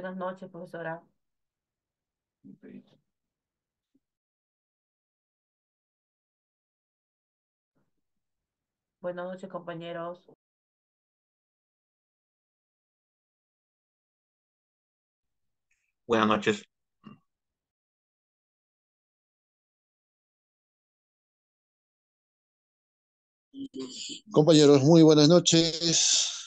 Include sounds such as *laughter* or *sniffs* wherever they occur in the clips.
Buenas noches, profesora. Buenas noches, compañeros. Buenas noches. Compañeros, muy buenas noches.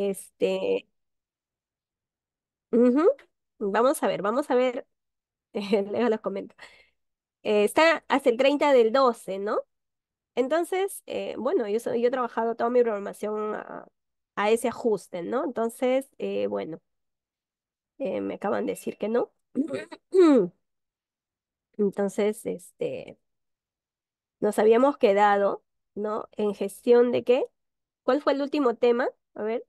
Este, Vamos a ver, vamos a ver. Leo *laughs* los comentarios. Eh, está hasta el 30 del 12, ¿no? Entonces, eh, bueno, yo, yo he trabajado toda mi programación a, ese ajuste, ¿no? Entonces, eh, bueno, me acaban de decir que no. *clears throat* Entonces, este, nos habíamos quedado, ¿no? En gestión de qué. ¿Cuál fue el último tema? A ver.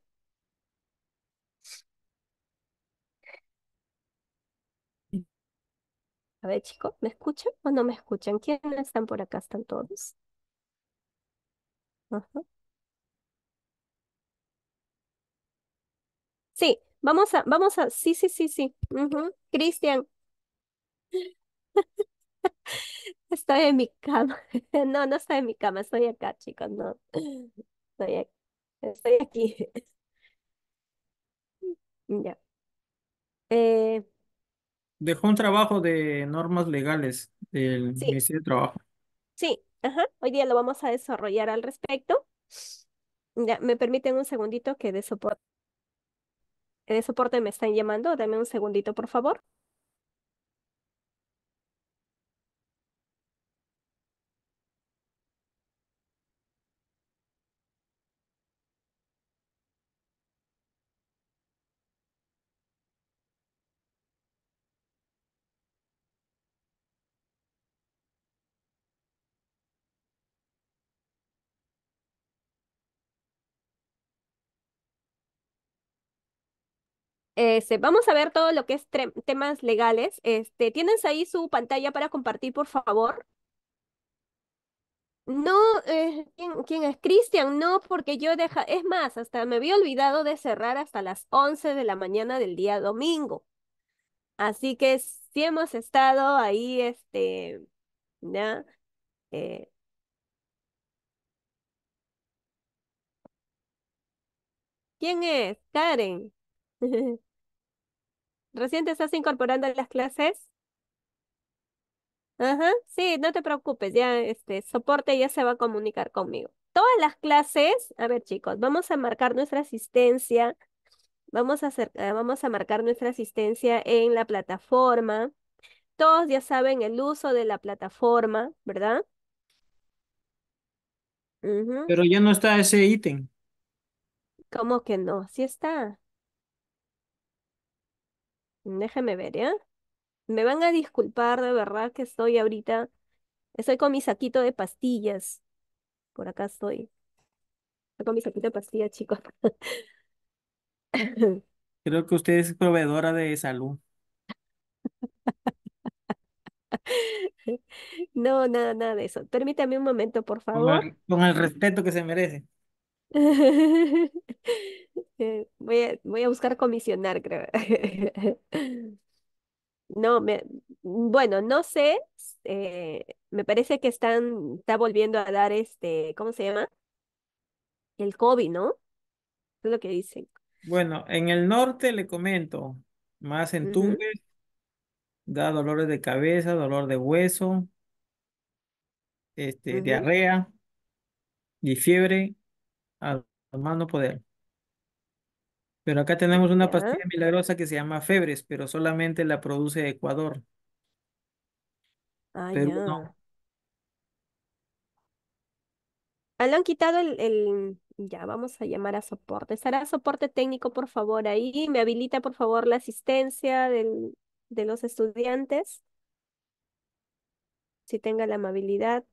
A ver, chicos, ¿me escuchan o no me escuchan? ¿Quiénes están por acá? ¿Están todos? Sí, vamos a, vamos a, sí, sí, sí, sí. Cristian. *laughs* Estoy en mi cama. *laughs* No, no estoy en mi cama, estoy acá, chicos, no. Estoy aquí. Estoy aquí. *laughs* Ya. Eh, dejó un trabajo de normas legales del Ministerio de Trabajo. sí, ajá. Hoy día lo vamos a desarrollar al respecto. Ya, me permiten un segundito que de soporte, de soporte me están llamando. Dame un segundito, por favor. Este, vamos a ver todo lo que es temas legales. Este, ¿Tienes ahí su pantalla para compartir, por favor? No, eh, ¿quién, es? Cristian, no, porque yo deja, es más, hasta me había olvidado de cerrar hasta las 11 de la mañana del día domingo. Así que sí hemos estado ahí, este, ¿ya? Eh. ¿Quién es? Karen. *laughs* ¿Recién te estás incorporando a las clases? Ajá, sí, no te preocupes, ya este soporte ya se va a comunicar conmigo. Todas las clases, a ver chicos, vamos a marcar nuestra asistencia, vamos a, hacer, eh, vamos a marcar nuestra asistencia en la plataforma. Todos ya saben el uso de la plataforma, ¿verdad? Pero ya no está ese ítem. ¿Cómo que no? Sí está. Déjeme ver, ¿eh? Me van a disculpar de verdad que estoy ahorita. Estoy con mi saquito de pastillas. Por acá estoy. Estoy con mi saquito de pastillas, chicos. *laughs* Creo que usted es proveedora de salud. *laughs* No, nada, nada de eso. Permítame un momento, por favor. con el respeto que se merece. *laughs* Eh, voy a, voy a buscar comisionar, creo. *laughs* No, me, bueno, no sé, eh, me parece que están, está volviendo a dar este, ¿cómo se llama? El COVID, ¿no? Es lo que dicen. Bueno, en el norte le comento, más en da dolores de cabeza, dolor de hueso, este, diarrea y fiebre a no poder. Pero acá tenemos una pastilla milagrosa que se llama Febres, pero solamente la produce Ecuador. Ah, ya. no. Ah, han quitado el, Ya, vamos a llamar a soporte. Estará soporte técnico, por favor, ahí. Me habilita, por favor, la asistencia de los estudiantes. Si tenga la amabilidad.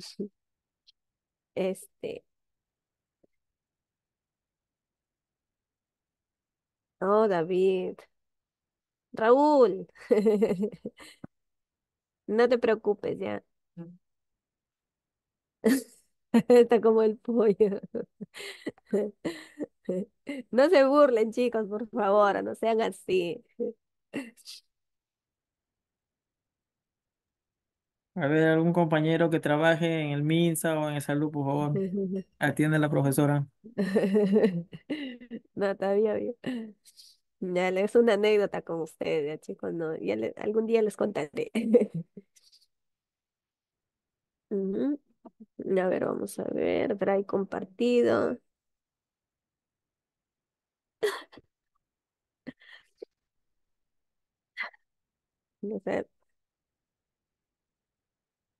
*laughs* Este, oh, David. Raúl. *laughs* No te preocupes, ya. Mm. *laughs* Está como el pollo. No se burlen, chicos, por favor, no sean así. A ver, algún compañero que trabaje en el MINSA o en el salud, por favor, *laughs* atiende la profesora. *laughs* No, todavía bien, Ya es una anécdota con ustedes, chicos, no, algún día les contaré. *laughs* A ver, vamos a ver, Bray compartido. no sé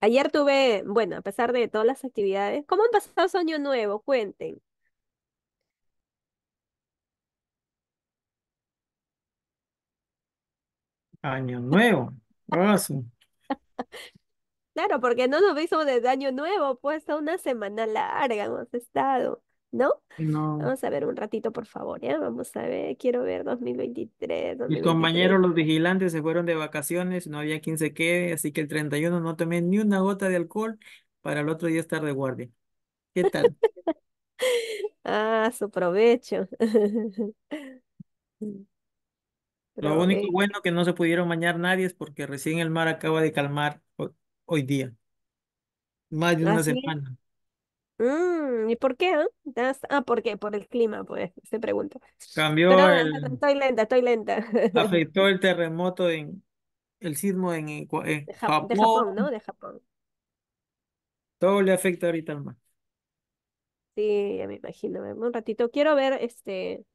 Ayer tuve, bueno, a pesar de todas las actividades, ¿cómo han pasado su año nuevo? Cuenten. Año nuevo. *laughs* Claro, porque no nos vimos desde año nuevo, pues una semana larga hemos estado. ¿no? Vamos a ver un ratito, por favor, ¿ya? Vamos a ver, quiero ver 2023, Mis compañeros los vigilantes se fueron de vacaciones, no había quien se quede, así que el 31 no tomé ni una gota de alcohol para el otro día estar de guardia. ¿Qué tal? *laughs* ah, su provecho. *laughs* Lo único bueno que no se pudieron bañar nadie es porque recién el mar acaba de calmar hoy, día. Más de una semana. Mm, ¿Y por qué? Ah? Ah, ah, ¿por qué? Por el clima, pues, se pregunta. Cambió el, estoy lenta, estoy lenta. *laughs* afectó el terremoto en, el sismo en, De Japón, ¿no? De Japón. Todo le afecta ahorita al mar. Sí, ya me imagino. Un ratito. Quiero ver este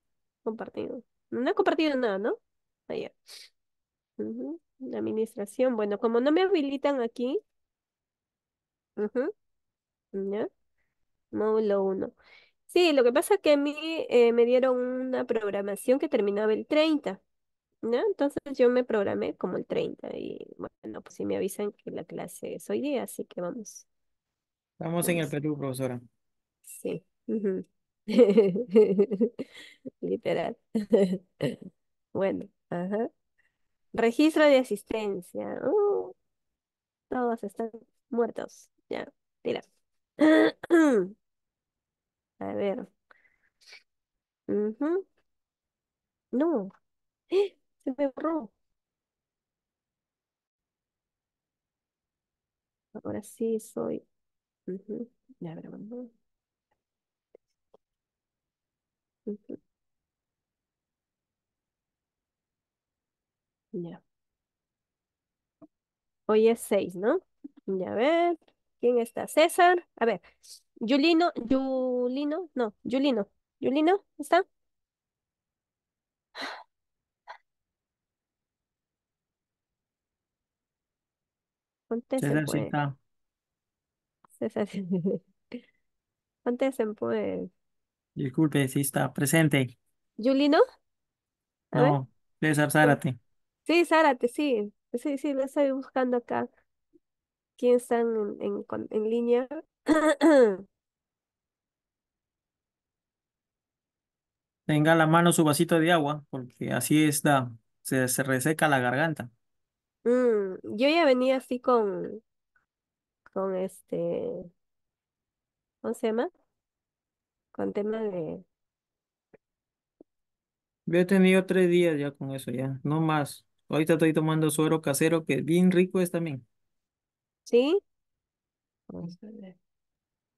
compartido. No he compartido nada, ¿no? Allá. Ah, la administración. Bueno, como no me habilitan aquí, ¿ya? módulo 1. Sí, lo que pasa es que a mí eh, me dieron una programación que terminaba el 30, ¿no? Entonces yo me programé como el 30 y bueno, pues si me avisan que la clase es hoy día, así que vamos. Estamos en el Perú, profesora. Sí. *laughs* Literal. *laughs* bueno, ajá. Registro de asistencia. Uh, todos están muertos. Ya, mira. *clears throat* A ver. mhm No. ¡Eh! Se me borró. Ahora sí soy. mhm Ya, a ver, Ya. Hoy es seis, ¿no? Ya, ver. ¿Quién está? César. A ver. Yulino, Yulino, no, Yulino. Yulino, ¿está? Contesten, pues. Contesten, pues. Disculpe, sí está presente. ¿Yulino? no, César Zárate. Sí, Zárate, sí. Sí, sí, lo estoy buscando acá. ¿Quién está en, en línea? *clears throat* Tenga la mano su vasito de agua, porque así está, se, reseca la garganta. Mm, yo ya venía así con, con este, ¿cómo se llama? Con tema de... Yo he tenido tres días ya con eso, ya, no más. Ahorita estoy tomando suero casero, que bien rico es también. ¿Sí? Vamos a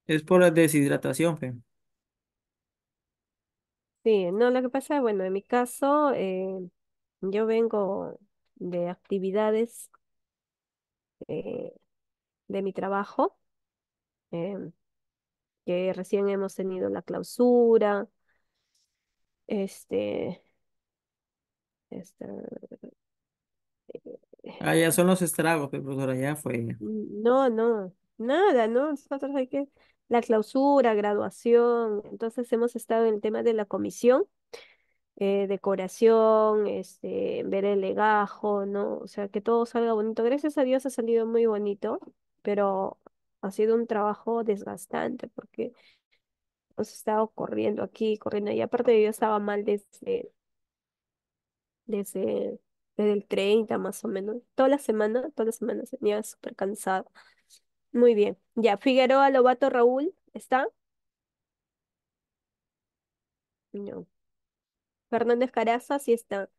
es por la deshidratación, Sí, no, lo que pasa, bueno, en mi caso, eh, yo vengo de actividades eh, de mi trabajo, em, que recién hemos tenido la clausura, este, este, Ah, ya son los estragos, que profesora, ya fue. no, no, nada, ¿no? Nosotros hay que la clausura, graduación. Entonces hemos estado en el tema de la comisión, eh, decoración, este, ver el legajo, ¿no? O sea, que todo salga bonito. Gracias a Dios ha salido muy bonito, pero ha sido un trabajo desgastante porque hemos estado corriendo aquí, corriendo allá. Aparte yo estaba mal desde, desde, desde el 30 más o menos. Toda la semana, toda la semana tenía súper cansada. Muy bien. Ya, Figueroa, Lobato, Raúl, ¿está? No. Fernández Caraza, sí está.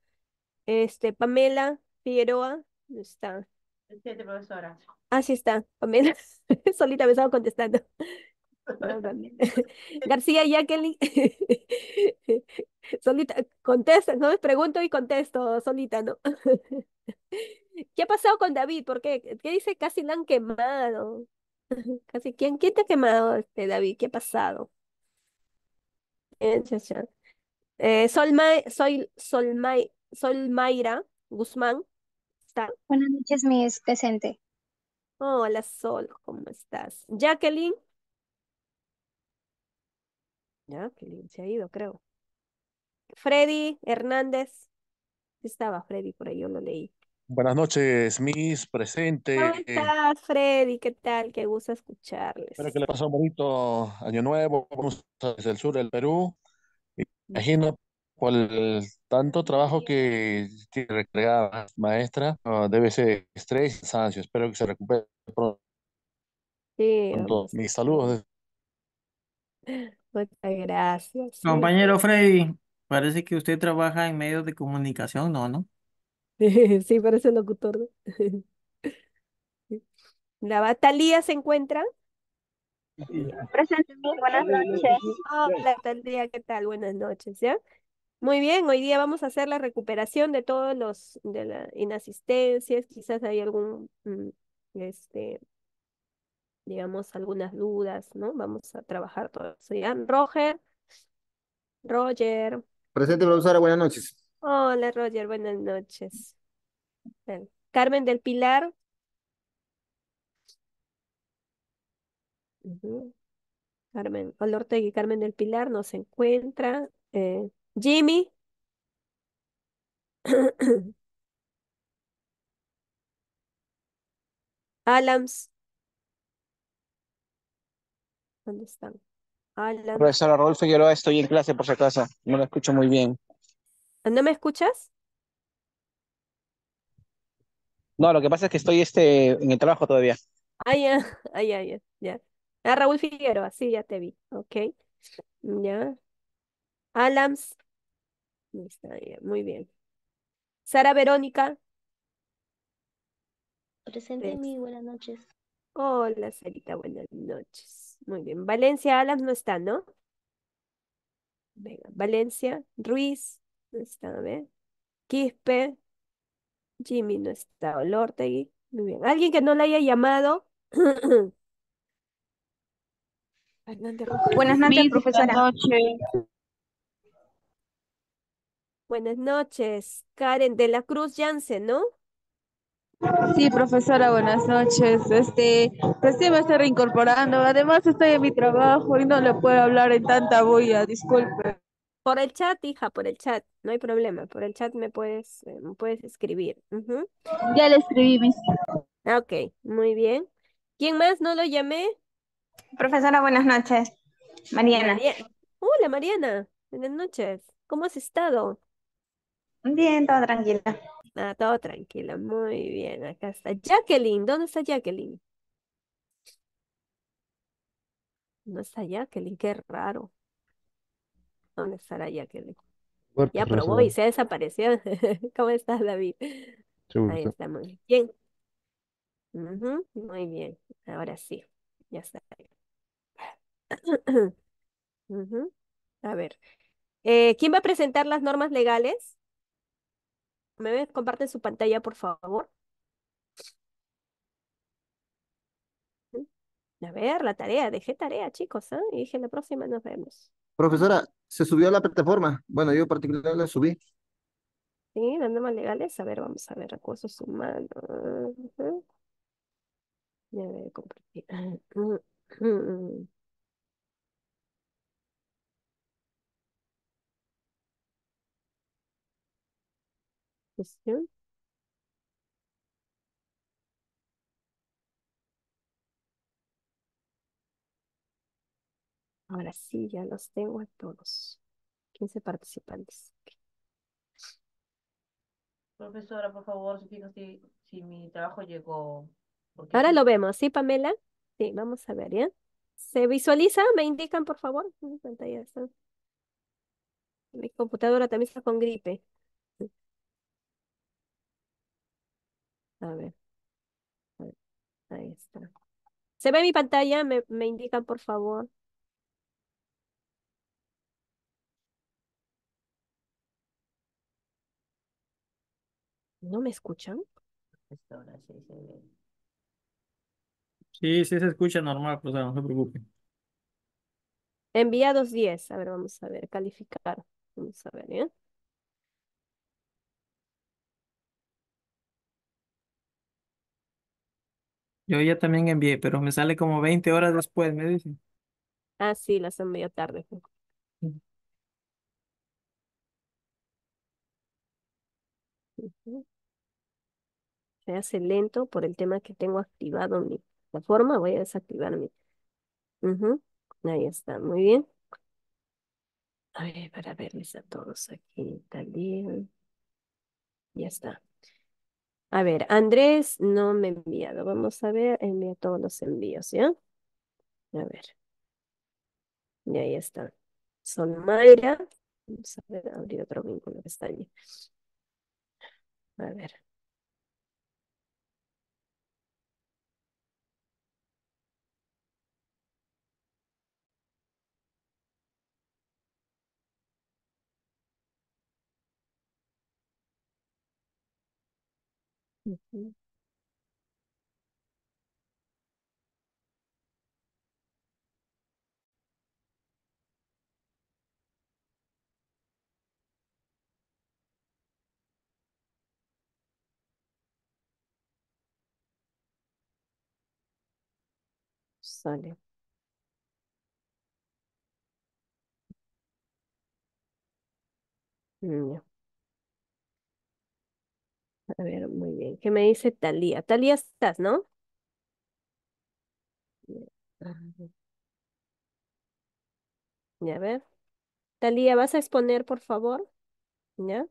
Este, Pamela, Figueroa, está. Siete, profesora. Ah, sí está, Pamela. *laughs* Solita me estaba contestando. *laughs* García Jacqueline. *laughs* solita, contesta, no les pregunto y contesto, solita, ¿no? ¿Qué ha pasado con David? ¿Por qué? ¿Qué dice? Casi la han quemado. *laughs* Casi, ¿quién, quién te ha quemado, este, David? ¿Qué ha pasado? Eh, Sol, soy, Mayra Guzmán. ¿Está? Buenas noches, mi presente. hola, Sol, ¿cómo estás? Jacqueline. Jacqueline se ha ido, creo. Freddy Hernández. Estaba Freddy por ahí, yo lo leí. Buenas noches, Miss, presente. ¿Cómo estás, Freddy? ¿Qué tal? Qué gusto escucharles. Espero que le pasó un bonito año nuevo Vamos desde el sur del Perú. Imagino por tanto trabajo que tiene recargada maestra, ah, debe ser estrés y cansancio. Espero que se recupere pronto. Sí, Mis saludos. Muchas gracias. Compañero Freddy, parece que usted trabaja en medios de comunicación, ¿no? ¿No? *laughs* Sí, parece locutor. *laughs* La Batalía se encuentra. Presente, buenas noches. Hola, Talía, ¿qué tal? Buenas noches, ¿ya? Muy bien, hoy día vamos a hacer la recuperación de todos los, de las inasistencias, quizás hay algún, mm, este, digamos, algunas dudas, ¿no? Vamos a trabajar todo eso, ¿ya? Roger, Roger. Presente, profesora, buenas noches. Hola, Roger, buenas noches. Carmen del Pilar. Carmen, Carmen, Carmen del Pilar nos encuentra. Eh, Jimmy. *coughs* Alams. ¿Dónde están? Alams. Profesor Rolfo, yo estoy en clase por su casa No lo escucho muy bien. ¿No me escuchas? No, lo que pasa es que estoy este, en el trabajo todavía. Ah, ya, *laughs* ah, ya, ya, Ah, Raúl Figueroa, sí, ya te vi. Ok. Ya. Alams. muy bien. Sara Verónica. Presente mi buenas noches. Hola, Sarita, buenas noches. Muy bien. Valencia Alams no está, ¿no? Venga, Valencia, Ruiz no estaba bien, Quispe, Jimmy no está, Olortegui, muy bien. Alguien que no la haya llamado. *clears throat* Buenas noches, profesora. Buenas noches. Buenas noches, Karen de la Cruz Jansen, ¿no? Sí, profesora, buenas noches. Este, recién pues me estoy reincorporando. Además, estoy en mi trabajo y no le puedo hablar en tanta bulla, disculpe. Por el chat, hija, por el chat. No hay problema. Por el chat me puedes, eh, puedes escribir. Ya le escribí, Okay, ah, Ok, muy bien. ¿Quién más? ¿No lo llamé? Profesora, buenas noches. Mariana. Hola, Mariana. Buenas noches. ¿Cómo has estado? Bien, todo tranquila. Ah, todo tranquilo. Muy bien. Acá está Jacqueline. ¿Dónde está Jacqueline? No está Jacqueline. Qué raro. ¿Dónde estará Jacqueline? Ya pues, probó y se ha desaparecido *laughs* ¿Cómo estás, David? Ahí está, muy bien. muy bien, ahora sí, ya está. *coughs* A ver, eh, ¿quién va a presentar las normas legales? ¿Me comparten su pantalla, por favor? A ver, la tarea, dejé tarea, chicos, ¿eh? Y dije, la próxima nos vemos. Profesora, ¿se subió a la plataforma? Bueno, yo en particular la subí. Sí, las más legales. A ver, vamos a ver, acoso humanos. Ya me *clears throat* Ahora sí, ya los tengo a todos. 15 participantes. Profesora, por favor, si si, mi trabajo llegó. Ahora lo vemos, ¿sí, Pamela? Sí, vamos a ver, ¿ya? ¿Se visualiza? ¿Me indican, por favor? Mi pantalla está. Mi computadora también está con gripe. A ver. A Ahí está. ¿Se ve mi pantalla? me indican, por favor? ¿No me escuchan? Sí, sí se escucha normal, pues no se preocupe. Enviados 10. A ver, vamos a ver, calificar. Vamos a ver, ¿eh? Yo ya también envié, pero me sale como 20 horas después, me dicen. Ah, sí, las media tarde se hace lento por el tema que tengo activado mi la forma, voy a desactivar mi. Ahí está, muy bien. A ver, para verles a todos aquí también. Ya está. A ver, Andrés no me ha enviado. Vamos a ver, envía todos los envíos, ¿ya? A ver. Y ahí está. Son Mayra. Vamos a ver, abrir otro vínculo allí A ver. Мгм. Соли. A ver, muy bien. ¿Qué me dice Talía? Talía estás, ¿no? Ya, a ver. Talía, ¿vas a exponer, por favor? ¿Ya?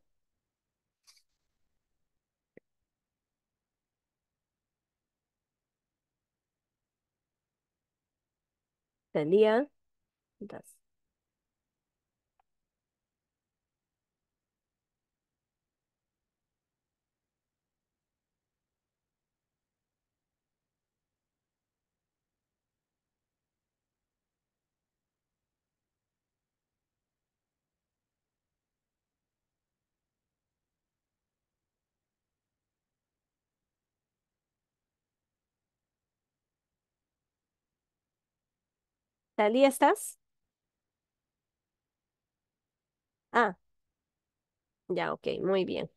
Talía. estás. Talía, ¿estás? Ah, ya, ok, muy bien.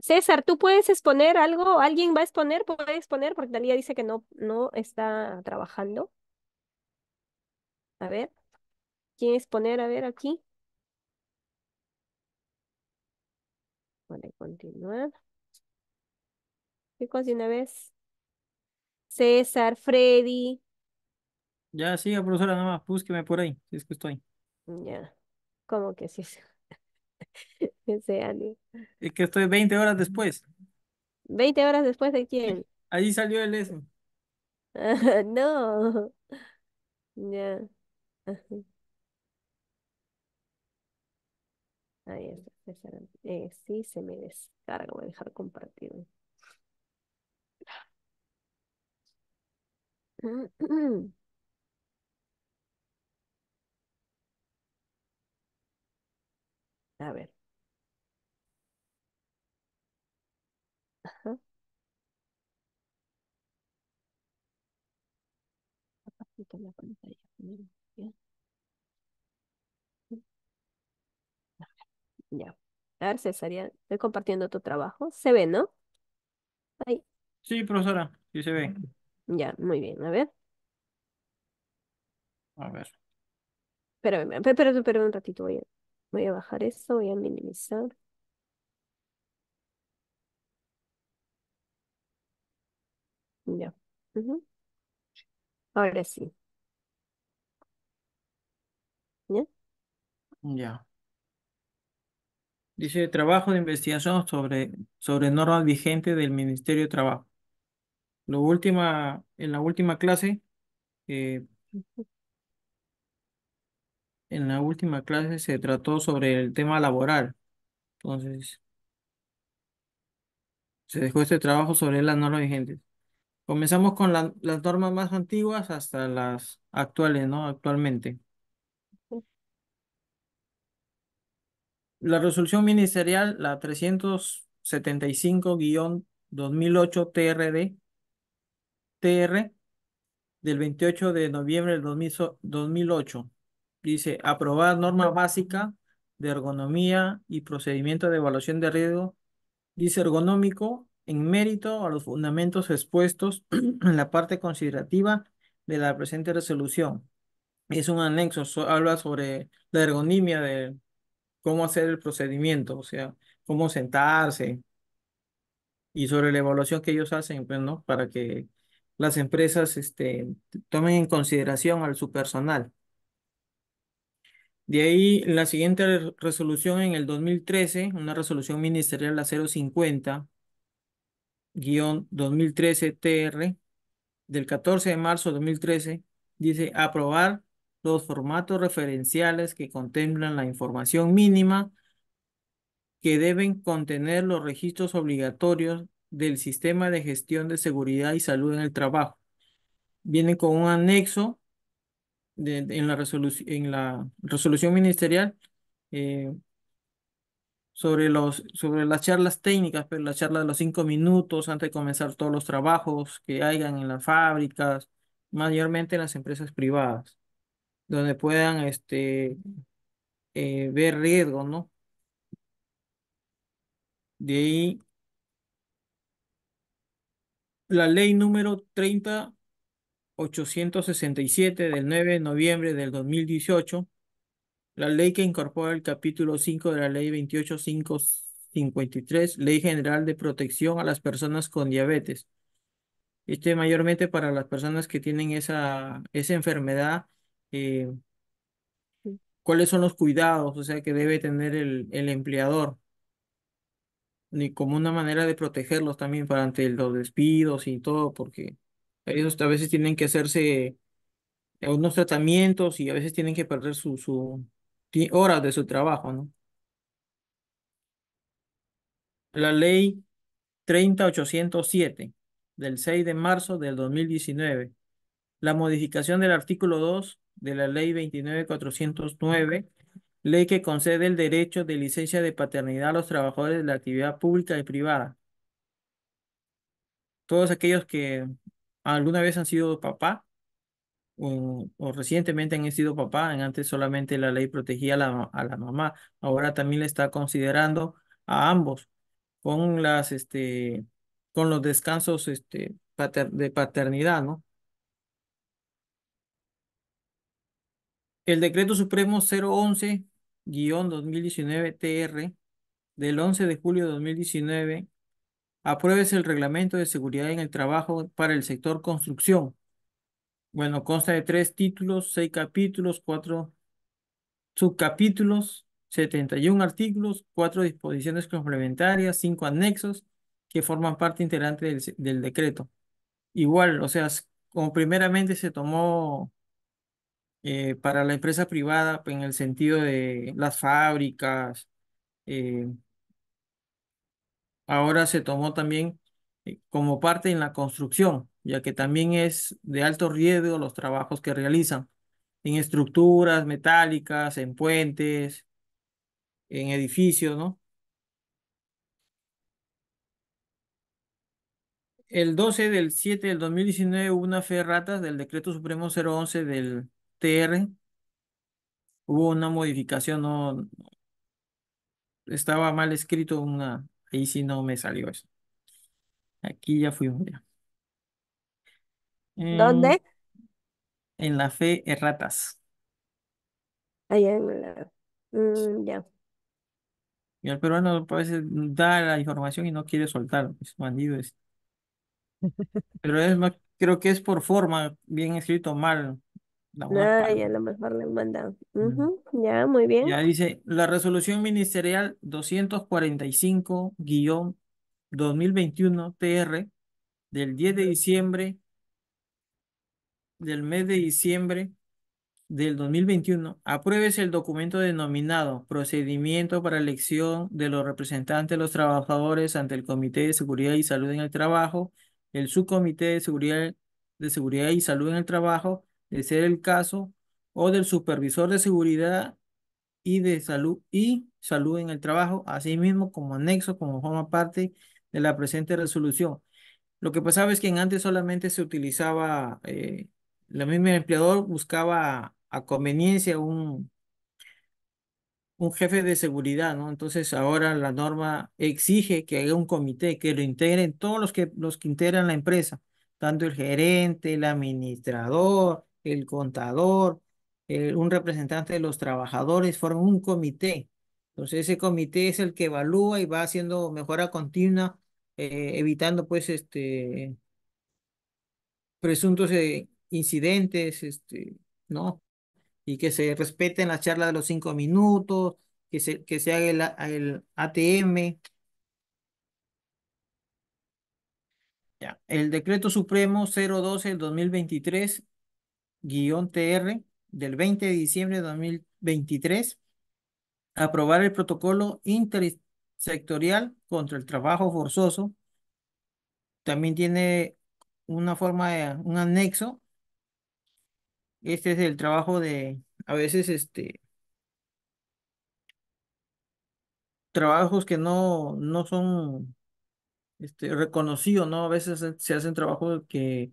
César, ¿tú puedes exponer algo? ¿Alguien va a exponer? ¿Puedes exponer? Porque Talía dice que no, no está trabajando. A ver, ¿quién exponer? A ver, aquí. Vale, continuar. Chicos, de una vez. César, Freddy, ya siga, profesora, nada más, búsqueme por ahí, si es que estoy. Ya, ¿cómo que sí. *laughs* Ese año. Es que estoy 20 horas después. ¿20 horas después de quién? *laughs* Ahí salió el S. *laughs* no. Ya. Ahí está. Eh, sí, se me descarga. Voy a dejar compartido. *sniffs* Mm, *clears throat* A ver. bien. Mm. Ya. A ver, estoy compartiendo tu trabajo. Se ve, ¿no? Sí, profesora, sí se ve. Ya, muy bien. A ver. A ver. Espérame, espérame, un ratito. Voy a... Voy a bajar eso, voy a minimizar. Ya. Ahora sí. ¿Ya? Ya. Dice, trabajo de investigación sobre, sobre normas vigentes del Ministerio de Trabajo. Lo última, en la última clase eh, en la última clase se trató sobre el tema laboral. Entonces, se dejó este trabajo sobre las normas vigentes. Comenzamos con las normas más antiguas hasta las actuales, ¿no? Actualmente. La resolución ministerial, la 375-2008 TRD, TR, del 28 de noviembre del 2008 Dice, aprobar norma básica de ergonomía y procedimiento de evaluación de riesgo. Dice ergonómico en mérito a los fundamentos expuestos *clears throat* en la parte considerativa de la presente resolución. Es un anexo, habla sobre la ergonomía de cómo hacer el procedimiento, o sea, cómo sentarse y sobre la evaluación que ellos hacen, pues, Para que las empresas este, tomen en consideración a su personal. De ahí la siguiente resolución en el 2013, una resolución ministerial la 050-2013-TR del 14 de marzo de 2013, dice aprobar los formatos referenciales que contemplan la información mínima que deben contener los registros obligatorios del sistema de gestión de seguridad y salud en el trabajo. Vienen con un anexo de, en, la en la resolución ministerial eh, sobre, los, sobre las charlas técnicas, pero pues, la charla de los cinco minutos antes de comenzar todos los trabajos que hayan en las fábricas, mayormente en las empresas privadas, donde puedan este, eh, ver riesgo ¿no? De ahí, la ley número 30 867 del 9 de noviembre del 2018, la ley que incorpora el capítulo 5 de la ley 28553, Ley General de Protección a las Personas con Diabetes. Este mayormente para las personas que tienen esa, esa enfermedad, eh, cuáles son los cuidados, o sea, que debe tener el, el empleador ni como una manera de protegerlos también para ante los despidos y todo, porque ellos a veces tienen que hacerse unos tratamientos y a veces tienen que perder su, horas de su trabajo, ¿no? La ley 30807 del 6 de marzo del 2019, la modificación del artículo 2 de la ley 29409, ley que concede el derecho de licencia de paternidad a los trabajadores de la actividad pública y privada. Todos aquellos que alguna vez han sido papá o, recientemente han sido papá, antes solamente la ley protegía a la, a la mamá, ahora también le está considerando a ambos con las este con los descansos este de paternidad, ¿no? El decreto supremo 011-2019 TR del 11 de julio de 2019 apruebes el reglamento de seguridad en el trabajo para el sector construcción. Bueno, consta de tres títulos, seis capítulos, cuatro subcapítulos, 71 artículos, cuatro disposiciones complementarias, cinco anexos que forman parte integrante del, decreto. Igual, o sea, como primeramente se tomó eh, para la empresa privada en el sentido de las fábricas, eh, ahora se tomó también eh, como parte en la construcción, ya que también es de alto riesgo los trabajos que realizan en estructuras metálicas, en puentes, en edificios, ¿no? El 12 del 7 del 2019 hubo una fe ratas del Decreto Supremo 011 del TR. Hubo una modificación, no estaba mal escrito una, Ahí sí no me salió eso. Aquí ya fui un día. ¿Dónde? en la fe, erratas. Allá en la... Mm, ya. Y el peruano a veces pues, da la información y no quiere soltar. Es pues, bandido es. *laughs* Pero es creo que es por forma, bien escrito mal ya a lo mejor le mandan. Ya, muy bien. Ya dice, la resolución ministerial 245-2021 TR del 10 de diciembre, del mes de diciembre del 2021, apruebes el documento denominado Procedimiento para elección de los representantes de los trabajadores ante el Comité de Seguridad y Salud en el Trabajo, el Subcomité de Seguridad, de Seguridad y Salud en el Trabajo, de ser el caso, o del supervisor de seguridad y de salud y salud en el trabajo, así mismo como anexo, como forma parte de la presente resolución. Lo que pasaba es que en antes solamente se utilizaba, eh, la misma mismo empleador buscaba a conveniencia un, un jefe de seguridad, ¿no? Entonces ahora la norma exige que haya un comité que lo integren todos los que, los que integran la empresa, tanto el gerente, el administrador, el contador, eh, un representante de los trabajadores, forman un comité. Entonces ese comité es el que evalúa y va haciendo mejora continua, eh, evitando pues este presuntos eh, incidentes, este, ¿no? Y que se respeten las charlas de los cinco minutos, que se, que se haga el, el ATM, el decreto supremo 012 del 2023 guión tr del 20 de diciembre de 2023, aprobar el protocolo intersectorial contra el trabajo forzoso. También tiene una forma de un anexo. Este es el trabajo de, a veces, este, trabajos que no, no son este, reconocidos, ¿no? A veces se hacen trabajos que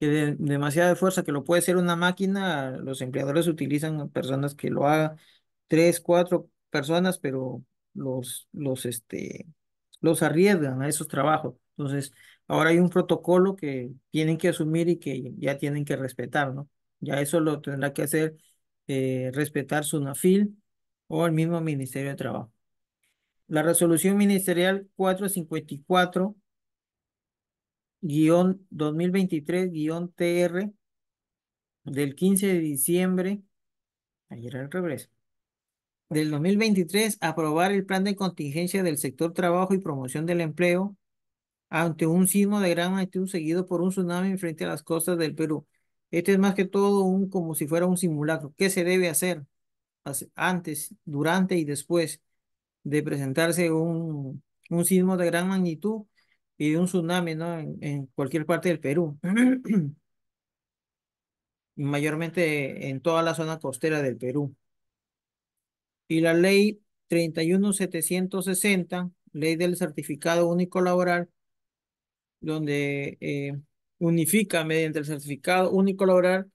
que demasiada fuerza, que lo puede ser una máquina, los empleadores utilizan personas que lo hagan, tres, cuatro personas, pero los, los, este, los arriesgan a esos trabajos. Entonces, ahora hay un protocolo que tienen que asumir y que ya tienen que respetar, ¿no? Ya eso lo tendrá que hacer respetar eh, respetar SUNAFIL o el mismo Ministerio de Trabajo. La resolución ministerial 454 2023 TR del 15 de diciembre, ayer al revés del 2023, aprobar el plan de contingencia del sector trabajo y promoción del empleo ante un sismo de gran magnitud seguido por un tsunami frente a las costas del Perú. Este es más que todo un, como si fuera un simulacro. ¿Qué se debe hacer antes, durante y después de presentarse un, un sismo de gran magnitud? y de un tsunami, ¿no? En, cualquier parte del Perú. *clears throat* mayormente en toda la zona costera del Perú. Y la ley 31760, ley del certificado único laboral, donde eh, unifica mediante el certificado único laboral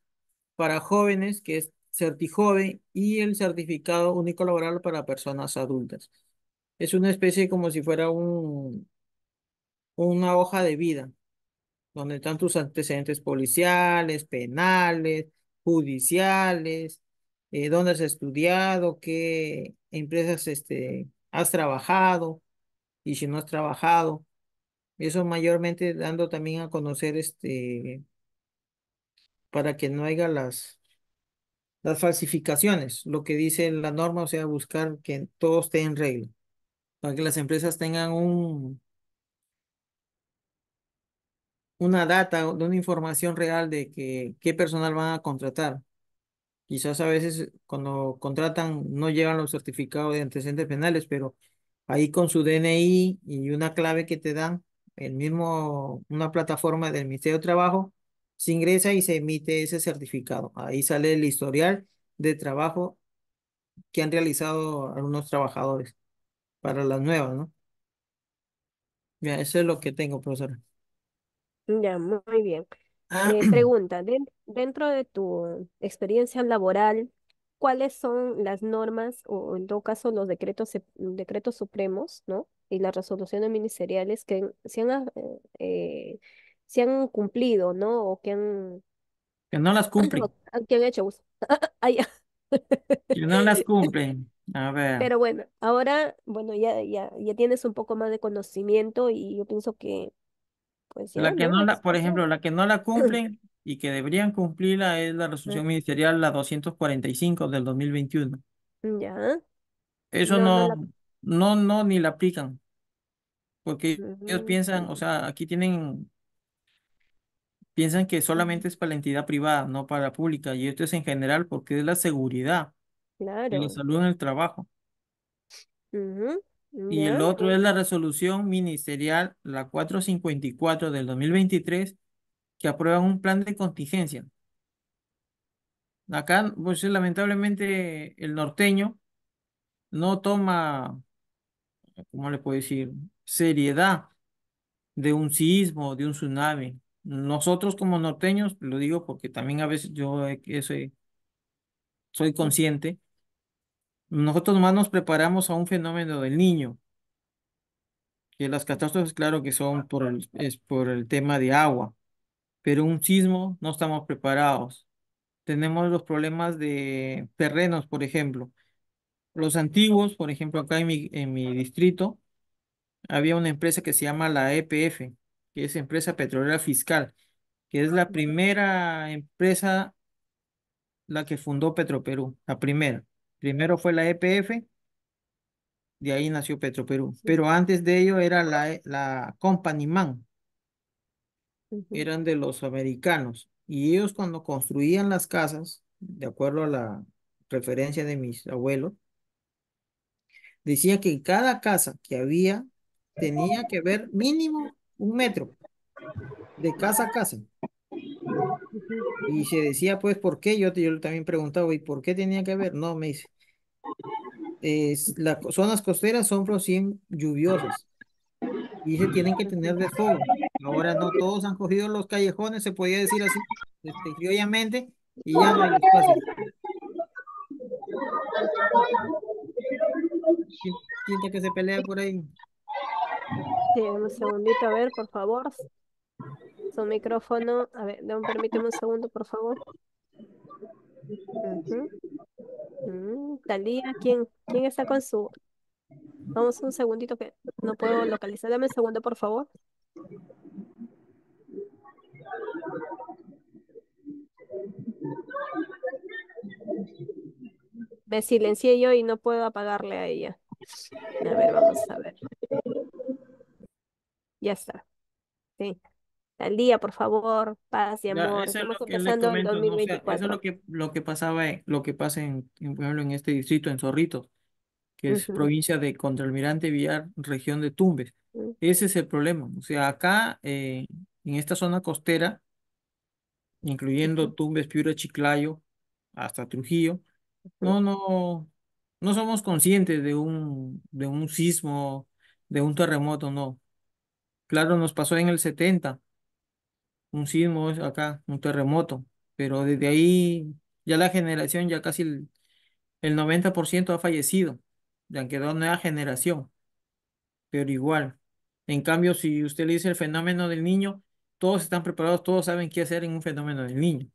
para jóvenes, que es CertiJoven, y el certificado único laboral para personas adultas. Es una especie como si fuera un, una hoja de vida donde están tus antecedentes policiales, penales, judiciales, donde eh, dónde has estudiado, qué empresas este, has trabajado y si no has trabajado. Eso mayormente dando también a conocer este para que no haya las, las falsificaciones, lo que dice la norma, o sea, buscar que todo esté en regla, para que las empresas tengan un, una data, de una información real de que, qué personal van a contratar. Quizás a veces cuando contratan no llevan los certificados de antecedentes penales, pero ahí con su DNI y una clave que te dan, el mismo, una plataforma del Ministerio de Trabajo, se ingresa y se emite ese certificado. Ahí sale el historial de trabajo que han realizado algunos trabajadores para las nuevas, ¿no? Ya, eso es lo que tengo, profesor. Ya, muy bien. Ah, eh, *clears throat* pregunta, dentro de tu experiencia laboral, ¿cuáles son las normas o en todo caso los decretos, decretos supremos, ¿no? Y las resoluciones ministeriales que se han, ah, eh, se han cumplido, ¿no? O que han, que no las *clears throat* cumplen, ah, que han hecho uso. *laughs* que no las *laughs* cumplen. A ver, Pero bueno, ahora, bueno, ya, ya, ya tienes un poco más de conocimiento y yo pienso que pues la que no la, por ejemplo, la que no la cumplen *clears throat* y que deberían cumplirla es la resolución ministerial la 245 del 2021. Mm, ya. Eso no, no, no, ni la aplican. Porque ellos mm. piensan, o sea, aquí tienen, piensan que solamente es para la entidad privada, no para la pública. Y esto es en general porque es la seguridad. Claro. Y la salud en el trabajo. Y el otro pues. es la resolución ministerial, la 454 del 2023, que aprueba un plan de contingencia. Acá, pues lamentablemente, el norteño no toma, ¿cómo le puedo decir?, seriedad de un sismo, de un tsunami. Nosotros como norteños, lo digo porque también a veces yo soy consciente, nosotros más nos preparamos a un fenómeno del niño, que las catástrofes, claro que son por el, es por el tema de agua, pero un sismo no estamos preparados. Tenemos los problemas de terrenos, por ejemplo. Los antiguos, por ejemplo, acá en mi, en mi distrito, había una empresa que se llama la EPF, que es Empresa Petrolera Fiscal, que es la primera empresa, la que fundó Petroperú, la primera. Primero fue la EPF, de ahí nació Petro Perú, Pero antes de ello era la, e, la Company Man. Eran de los americanos. Y ellos cuando construían las casas, de acuerdo a la referencia de mis abuelos, decía que cada casa que había tenía que ver mínimo un metro de casa a casa. Y se decía, pues, ¿por qué? Yo, yo también preguntaba, ¿y por qué tenía que ver? No, me dice, las zonas costeras son recién lluviosas y se tienen que tener de todo Ahora no todos han cogido los callejones, se podía decir así, este, criollamente, y ya no hay espacio. que se pelea por ahí? Sí, un segundito, a ver, por favor. Su micrófono, a ver, permíteme un segundo, por favor. Mm, Talía, ¿quién, quién está con su? Vamos un segundito que no puedo localizar. Dame un segundo, por favor. Me silencié yo y no puedo apagarle a ella. A ver, vamos a ver. Ya está. Sí al día, por favor, paz y amor. Estamos es 2024. eso lo que, lo que pasaba, en, lo que pasa en, en este distrito, en Zorritos, que es provincia de Contralmirante Villar, región de Tumbes. Mm. Ese es el problema. O sea, acá, eh, en esta zona costera, incluyendo Tumbes, Piura, Chiclayo, hasta Trujillo, no, no, no somos conscientes de un, de un sismo, de un terremoto, no. Claro, nos pasó en el 70, un sismo es acá, un terremoto, pero desde ahí ya la generación, ya casi el, 90% ha fallecido, ya quedó nueva generación, pero igual. En cambio, si usted le dice el fenómeno del niño, todos están preparados, todos saben qué hacer en un fenómeno del niño,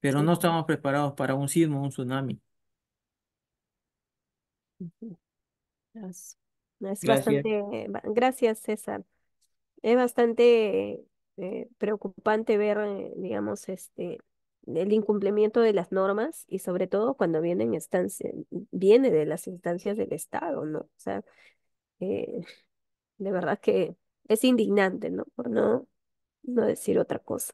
pero no estamos preparados para un sismo, un tsunami. gracias César. Es bastante eh, preocupante ver, eh, digamos, este, el incumplimiento de las normas y sobre todo cuando vienen viene de las instancias del Estado, ¿no? O sea, eh, *laughs* de verdad que es indignante, ¿no? Por no, no decir otra cosa.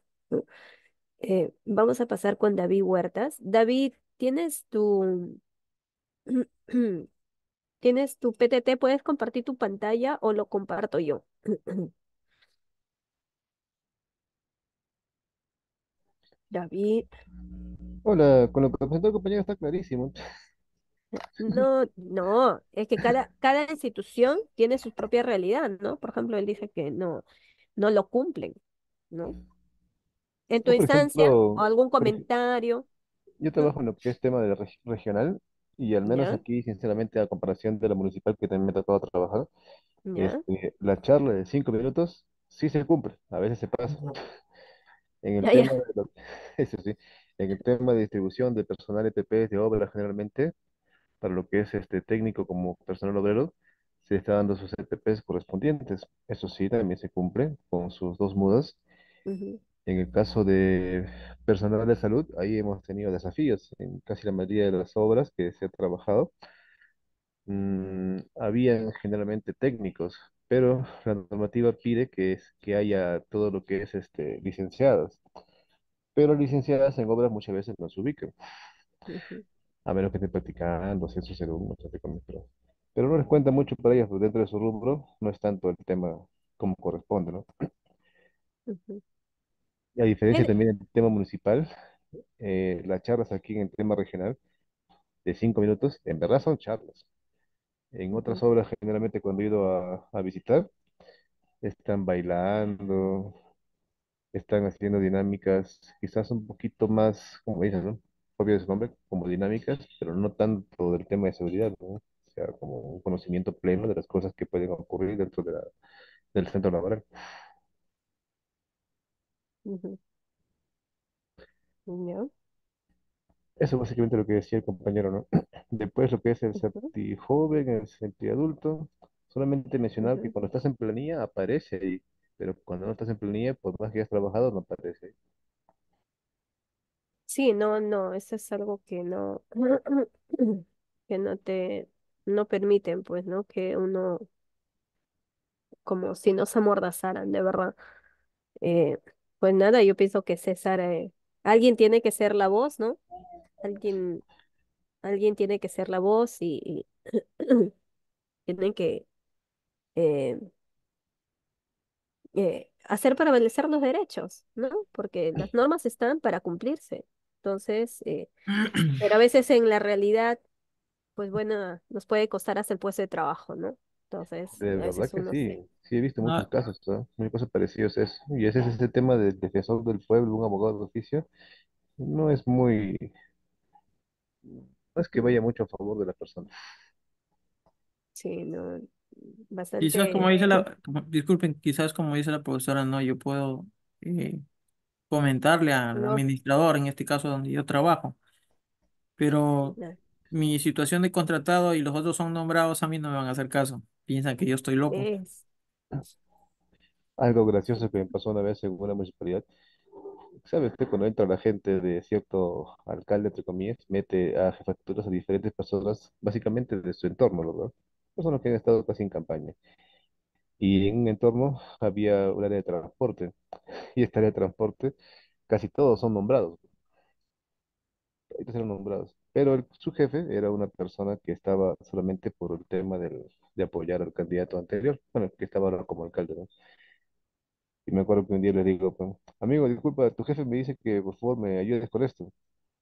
vamos a pasar con David Huertas. David, ¿tienes tu... *clears throat* ¿Tienes tu PTT? ¿Puedes compartir tu pantalla o lo comparto yo? *clears throat* David. Hola, con lo que presentó el compañero está clarísimo. No, no, es que cada, cada institución tiene su propia realidad, ¿no? Por ejemplo, él dice que no, no lo cumplen, ¿no? En tu instancia, o algún comentario. Yo mm. trabajo en lo que es tema de regional, y al menos aquí, sinceramente, a comparación de la municipal que también me he tratado de trabajar, este, la charla de cinco minutos sí se cumple, a veces se pasa. *laughs* En el, tema, De distribución de personal EPP de obra generalmente, para lo que es este técnico como personal obrero, se está dando sus EPPs correspondientes. Eso sí, también se cumple con sus dos mudas. En el caso de personal de salud, ahí hemos tenido desafíos en casi la mayoría de las obras que se ha trabajado. Mm, habían generalmente técnicos, pero la normativa pide que, que haya todo lo que es este, licenciadas. Pero licenciadas en obras muchas veces no se ubican. A menos que estén practicando, haciendo sus el pero, pero no les cuenta mucho para ellas, porque dentro de su rubro no es tanto el tema como corresponde, ¿no? a diferencia también del tema municipal, eh, las charlas aquí en el tema regional de cinco minutos, en verdad son charlas. En otras obras, generalmente cuando he ido a, visitar, están bailando, están haciendo dinámicas quizás un poquito más, como dices, ¿no? Propio de su nombre, como dinámicas, pero no tanto del tema de seguridad, ¿no? O sea, como un conocimiento pleno de las cosas que pueden ocurrir dentro del centro laboral. Eso es básicamente lo que decía el compañero, ¿no? *clears throat* Después lo que es el CERTI joven, el CERTI adulto, solamente mencionar que cuando estás en planilla aparece ahí, pero cuando no estás en planilla, por más que hayas trabajado, no aparece ahí. Sí, no, no, eso es algo que no, *clears throat* que no te, no permiten, pues, ¿no? Que uno, como si no se amordazaran, de verdad. Eh, pues nada, yo pienso que César, eh, alguien tiene que ser la voz, ¿no? alguien, alguien tiene que ser la voz y, *clears throat* tienen que eh, eh, hacer para hacer prevalecer los derechos, ¿no? Porque las normas están para cumplirse. Entonces, eh, pero a *clears throat* veces en la realidad, pues bueno, nos puede costar hacer el puesto de trabajo, ¿no? Entonces, sí, sí he visto muchos ah, casos, ¿no? muchos casos parecidos a eso. Y ese es ese tema del defensor del pueblo, un abogado de oficio, no es muy, no es que vaya mucho a favor de la persona. Sí, no, bastante. Quizás como dice la, disculpen, quizás como dice la profesora, no, yo puedo eh, comentarle al administrador, en este caso donde yo trabajo, pero mi situación de contratado y los otros son nombrados a mí no me van a hacer caso, piensan que yo estoy loco. Algo gracioso que me pasó una vez en una municipalidad, ¿Sabes? Que cuando entra la gente de cierto alcalde, entre comillas, mete a jefaturas a diferentes personas, básicamente de su entorno, ¿verdad? Personas que han estado casi en campaña. Y en un entorno había un área de transporte, *laughs* y esta área de transporte, casi todos son nombrados. todos eran nombrados. Pero su jefe era una persona que estaba solamente por el tema de apoyar al candidato anterior, bueno, que estaba ahora como alcalde, ¿no? Y me acuerdo que un día les digo, pues, amigo, disculpa, tu jefe me dice que por favor me ayudes con esto.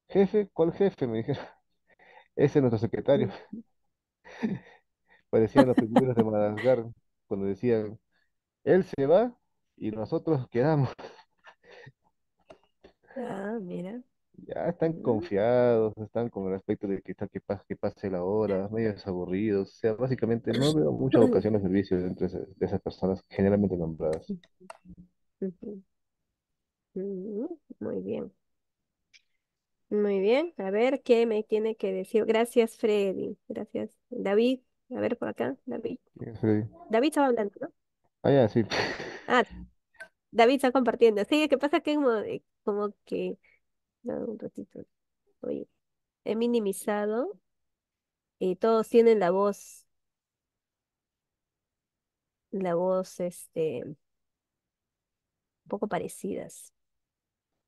Jefe, ¿cuál jefe? Me dijeron, *laughs* ese es nuestro secretario. *laughs* Parecían los primeros *laughs* de Madagascar, cuando decían, él se va y nosotros quedamos. Ah, mira. Ya están confiados, están con el aspecto de que, está, que, pase, la hora, medio desaburridos. O sea, básicamente no veo muchas ocasiones de servicios entre esas personas generalmente nombradas. Muy bien, muy bien. A ver qué me tiene que decir. Gracias, Freddy. Gracias, David. A ver por acá, David. David estaba hablando, ¿no? Ah, ya, sí. Ah, David está compartiendo. Sí, que pasa que como, como que un ratito. he minimizado y todos tienen la voz, la voz, este, un poco parecidas.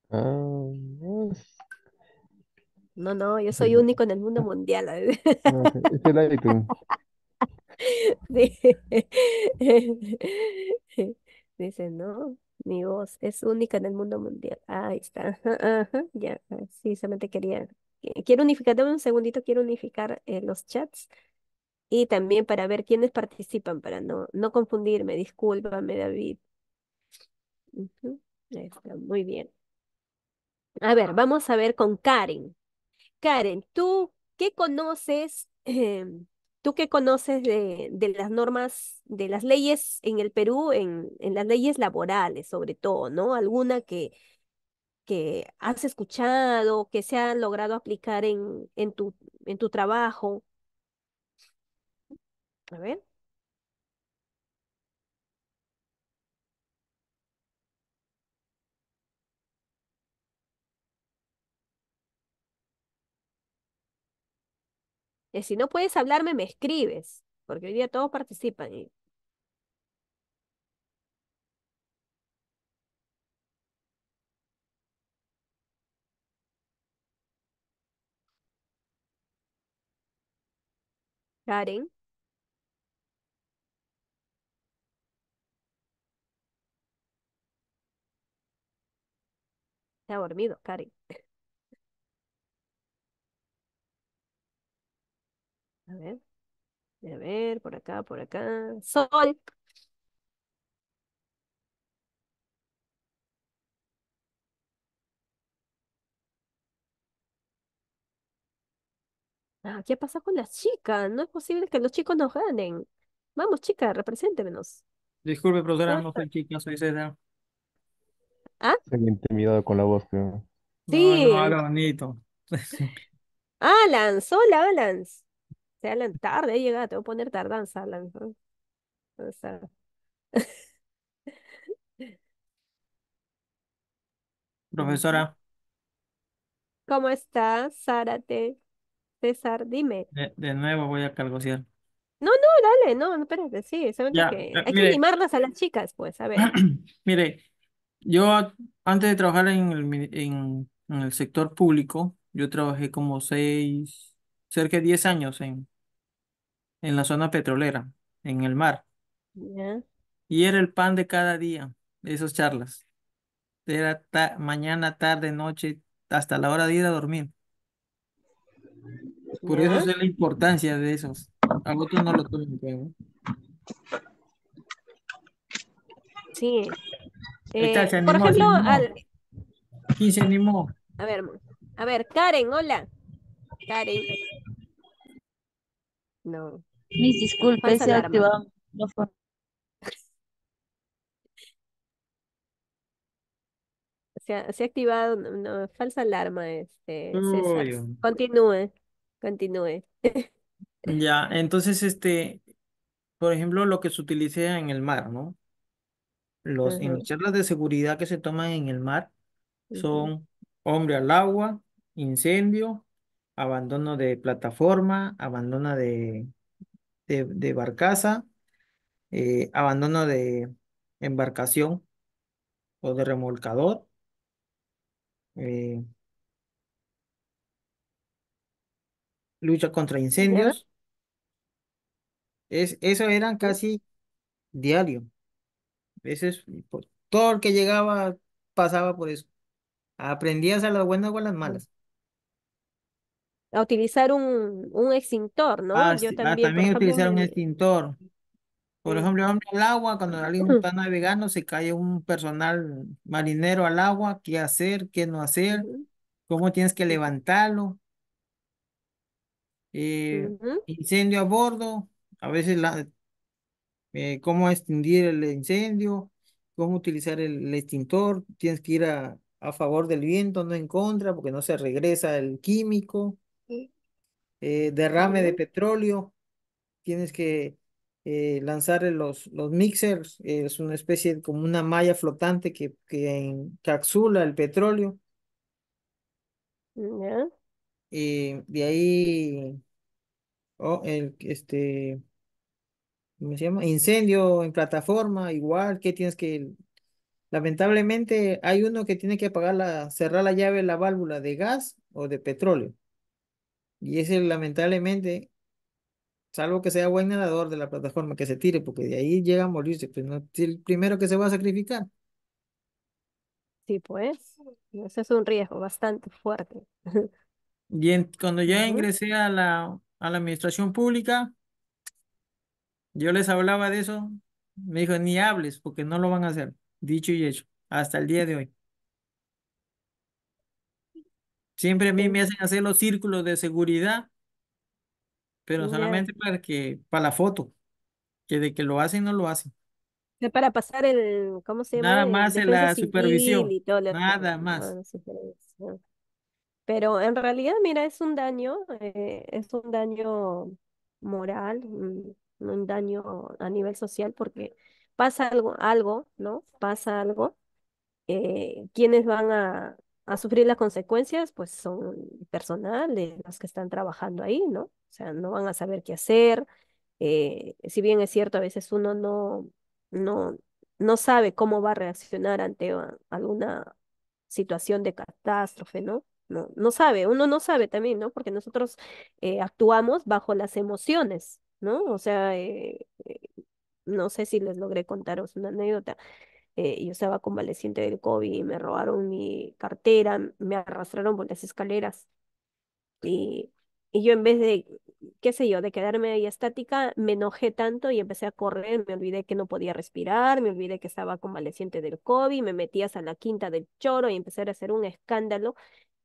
Ah, no, no, yo soy pues. único en el mundo mundial. *laughs* Ah, *laughs* *laughs* Dice, no. Mi voz es única en el mundo mundial. Ah, ahí está. *laughs* ya, ah, sí, solamente quería. Quiero unificar, dame un segundito, quiero unificar eh, los chats y también para ver quiénes participan, para no, no confundirme. Discúlpame, David. ahí está, muy bien. A ver, vamos a ver con Karen. Karen, ¿tú qué conoces? *clears throat* Em, ¿Tú qué conoces de, de, las normas, de las leyes en el Perú, en, en las leyes laborales sobre todo, ¿no? ¿Alguna que, que has escuchado, que se ha logrado aplicar en, en, tu, en tu trabajo? A ver. Y si no puedes hablarme, me escribes, porque hoy día todos participan. Y... Se ha dormido, Karen. *laughs* A ver, a ver, por acá, por acá. Sol. Ah, ¿qué pasa con las chicas? No es posible que los chicos nos ganen. Vamos, chicas, represéntenos. Disculpe, profesora, no soy chica, soy César. ¿Ah? intimidado con la voz, Sí. no, bonito. *laughs* ¡Alan! hola, alan sea la tarde, llega, tengo que poner tardanza. *laughs* *laughs* Profesora. ¿Cómo estás, Zárate? César, dime. De, nuevo voy a calgociar No, no, dale, no, espérate, sí, eh, hay que animarlas a las chicas, pues, a ver. *clears throat* mire, yo antes de trabajar en en, en el sector público, yo trabajé como seis, cerca de diez años en, en la zona petrolera, en el mar. Y era el pan de cada día, de esas charlas. Era mañana, tarde, noche, hasta la hora de ir a dormir. Por eso es la importancia de esos. A vosotros no lo tomen Sí. Eh, por ejemplo, ¿Quién se animó? a ver, a ver, Karen, hola. Karen. No. Mis disculpas, se ha activado el Se ha, activado una falsa alarma, este, Continúe, continúe. *laughs* Ya, entonces, este, por ejemplo, lo que se utiliza en el mar, ¿no? Los, las charlas de seguridad que se toman en el mar son hombre al agua, incendio, abandono de plataforma, abandono de de, barcaza, eh, abandono de embarcación o de remolcador, eh, lucha contra incendios. Es, eso eran casi diario. Eso es, todo el que llegaba pasaba por eso. Aprendías a las buenas o a las malas a utilizar un, un extintor, ¿no? Ah, Yo ah, también, también utilizar un extintor. Por ejemplo, el agua, cuando alguien está navegando, se cae un personal marinero al agua, qué hacer, qué no hacer, cómo tienes que levantarlo. Eh, incendio a bordo, a veces la, eh, cómo extinguir el incendio, cómo utilizar el, extintor, tienes que ir a, a favor del viento, no en contra, porque no se regresa el químico. Eh, derrame de petróleo, tienes que eh, lanzar los, los mixers, es una especie como una malla flotante que, que encapsula el petróleo. Mm, y de ahí, o oh, el, este, llama? Incendio en plataforma, igual que tienes que, lamentablemente hay uno que tiene que apagar la, cerrar la llave, la válvula de gas o de petróleo. Y ese lamentablemente, salvo que sea buen nadador de la plataforma, que se tire, porque de ahí llega a morirse, pues no es el primero que se va a sacrificar. Sí, pues, ese es un riesgo bastante fuerte. Bien, *laughs* cuando ya ingresé a la, a la administración pública, yo les hablaba de eso, me dijo, ni hables, porque no lo van a hacer, dicho y hecho, hasta el día de hoy. Siempre a mí me hacen hacer los círculos de seguridad, pero solamente para que, para la foto, que de que lo hacen no lo hacen. para pasar el, ¿cómo se llama? Nada más en la supervisión. Nada más. Pero en realidad, mira, es un daño, eh, es un daño moral, un, daño a nivel social, porque pasa algo, algo, ¿no? Pasa algo. Eh, quienes van a, a sufrir las consecuencias, pues son personales los que están trabajando ahí, ¿no? O sea, no van a saber qué hacer. Eh, si bien es cierto, a veces uno no, no, no sabe cómo va a reaccionar ante ah, alguna situación de catástrofe, ¿no? No, no sabe, uno no sabe también, ¿no? Porque nosotros eh, actuamos bajo las emociones, ¿no? O sea, eh, no sé si les logré contaros una anécdota. Eh, yo estaba convaleciente del COVID y me robaron mi cartera, me arrastraron por las escaleras. Y, y yo en vez de, qué sé yo, de quedarme ahí estática, me enojé tanto y empecé a correr, me olvidé que no podía respirar, me olvidé que estaba convaleciente del COVID, me metí hasta la quinta del choro y empecé a hacer un escándalo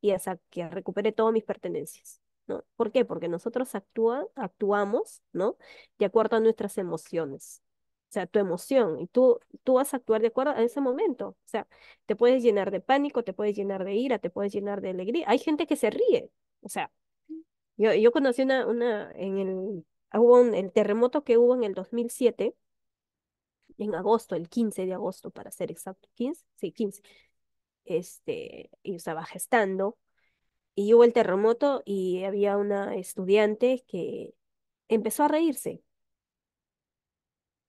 y hasta que recuperé todas mis pertenencias. ¿no? ¿Por qué? Porque nosotros actuamos, ¿no? De acuerdo a nuestras emociones o sea, tu emoción, y tú, tú vas a actuar de acuerdo a ese momento. O sea, te puedes llenar de pánico, te puedes llenar de ira, te puedes llenar de alegría. Hay gente que se ríe. O sea, yo, yo conocí una, una, en el, hubo un, el terremoto que hubo en el 2007, en agosto, el 15 de agosto, para ser exacto, 15, sí, 15. Este, y estaba gestando y hubo el terremoto y había una estudiante que empezó a reírse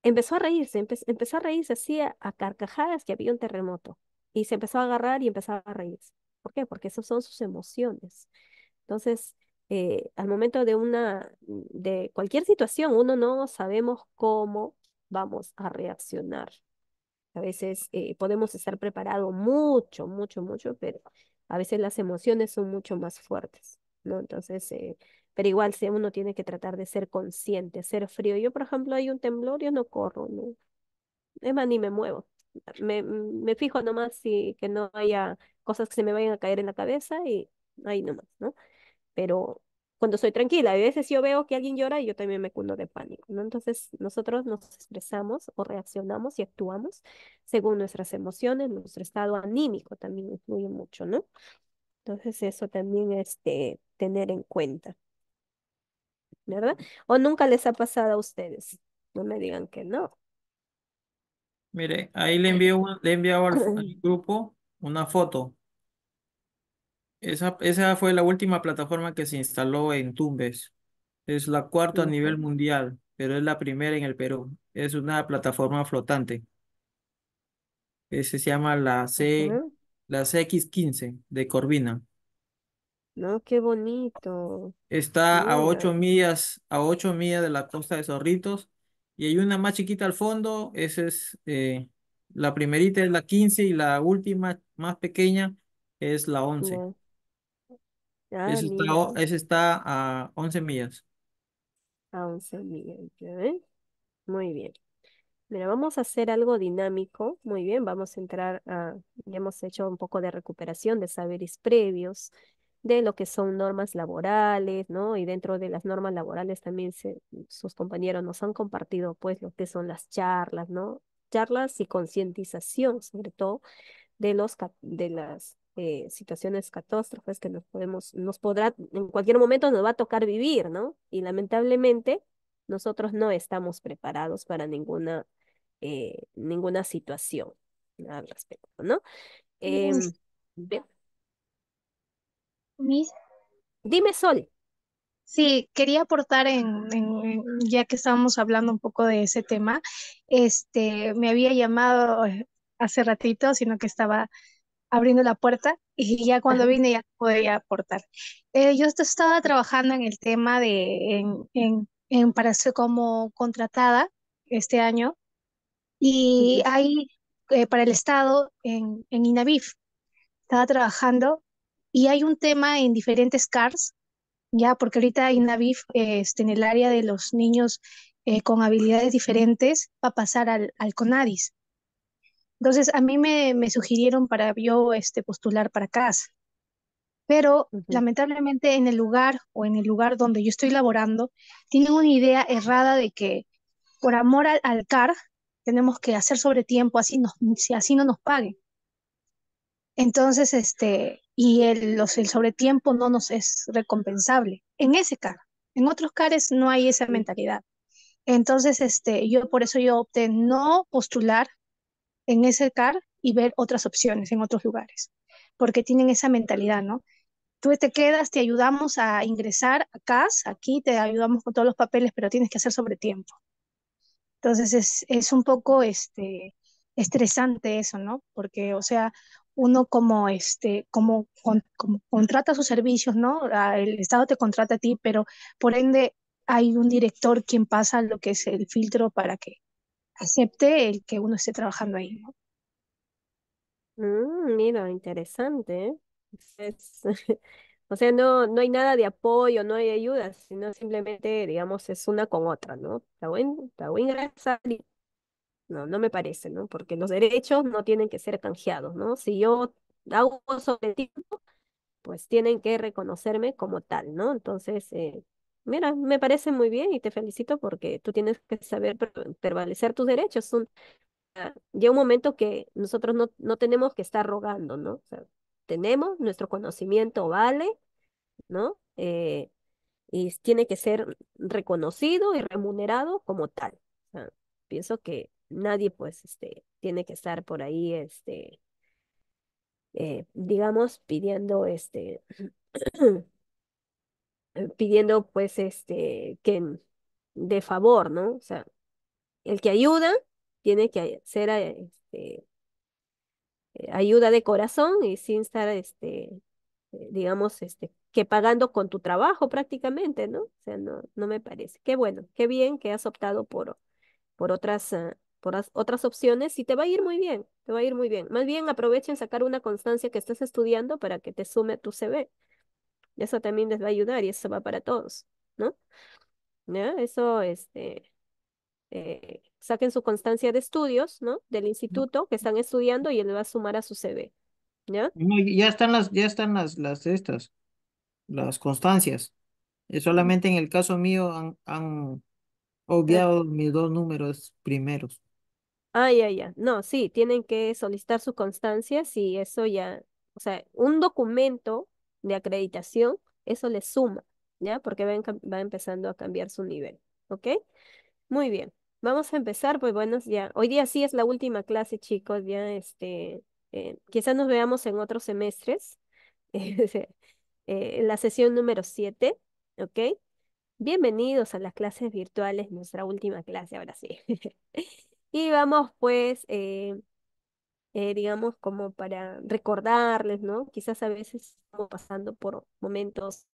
empezó a reírse, empezó a reírse así a, carcajadas que había un terremoto. Y se empezó a agarrar y empezaba a reírse. ¿Por qué? Porque esas son sus emociones. Entonces, eh, al momento de una, de cualquier situación, uno no sabemos cómo vamos a reaccionar. A veces eh, podemos estar preparados mucho, mucho, mucho, pero a veces las emociones son mucho más fuertes, ¿no? Entonces, eh, pero igual uno tiene que tratar de ser consciente, ser frío. Yo, por ejemplo, hay un temblor, yo no corro, no. Es más, ni me muevo. Me, mm, me fijo nomás si que no haya cosas que se me vayan a caer en la cabeza y ahí nomás, ¿no? Pero cuando soy tranquila. A veces yo veo que alguien llora y yo también me cundo de pánico, ¿no? Entonces nosotros nos expresamos o reaccionamos y actuamos según nuestras emociones, nuestro estado anímico también influye mucho, ¿no? Entonces eso también es este, tener en cuenta. ¿verdad? ¿O nunca les ha pasado a ustedes? No me digan que no. Mire, ahí le envié le enviado al, *laughs* grupo una foto. Esa, esa fue la última plataforma que se instaló en Tumbes. Es la cuarta a nivel mundial, pero es la primera en el Perú. Es una plataforma flotante. Ese se llama la, C, la CX15 de Corvina. No, qué bonito. Está a ocho millas, a ocho millas de la costa de Zorritos. Y hay una más chiquita al fondo. Esa es eh, la primerita, es la 15 y la última más pequeña es la 11. Ya. Ah, esa está, a 11 millas. a 11 millas, ¿eh? Muy bien. Mira, vamos a hacer algo dinámico. Muy bien, vamos a entrar a, ya hemos hecho un poco de recuperación de saberes previos, de lo que son normas laborales, ¿no? Y dentro de las normas laborales también sus compañeros nos han compartido pues lo que son las charlas, ¿no? Charlas y concientización sobre todo de, los, de las eh, situaciones catástrofes que nos podemos, nos podrá, en cualquier momento nos va a tocar vivir, ¿no? Y lamentablemente nosotros no estamos preparados para ninguna, eh, ninguna situación al respecto, ¿no? Eh, Dime, Sol. Sí, quería aportar en, ya que estábamos hablando un poco de ese tema, este, me había llamado eh, hace ratito, sino que estaba abriendo la puerta y ya cuando vine ya podía aportar. Eh, yo estaba trabajando en el tema de, en, en, para ser como contratada este año y ahí eh, para el Estado en, en INAVIF. Estaba trabajando y hay un tema en diferentes CARS, ya, porque ahorita INAVIF, este, en el área de los niños eh, con habilidades diferentes, va a pasar al, al CONADIS. Entonces, a mí me, me, sugirieron para yo este, postular para CAS, pero lamentablemente en el lugar o en el lugar donde yo estoy laborando, tienen una idea errada de que por amor al, CAR tenemos que hacer sobre tiempo, así, si así no nos paguen. Entonces, este, y el, el sobretiempo no nos es recompensable. En ese CAR, en otros CARES no hay esa mentalidad. Entonces, este, yo por eso yo opté no postular en ese CAR y ver otras opciones en otros lugares, porque tienen esa mentalidad, ¿no? Tú te quedas, te ayudamos a ingresar a CAS, aquí te ayudamos con todos los papeles, pero tienes que hacer sobretiempo. Entonces es, es un poco este, estresante eso, ¿no? Porque, o sea, uno como este como, como contrata sus servicios, ¿no? Ah, el Estado te contrata a ti, pero por ende hay un director quien pasa lo que es el filtro para que acepte el que uno esté trabajando ahí, ¿no? Mm, mira, interesante. ¿eh? *laughs* o sea, no, no hay nada de apoyo, no hay ayuda, sino simplemente, digamos, es una con otra, ¿no? Está voy, está no, no me parece, ¿no? Porque los derechos no tienen que ser canjeados, ¿no? Si yo hago sobre tiempo, pues tienen que reconocerme como tal, ¿no? Entonces, eh, mira, me parece muy bien y te felicito porque tú tienes que saber prevalecer tus derechos. Son, ah, llega un momento que nosotros no, no tenemos que estar rogando, ¿no? O sea, tenemos, nuestro conocimiento vale, ¿no? Eh, y tiene que ser reconocido y remunerado como tal. pienso que nadie pues este, tiene que estar por ahí, este, eh, digamos, pidiendo este, *clears throat* pidiendo pues este, que de favor, ¿no? O sea, el que ayuda tiene que ser este, ayuda de corazón y sin estar, este, digamos, este, que pagando con tu trabajo prácticamente, ¿no? O sea, no, no me parece. Qué bueno, qué bien que has optado por, por otras ah, otras, opciones y te va a ir muy bien, te va a ir muy bien. Más bien aprovechen sacar una constancia que estás estudiando para que te sume tu CV. eso también les va a ayudar y eso va para todos, ¿no? ¿Ya? Eso, este, eh, saquen su constancia de estudios, ¿no? Del instituto que están estudiando y él va a sumar a su CV, ¿ya? ya están las, ya están las, las estas, las constancias. Eh, solamente en el caso mío han, han obviado mis dos números primeros. Ah, ya, ya. No, sí, tienen que solicitar sus constancias y eso ya, o sea, un documento de acreditación, eso les suma, ¿ya? Porque va, empezando a cambiar su nivel, ¿ok? Muy bien. Vamos a empezar, pues bueno, ya, hoy día sí es la última clase, chicos, ya, este, eh, quizás nos veamos en otros semestres, *laughs* eh, la sesión número 7, ¿ok? Bienvenidos a las clases virtuales, nuestra última clase, ahora sí. *laughs* Y vamos pues, eh, eh, digamos, como para recordarles, ¿no? Quizás a veces estamos pasando por momentos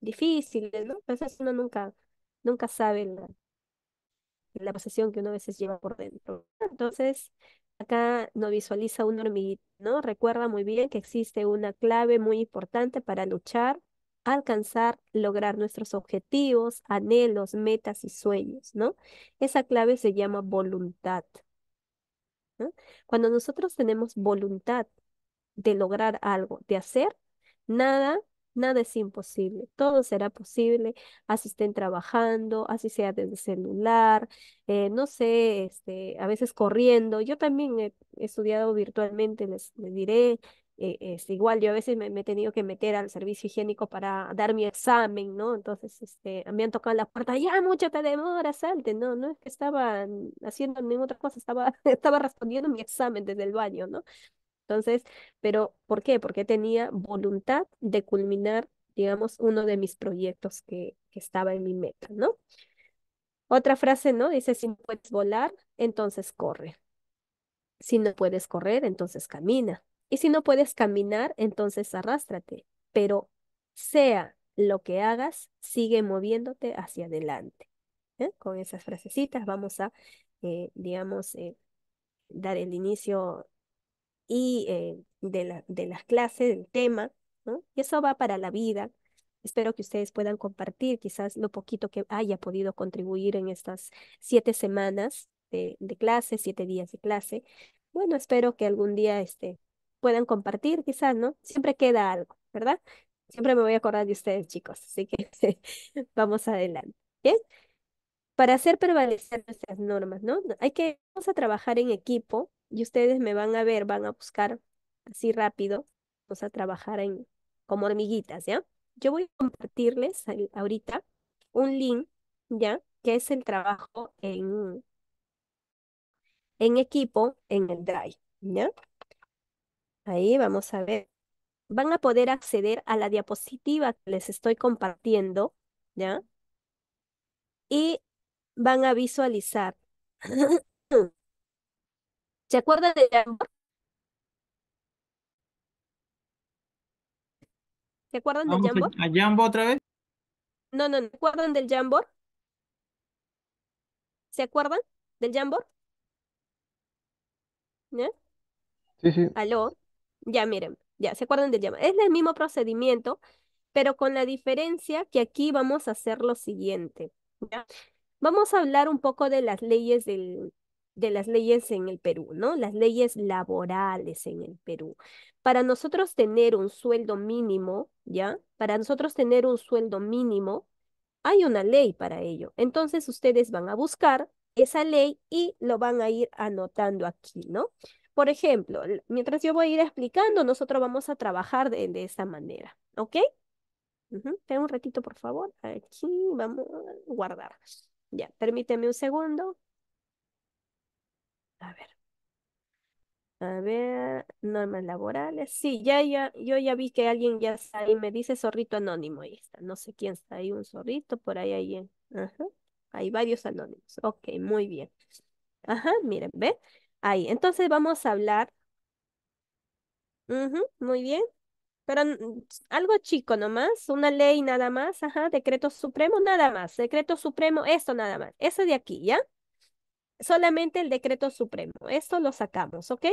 difíciles, ¿no? A veces uno nunca, nunca sabe la, la posesión que uno a veces lleva por dentro. Entonces, acá nos visualiza un hormiguito, ¿no? Recuerda muy bien que existe una clave muy importante para luchar alcanzar, lograr nuestros objetivos, anhelos, metas y sueños, ¿no? Esa clave se llama voluntad. Cuando nosotros tenemos voluntad de lograr algo, de hacer, nada, nada es imposible, todo será posible, así estén trabajando, así sea desde celular, eh, no sé, este, a veces corriendo. Yo también he estudiado virtualmente, les, les diré, eh, es, este, igual yo a veces me, he tenido que meter al servicio higiénico para dar mi examen, ¿no? Entonces, este, me han tocado la puerta, ya mucho te demora, salte, no, no es que estaban haciendo ninguna otra cosa, estaba, *laughs* estaba respondiendo mi examen desde el baño, ¿no? Entonces, pero ¿por qué? Porque tenía voluntad de culminar, digamos, uno de mis proyectos que, que estaba en mi meta, ¿no? Otra frase, ¿no? Dice, si puedes volar, entonces corre. Si no puedes correr, entonces camina. Y si no puedes caminar, entonces arrástrate, pero sea lo que hagas, sigue moviéndote hacia adelante. ¿eh? Con esas frasecitas vamos a, eh, digamos, eh, dar el inicio y de, la, de las clases, del tema, ¿no? Y eso va para la vida. Espero que ustedes puedan compartir quizás lo poquito que haya podido contribuir en estas siete semanas de, de clase, siete días de clase. Bueno, espero que algún día este, puedan compartir, quizás, ¿no? Siempre queda algo, ¿verdad? Siempre me voy a acordar de ustedes, chicos, así que *laughs* vamos adelante. Bien. Para hacer prevalecer nuestras normas, ¿no? Hay que, vamos a trabajar en equipo y ustedes me van a ver, van a buscar así rápido, vamos a trabajar en, como hormiguitas, ¿ya? Yo voy a compartirles ahorita un link, ¿ya? Que es el trabajo en, en equipo en el Drive, ¿ya? Ahí vamos a ver. Van a poder acceder a la diapositiva que les estoy compartiendo, ¿ya? Y van a visualizar. *clears throat* ¿Se acuerdan de ¿Se acuerdan del Jamboard? ¿A Jambo otra vez? No, no, ¿se acuerdan del Jamboard? ¿Se acuerdan del Jamboard? ¿Eh? Sí, sí. ¿Aló? Ya, miren, ya, ¿se acuerdan del llama? Es el mismo procedimiento, pero con la diferencia que aquí vamos a hacer lo siguiente. Vamos a hablar un poco de las leyes del, de las leyes en el Perú, ¿no? Las leyes laborales en el Perú. Para nosotros tener un sueldo mínimo, ¿ya? Para nosotros tener un sueldo mínimo, hay una ley para ello. Entonces ustedes van a buscar esa ley y lo van a ir anotando aquí, ¿no? Por ejemplo, mientras yo voy a ir explicando, nosotros vamos a trabajar de, esa esta manera, ¿ok? tengo un ratito, por favor. Aquí vamos a guardar. Ya, permíteme un segundo. A ver. A ver, normas laborales. Sí, ya, ya, yo ya vi que alguien ya está ahí, me dice zorrito anónimo. Ahí está, no sé quién está ahí, un zorrito, por ahí ahí. Ajá. Hay varios anónimos. Ok, muy bien. Ajá, miren, ¿ve? Ahí, entonces vamos a hablar. muy bien. Pero algo chico nomás, una ley nada más, ajá, decreto supremo nada más, decreto supremo, esto nada más, eso de aquí, ¿ya? Solamente el decreto supremo, esto lo sacamos, ¿ok?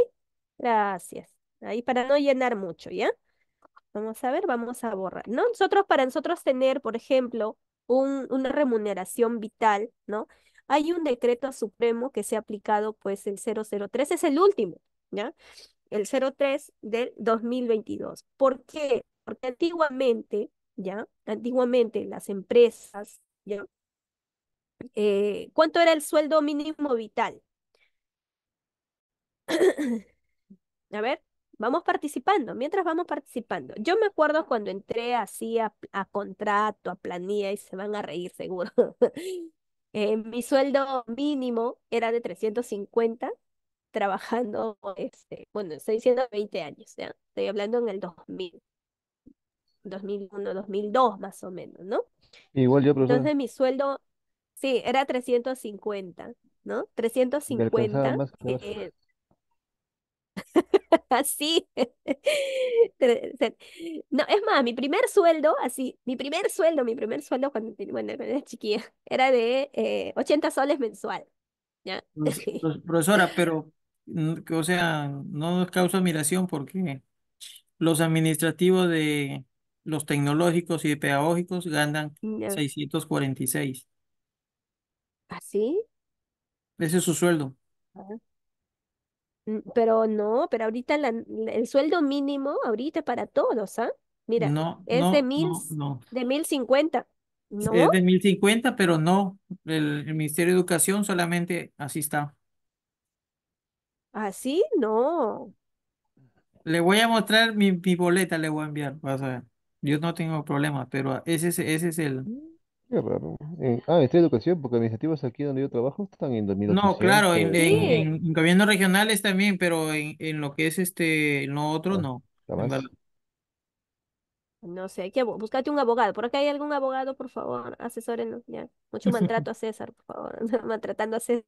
Gracias. Ahí para no llenar mucho, ¿ya? Vamos a ver, vamos a borrar, Nosotros, para nosotros tener, por ejemplo, un, una remuneración vital, ¿no? hay un decreto supremo que se ha aplicado, pues el 003 es el último, ¿ya? El 03 del 2022. ¿Por qué? Porque antiguamente, ¿ya? Antiguamente las empresas, ¿ya? Eh, ¿Cuánto era el sueldo mínimo vital? *clears throat* a ver, vamos participando, mientras vamos participando. Yo me acuerdo cuando entré así a, a contrato, a planilla, y se van a reír seguro. *laughs* Eh, mi sueldo mínimo era de 350 trabajando, este, bueno, estoy diciendo 20 años, ¿ya? estoy hablando en el 2000, 2001, 2002 más o menos, ¿no? Igual yo, Entonces mi sueldo, sí, era 350, ¿no? 350 así. *laughs* *laughs* No, es más, mi primer sueldo, así, mi primer sueldo, mi primer sueldo cuando, era chiquilla, *laughs* era de 80 eh, soles mensual. profesora, pero, o sea, no causa admiración porque los administrativos de los tecnológicos y pedagógicos ganan 646 646. ¿Así? Ese es su sueldo. Ah. Mm, pero no, pero ahorita el sueldo mínimo, ahorita para todos, ¿ah? Mira, es de mil, de mil cincuenta. Es de mil cincuenta, pero no, el, Ministerio de Educación solamente así está. ¿Así? ¿Ah, no. Le voy a mostrar mi, mi boleta, le voy a enviar, vas a ver. Yo no tengo problema, pero ese, ese es el... Mm. Qué raro. En- ah, Educación, porque administrativos aquí donde yo trabajo están en No, claro, en, gobiernos regionales también, pero en, lo que es este, en otro, ah, no. no sé, hay que un abogado. Por acá hay algún abogado, por favor, asesórenos ya. Mucho *laughs* maltrato a César, por favor. *laughs* Maltratando a César.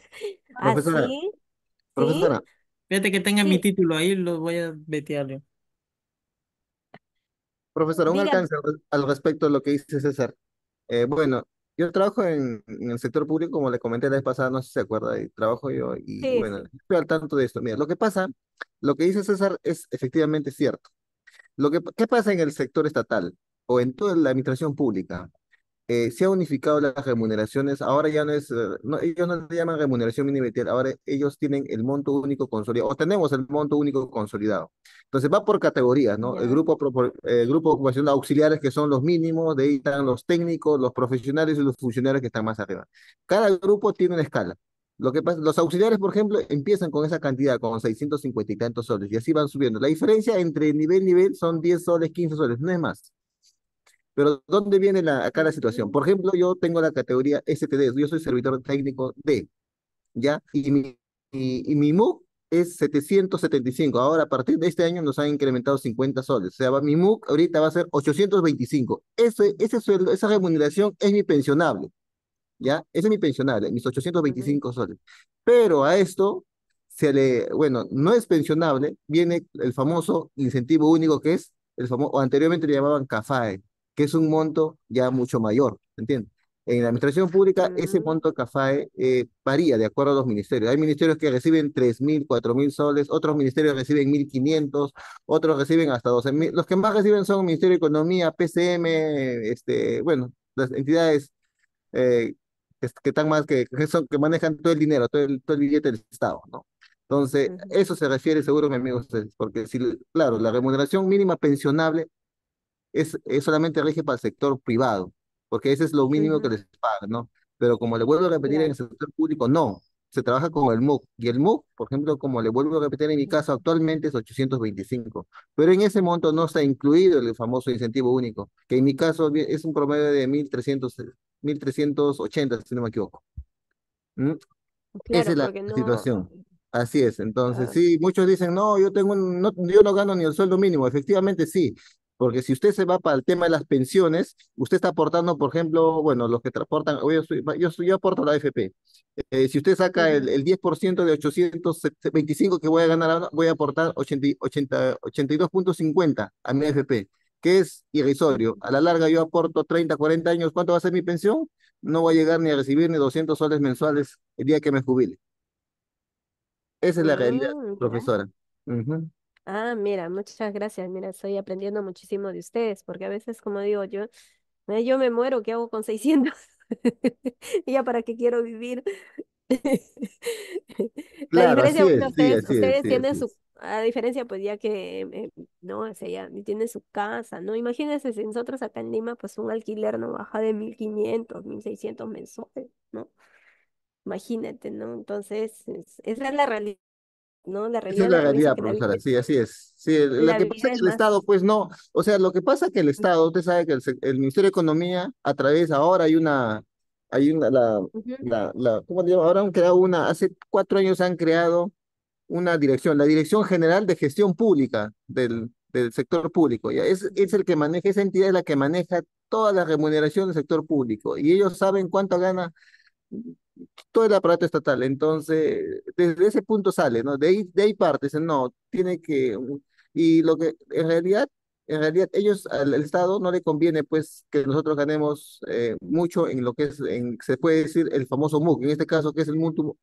*laughs* Profesora, ¿Así? profesora, Fíjate que tenga mi título ahí, lo voy a vetearle. profesora, un alcance al respecto de lo que dice César. Eh, bueno, yo trabajo en, el sector público, como le comenté la vez pasada, no sé si se acuerda, trabajo yo y bueno, estoy al tanto de esto. Mira, lo que pasa, lo que dice César es efectivamente cierto. Lo que, ¿qué pasa en el sector estatal o en toda la administración pública? Eh, se ha unificado las remuneraciones. Ahora ya no es, eh, no, ellos no le llaman remuneración mínima ahora ellos tienen el monto único consolidado, o tenemos el monto único consolidado. Entonces va por categorías, ¿no? El grupo, eh, el grupo ocupacional auxiliares que son los mínimos, de ahí están los técnicos, los profesionales y los funcionarios que están más arriba. Cada grupo tiene una escala. Lo que pasa, los auxiliares, por ejemplo, empiezan con esa cantidad, con 650 y tantos soles, y así van subiendo. La diferencia entre nivel nivel son 10 soles, 15 soles, no es más. Pero ¿dónde viene la, acá la situación? Por ejemplo, yo tengo la categoría STD, yo soy servidor técnico D, ¿ya? Y mi, y, mi MOOC es 775. Ahora, a partir de este año nos han incrementado 50 soles. O sea, mi MOOC ahorita va a ser 825. Ese, ese sueldo, esa remuneración es mi pensionable. ¿Ya? Ese es mi pensionable, mis 825 soles. Pero a esto se le, bueno, no es pensionable, viene el famoso incentivo único que es el famoso, o anteriormente le llamaban CAFAE, que es un monto ya mucho mayor, ¿entiendes? En la administración pública, ese mm. monto CAFAE eh, varía de acuerdo a los ministerios. Hay ministerios que reciben 3.000, 4.000 soles, otros ministerios reciben 1.500, otros reciben hasta 12.000. Los que más reciben son el Ministerio de Economía, PCM, este, bueno, las entidades eh, que, están más, que, son, que manejan todo el dinero, todo el, billete del Estado, ¿no? Entonces, eso se refiere seguro, mi amigo, porque si, claro, la remuneración mínima pensionable es, solamente rige para el sector privado, porque ese es lo mínimo que les pagan, ¿no? Pero como le vuelvo a repetir, en el sector público no, se trabaja con el MOOC. Y el MOOC, por ejemplo, como le vuelvo a repetir en mi caso, actualmente es 825. Pero en ese monto no está incluido el famoso incentivo único, que en mi caso es un promedio de 1.300, 1.380, si no me equivoco. ¿Mm? Esa es la situación. Así es, entonces ah. sí, muchos dicen, no, yo tengo no, yo no gano ni el sueldo mínimo, efectivamente sí, porque si usted se va para el tema de las pensiones, usted está aportando, por ejemplo, bueno, los que transportan, yo, yo, yo, aporto la AFP. Eh, si usted saca el, el 10% de 825 que voy a ganar ahora, voy a aportar 82.50 a mi AFP, que es irrisorio. A la larga yo aporto 30, 40 años, ¿cuánto va a ser mi pensión? No voy a llegar ni a recibir ni 200 soles mensuales el día que me jubile. Esa es la realidad, mm, profesora. Uh Ah, mira, muchas gracias. Mira, estoy aprendiendo muchísimo de ustedes, porque a veces, como digo yo, yo me muero, ¿qué hago con 600? *laughs* ya para qué quiero vivir. La diferencia, ustedes, tienen su, a diferencia, pues ya que, eh, no, o sea, ya tienen su casa, ¿no? Imagínense, si nosotros acá en Lima, pues un alquiler no baja de 1500, 1600 mensuales, ¿no? Imagínate, ¿no? Entonces, esa es la realidad ¿no? La realidad, la realidad, profesora, sí, así es. Sí, la, que pasa es que el Estado, pues no, o sea, lo que pasa es que el Estado, usted sabe que el, Ministerio de Economía, a través, ahora hay una, hay una, la, la, ¿cómo le Ahora han creado una, hace cuatro años han creado una dirección, la Dirección General de Gestión Pública del, del sector público, ya, es, es el que maneja, esa entidad es la que maneja toda la remuneración del sector público, y ellos saben cuánto gana todo el aparato estatal. Entonces, desde ese punto sale, ¿no? De ahí, de parte, dicen, no, tiene que... Y lo que en realidad, en realidad ellos, al, Estado no le conviene pues que nosotros ganemos eh, mucho en lo que es, en, se puede decir, el famoso MUC, en este caso que es el monto,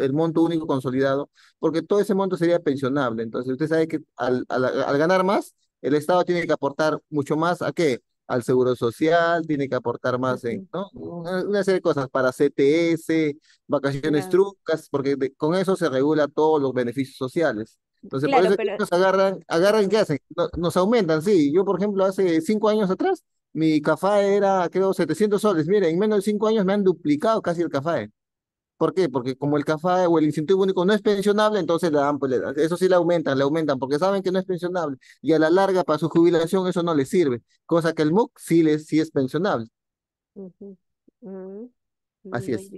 el monto único consolidado, porque todo ese monto sería pensionable. Entonces, usted sabe que al, al ganar más, el Estado tiene que aportar mucho más a qué? al seguro social, tiene que aportar más en, ¿no? Una, serie de cosas para CTS, vacaciones trucas, porque con eso se regula todos los beneficios sociales. Entonces, para por eso agarran, agarran, ¿qué hacen? Nos, aumentan, sí. Yo, por ejemplo, hace cinco años atrás, mi café era, creo, 700 soles. miren, en menos de cinco años me han duplicado casi el café ¿Por qué? Porque como el CAFAE o el incentivo único no es pensionable, entonces pues, le dan, eso sí le aumentan, le aumentan, porque saben que no es pensionable. Y a la larga, para su jubilación, eso no les sirve. Cosa que el MOOC sí, les, sí es pensionable. Mm, mm, Así es.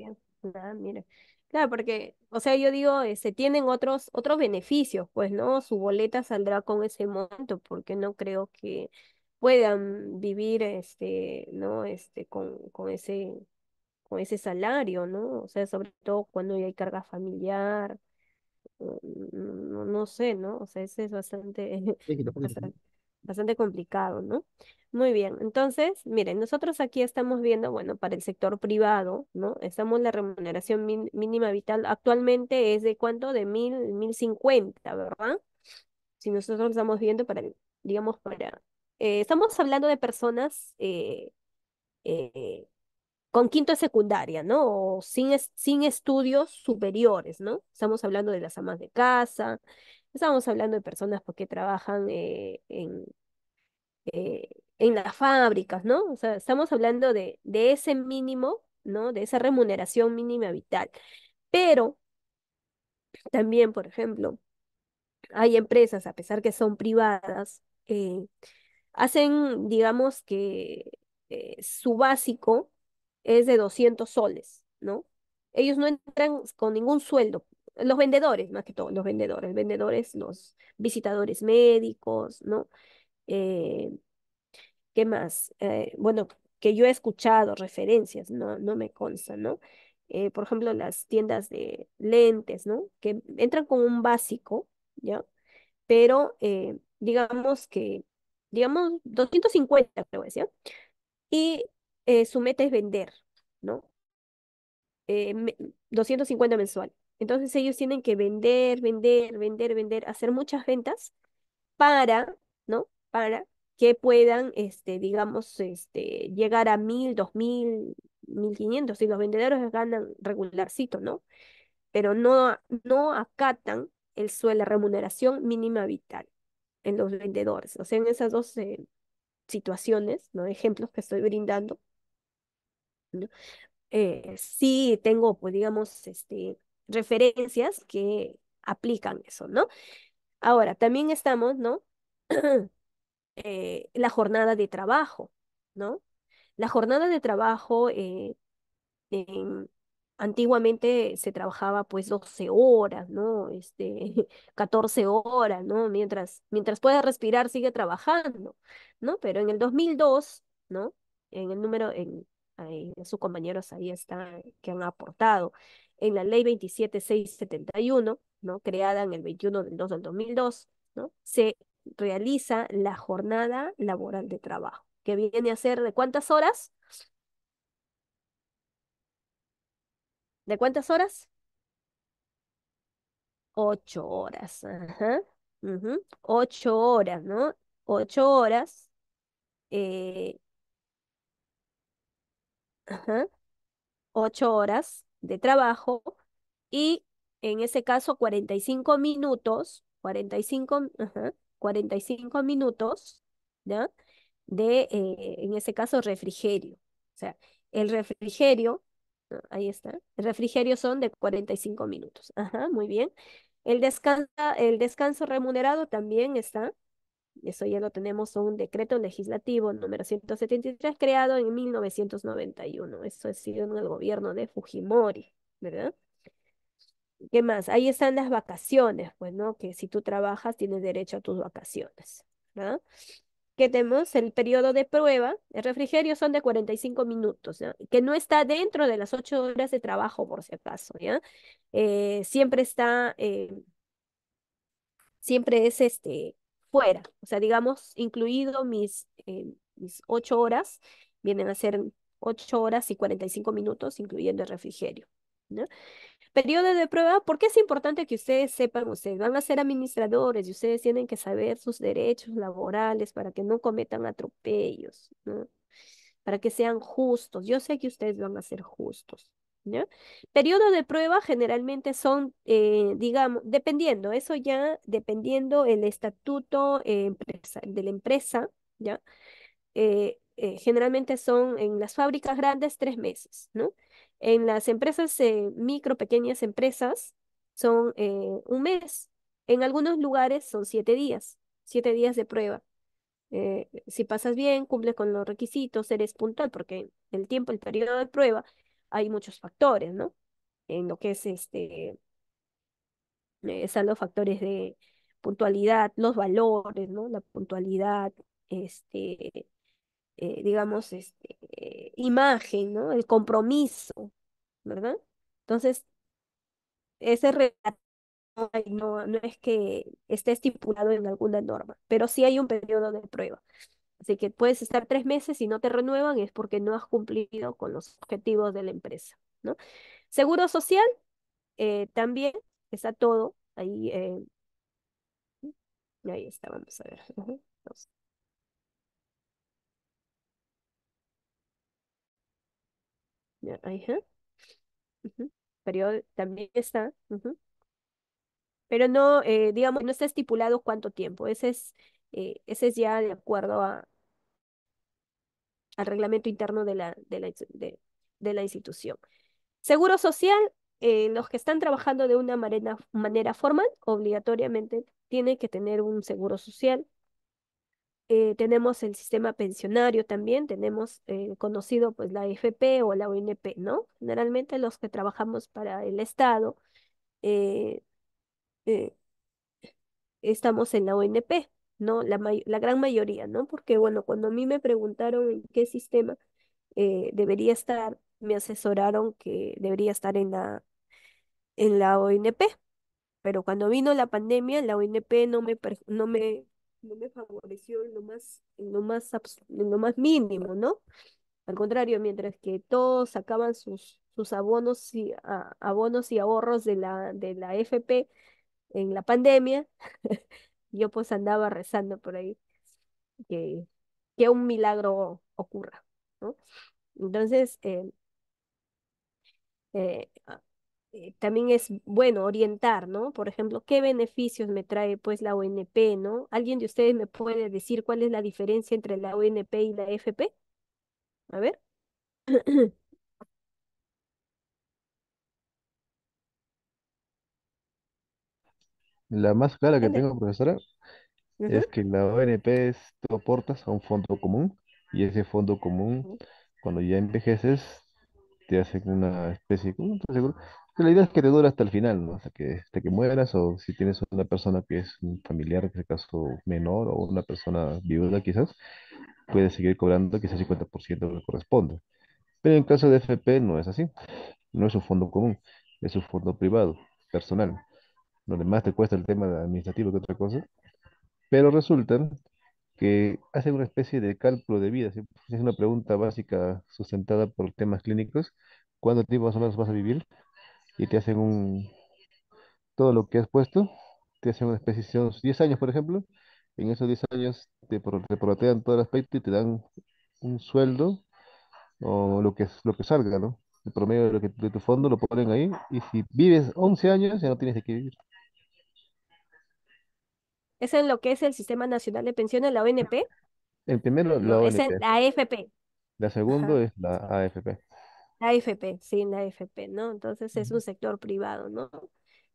Ah, claro, porque, o sea, yo digo, se este, tienen otros, otros beneficios, pues, ¿no? Su boleta saldrá con ese monto, porque no creo que puedan vivir, este, ¿no? Este, con, con ese con ese salario, ¿no? O sea, sobre todo cuando hay carga familiar, no, sé, ¿no? O sea, ese es bastante, *laughs* bastante, complicado, ¿no? Muy bien, entonces, miren, nosotros aquí estamos viendo, bueno, para el sector privado, ¿no? Estamos la remuneración mínima vital actualmente es de cuánto? De mil, mil cincuenta, ¿verdad? Si nosotros estamos viendo para, digamos, para, eh, estamos hablando de personas eh, eh, con quinto de secundaria, ¿no? O sin, sin estudios superiores, ¿no? Estamos hablando de las amas de casa, estamos hablando de personas porque pues, trabajan eh, en, eh, en las fábricas, ¿no? O sea, estamos hablando de, de ese mínimo, ¿no? De esa remuneración mínima vital. Pero también, por ejemplo, hay empresas, a pesar que son privadas, eh, hacen, digamos que su básico es de 200 soles, ¿no? Ellos no entran con ningún sueldo, los vendedores, más que todo, los vendedores, vendedores, los visitadores médicos, ¿no? Eh, ¿Qué más? Eh, bueno, que yo he escuchado referencias, no, no me consta, ¿no? Eh, por ejemplo, las tiendas de lentes, ¿no? Que entran con un básico, ¿ya? Pero digamos que, digamos, 250, creo que ¿ya? Y eh, su meta es vender, ¿no? 250 eh, mensuales, Entonces ellos tienen que vender, vender, vender, vender, hacer muchas ventas para, ¿no? Para que puedan, este, digamos, este, llegar a mil, dos mil, mil quinientos. Y los vendedores ganan regularcito, ¿no? Pero no, no acatan el sueldo, la remuneración mínima vital en los vendedores. O sea, en esas dos eh, situaciones, ¿no? Ejemplos que estoy brindando, eh, sí tengo, pues digamos, este, referencias que aplican eso, ¿no? Ahora, también estamos, ¿no? *clears throat* Eh, la jornada de trabajo, ¿no? La jornada de trabajo eh, antiguamente se trabajaba pues 12 horas, ¿no? Este, 14 *laughs* horas, ¿no? Mientras, mientras pueda respirar sigue trabajando, ¿no? Pero en el 2002, ¿no? En el número, en, y sus compañeros ahí están, que han aportado. En la ley 27671, ¿no? creada en el 21 del del 2002, ¿no? se realiza la jornada laboral de trabajo, que viene a ser de cuántas horas? ¿De cuántas horas? Ocho horas. Ajá. Ocho horas, ¿no? Ocho horas eh, 8 Ocho horas de trabajo y en ese caso 45 minutos, 45, ajá, 45 minutos, ¿ya? De, eh, en ese caso, refrigerio. O sea, el refrigerio, ah, ahí está, el refrigerio son de 45 minutos. Ajá, muy bien. El, descansa, el descanso remunerado también está eso ya lo tenemos, un decreto legislativo número 173 creado en 1991. Eso ha sido en el gobierno de Fujimori, ¿verdad? ¿Qué más? Ahí están las vacaciones, pues, ¿no? Que si tú trabajas tienes derecho a tus vacaciones, ¿verdad? ¿Qué tenemos el periodo de prueba, el refrigerio son de 45 minutos, ¿ya? que no está dentro de las ocho horas de trabajo, por si acaso, ¿ya? Eh, siempre está, eh, siempre es este, fuera. O sea, digamos, incluido mis, eh, ocho mis horas, vienen a ser ocho horas y 45 minutos, incluyendo el refrigerio. ¿no? Periodo de prueba, porque es importante que ustedes sepan, ustedes van a ser administradores y ustedes tienen que saber sus derechos laborales para que no cometan atropellos, ¿no? para que sean justos. Yo sé que ustedes van a ser justos. ¿Ya? de prueba generalmente son, eh, digamos, dependiendo, eso ya dependiendo el estatuto eh, empresa, de la empresa, ¿ya? Eh, generalmente son en las fábricas grandes tres meses, ¿no? En las empresas micro, pequeñas empresas son un mes. En algunos lugares son siete días, siete días de prueba. si pasas bien, cumples con los requisitos, eres puntual, porque el tiempo, el periodo de prueba hay muchos factores, ¿no? En lo que es este, eh, están los factores de puntualidad, los valores, ¿no? La puntualidad, este, eh, digamos, este, eh, imagen, ¿no? El compromiso, ¿verdad? Entonces, ese relato no, no es que esté estipulado en alguna norma, pero sí hay un periodo de prueba. Así que puedes estar tres meses y no te renuevan, es porque no has cumplido con los objetivos de la empresa. ¿no? Seguro social, eh, también está todo ahí. Eh, ahí está, vamos a ver. ahí también está. Pero no, eh, digamos, no está estipulado cuánto tiempo. Ese es eh, ese es ya de acuerdo al reglamento interno de la, de la, de, la institución. Seguro social, eh, los que están trabajando de una manera, formal, obligatoriamente tienen que tener un seguro social. Eh, tenemos el sistema pensionario también, tenemos conocido pues la AFP o la ONP, ¿no? Generalmente los que trabajamos para el Estado estamos en la ONP. ¿no? La, la gran mayoría, ¿no? Porque, bueno, cuando a mí me preguntaron en qué sistema eh, debería estar, me asesoraron que debería estar en la, en la ONP. Pero cuando vino la pandemia, la ONP no me, no me, no me favoreció en lo más, lo más, lo más mínimo, ¿no? Al contrario, mientras que todos sacaban sus, sus abonos, y, abonos y ahorros de la, de la FP en la pandemia, *laughs* yo pues andaba rezando por ahí que, que un milagro ocurra, ¿no? Entonces, eh, eh, ah, eh, también es bueno orientar, ¿no? Por ejemplo, ¿qué beneficios me trae pues la ONP, ¿no? ¿Alguien de ustedes me puede decir cuál es la diferencia entre la ONP y la FP? A ver. *clears throat* La más clara que tengo, profesora, es que la ONP es tú aportas a un fondo común y ese fondo común, cuando ya envejeces, te hace una especie de... La idea es que te dura hasta el final, Hasta que, hasta que mueras o si tienes una persona que es un familiar, en este caso menor, o una persona viuda quizás, puedes seguir cobrando quizás 50% lo que corresponde. Pero en caso de FP no es así. No es un fondo común, es un fondo privado, personal donde más te cuesta el tema administrativo que otra cosa, pero resulta que hacen una especie de cálculo de vida, es una pregunta básica sustentada por temas clínicos, cuánto tiempo más o menos vas a vivir, y te hacen un, todo lo que has puesto, te hacen una especie de 10 años, por ejemplo, en esos 10 años te, te protean todo el aspecto y te dan un sueldo o lo que, lo que salga, ¿no? El promedio de, lo que, de tu fondo lo ponen ahí y si vives 11 años ya no tienes de qué vivir. ¿Es en lo que es el Sistema Nacional de Pensiones, la ONP? El primero, la ONP. Es la AFP. La segunda es la AFP. La AFP, sí, la AFP, ¿no? Entonces es un sector privado, ¿no?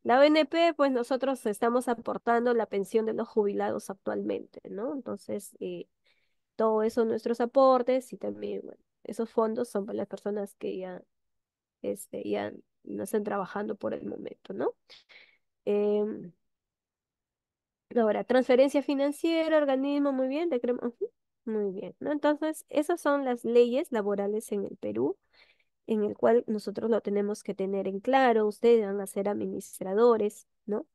La ONP, pues nosotros estamos aportando la pensión de los jubilados actualmente, ¿no? Entonces, eh, todo eso, nuestros aportes y también, bueno, esos fondos son para las personas que ya, este, ya no están trabajando por el momento, ¿no? Eh, Ahora, transferencia financiera, organismo, muy bien, le creemos muy bien, ¿no? Entonces, esas son las leyes laborales en el Perú, en el cual nosotros lo tenemos que tener en claro, ustedes van a ser administradores, ¿no?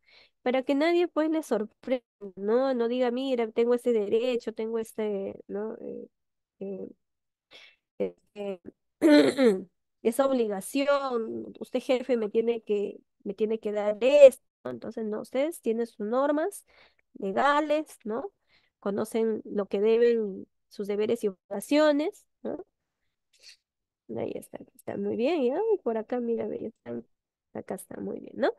Para que nadie pues les sorprenda, ¿no? No diga, mira, tengo este derecho, tengo este, ¿no? Eh, eh, eh, *clears throat* esa obligación, usted jefe me tiene que, me tiene que dar esto, entonces, no, ustedes tienen sus normas legales, ¿no? Conocen lo que deben, sus deberes y obligaciones, ¿no? Ahí está, está muy bien, ¿ya? Y por acá, mira, acá está muy bien, ¿no?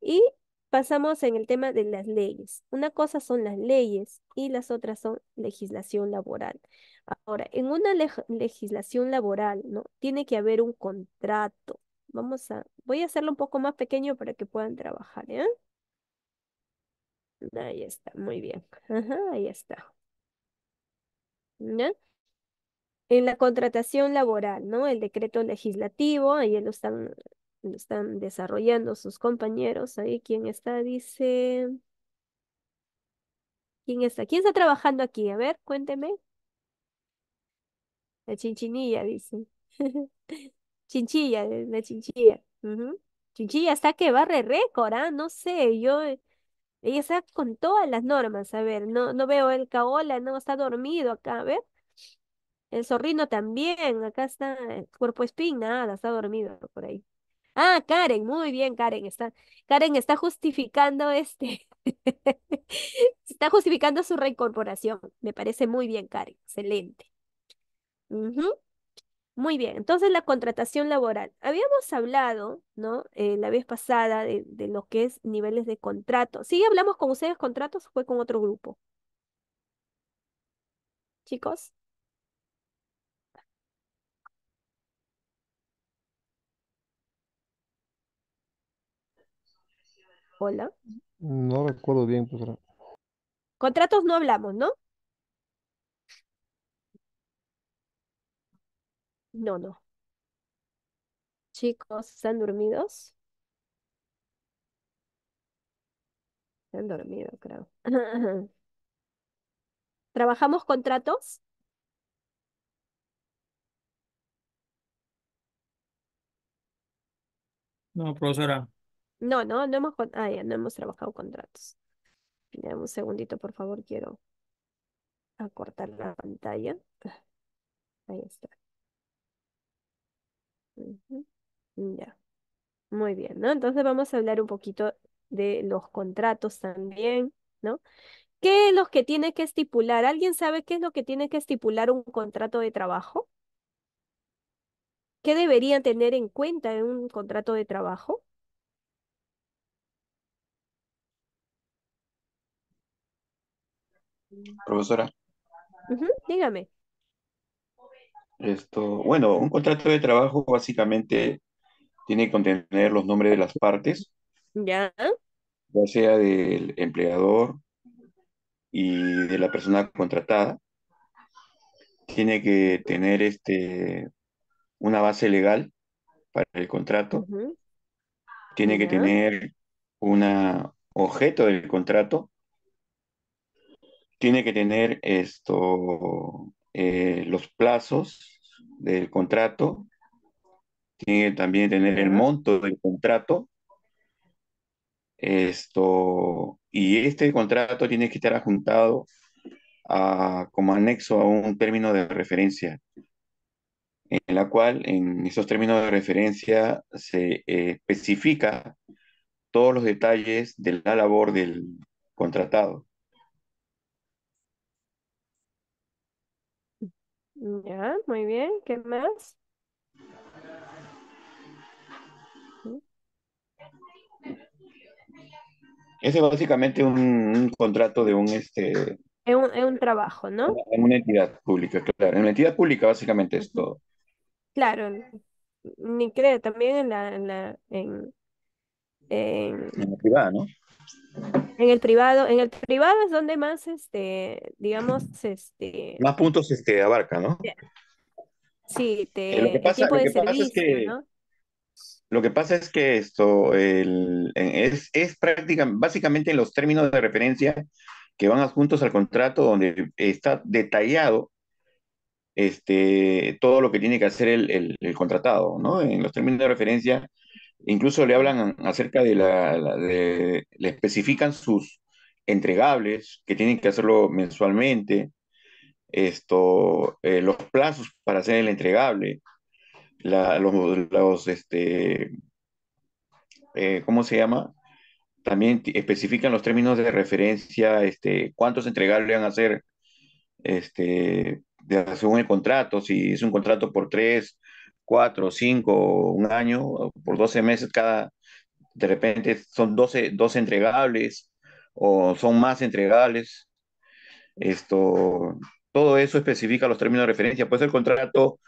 Y pasamos en el tema de las leyes. Una cosa son las leyes y las otras son legislación laboral. Ahora, en una legislación laboral, ¿no? Tiene que haber un contrato, Vamos a, voy a hacerlo un poco más pequeño para que puedan trabajar, ¿eh? Ahí está, muy bien. ahí está. En la contratación laboral, ¿no? El decreto legislativo, ahí lo están, están desarrollando sus compañeros. Ahí quién está, dice... ¿Quién está? ¿Quién está trabajando aquí? A ver, cuénteme. La chinchinilla, dice. *laughs* Chinchilla, la Chinchilla. Chinchilla está que barre récord, ¿ah? No sé, yo... Eh, ella está con todas las normas, a ver, no, no veo el caola, no está dormido acá, a ver. El zorrino también, acá está, el cuerpo espín, nada, está dormido por ahí. Ah, Karen, muy bien, Karen está, Karen está justificando este, *laughs* está justificando su reincorporación. Me parece muy bien, Karen, excelente. Muy bien, entonces la contratación laboral. Habíamos hablado, ¿no? Eh, la vez pasada de, lo que es niveles de contrato. ¿Sí hablamos con ustedes contratos fue con otro grupo? Chicos. Hola. No recuerdo bien, Contratos no hablamos, ¿no? No, no. Chicos, ¿están dormidos? Están han dormido, creo. *laughs* ¿Trabajamos contratos? No, profesora. No, no, no hemos, ah, no hemos trabajado contratos. un segundito, por favor, quiero acortar la pantalla. Ah, ahí está. Mm, ya, muy bien, ¿no? Entonces vamos a hablar un poquito de los contratos también, ¿no? ¿Qué es lo que tiene que estipular? ¿Alguien sabe qué es lo que tiene que estipular un contrato de trabajo? ¿Qué deberían tener en cuenta en un contrato de trabajo? Profesora, dígame. Esto, bueno, un contrato de trabajo básicamente tiene que contener los nombres de las partes. Ya. Ya sea del empleador y de la persona contratada. Tiene que tener este, una base legal para el contrato. Tiene que tener un objeto del contrato. Tiene que tener esto eh, los plazos del contrato, tiene que también tener el monto del contrato. Esto, y este contrato tiene que estar adjuntado como anexo a un término de referencia, en la cual en esos términos de referencia se eh, especifica todos los detalles de la labor del contratado. Ya, muy bien. ¿Qué más? Ese es básicamente un, contrato de un este. Es un, trabajo, ¿no? En una entidad pública, claro. En una entidad pública, básicamente es todo. Claro, ni creo, también en la, en la privada, ¿no? En el privado, en el privado es donde más, este, digamos, este... Más puntos este, abarca, ¿no? Sí, te, eh, lo que pasa, es que, ¿no? Lo que pasa es que esto es, es práctica, básicamente en los términos de referencia que van adjuntos al contrato donde está detallado este, todo lo que tiene que hacer el contratado, ¿no? En los términos de referencia Incluso le hablan acerca de la, le especifican sus entregables que tienen que hacerlo mensualmente, esto, eh, los plazos para hacer el entregable, los, este, eh, ¿cómo se llama? También especifican los términos de referencia, este, cuántos entregables van a hacer, este, según el contrato, si es un contrato por tres, cuatro, cinco, un año, por 12 meses cada, de repente son 12, 12 entregables o son más entregables. Esto, todo eso especifica los términos de referencia. Pues el contrato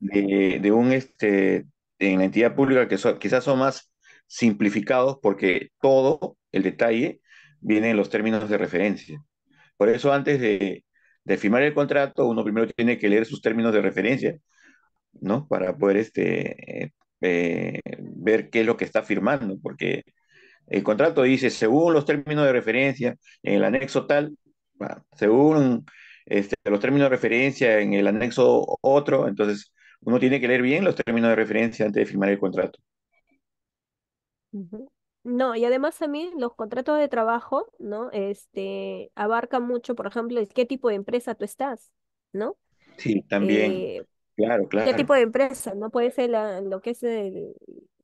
de, de un, este, en la entidad pública que quizás son más simplificados porque todo el detalle viene en los términos de referencia. Por eso antes de, de firmar el contrato, uno primero tiene que leer sus términos de referencia ¿no? Para poder este, eh, ver qué es lo que está firmando, porque el contrato dice, según los términos de referencia, en el anexo tal, según este, los términos de referencia en el anexo otro, entonces uno tiene que leer bien los términos de referencia antes de firmar el contrato. No, y además a mí los contratos de trabajo, ¿no? Este, abarca mucho, por ejemplo, qué tipo de empresa tú estás, ¿no? Sí, también. Eh, Claro, ¿Qué tipo de empresa? No puede ser lo que es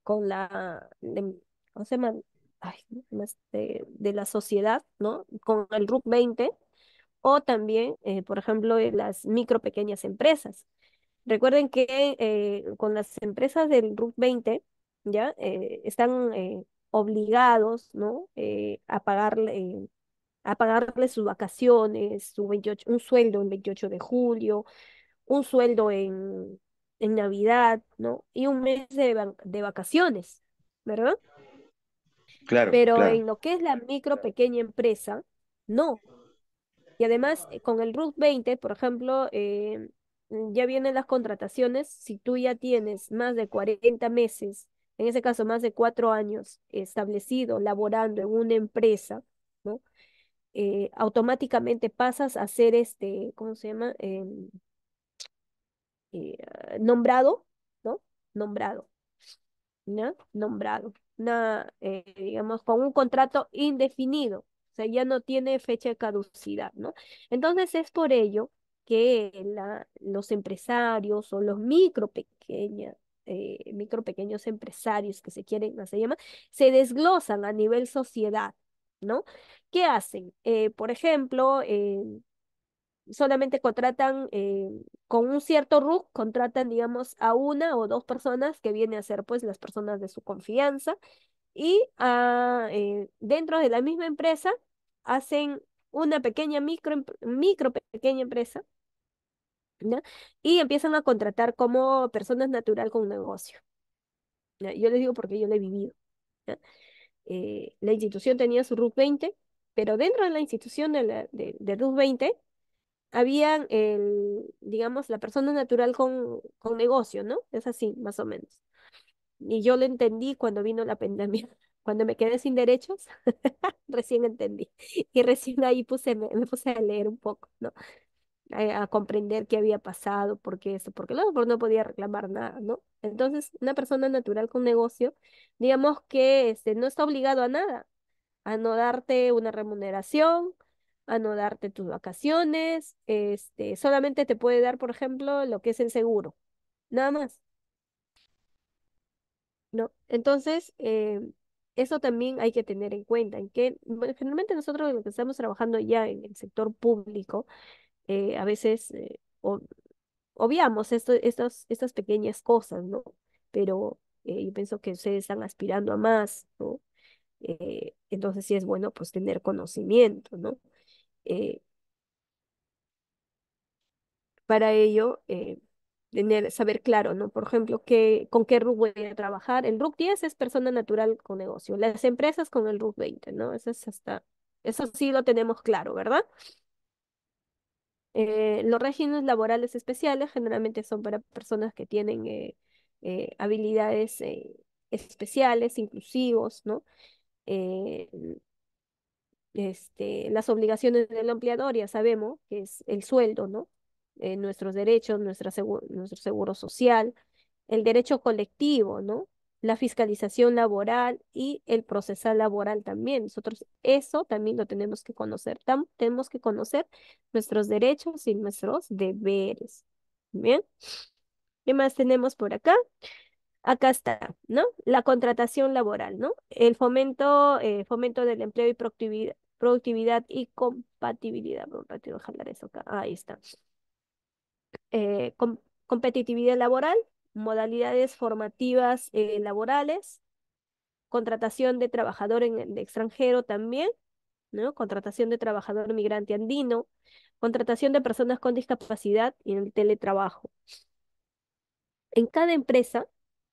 con la, de, ¿cómo se este? de la sociedad, ¿no? Con el RUC 20 o también, eh, por ejemplo, las micro pequeñas empresas. Recuerden que eh, con las empresas del RUC 20, ¿ya? Eh, están obligados, ¿no? a pagarle, a pagarle sus vacaciones, su un sueldo el 28 de julio, un sueldo en, Navidad, ¿no? Y un mes de, vacaciones, ¿verdad? Claro. Pero en lo que es la micro, pequeña empresa, no. Y además, eh, con el RUT 20, por ejemplo, eh, ya vienen las contrataciones. Si tú ya tienes más de 40 meses, en ese caso más de cuatro años, establecido, laborando en una empresa, ¿no? Eh, automáticamente pasas a ser este, ¿cómo se llama? Em, eh, nombrado, ¿no? Nombrado, ¿no? Nombrado, eh, digamos, con un contrato indefinido, o sea, ya no tiene fecha de caducidad, ¿no? Entonces es por ello que la, los empresarios o los micro pequeñas eh, micro pequeños empresarios que se quieren se llama? se desglosan a nivel sociedad, ¿no? ¿Qué hacen? por ejemplo, solamente contratan eh, con un cierto RUC, contratan, digamos, a una o dos personas que vienen a ser, pues, las personas de su confianza y ah, eh, dentro de la misma empresa hacen una pequeña micro, micro pequeña empresa y empiezan a contratar como personas natural con un negocio. Yo les digo porque yo lo he vivido. Eh, la institución tenía su RUC 20, pero dentro de la institución de, la, de, de RUC 20 habían, el, digamos, la persona natural con, con negocio, ¿no? Es así, más o menos. Y yo lo entendí cuando vino la pandemia. *laughs* Cuando me quedé sin derechos, *laughs* recién entendí. Y recién ahí puse, me, puse a leer un poco, ¿no? Eh, a, comprender qué había pasado, por qué esto, porque luego no podía reclamar nada, ¿no? Entonces, una persona natural con negocio, digamos que este, no está obligado a nada, a no darte una remuneración, a no darte tus vacaciones, este, solamente te puede dar, por ejemplo, lo que es el seguro, nada más. ¿No? Entonces, eh, eso también hay que tener en cuenta, en que generalmente nosotros que estamos trabajando ya en el sector público, eh, a veces eh, obviamos esto, estas, estas pequeñas cosas, ¿no? Pero yo pienso que ustedes están aspirando a más, ¿no? entonces sí es bueno pues tener conocimiento, ¿no? Eh, para ello, eh, tener, saber claro, ¿no? Por ejemplo, que con qué RUC voy a trabajar. El RUC 10 es persona natural con negocio, las empresas con el RUC 20, ¿no? Eso, es hasta, eso sí lo tenemos claro, ¿verdad? Eh, los regímenes laborales especiales generalmente son para personas que tienen habilidades especiales, inclusivos, ¿no? este, las obligaciones del empleador, ya sabemos que es el sueldo, ¿no? Eh, nuestros derechos, nuestro seguro social, el derecho colectivo, ¿no? La fiscalización laboral y el procesal laboral también. Nosotros eso también lo tenemos que conocer. tenemos que conocer nuestros derechos y nuestros deberes. Bien. ¿Qué más tenemos por acá? Acá está, ¿no? La contratación laboral, ¿no? El fomento, eh, fomento del empleo y productividad productividad y compatibilidad. Ratito, eso acá. Ah, ahí está. Eh, competitividad laboral, modalidades formativas eh, laborales, contratación de trabajador en, el extranjero también, ¿no? Contratación de trabajador migrante andino, contratación de personas con discapacidad y el teletrabajo. En cada empresa,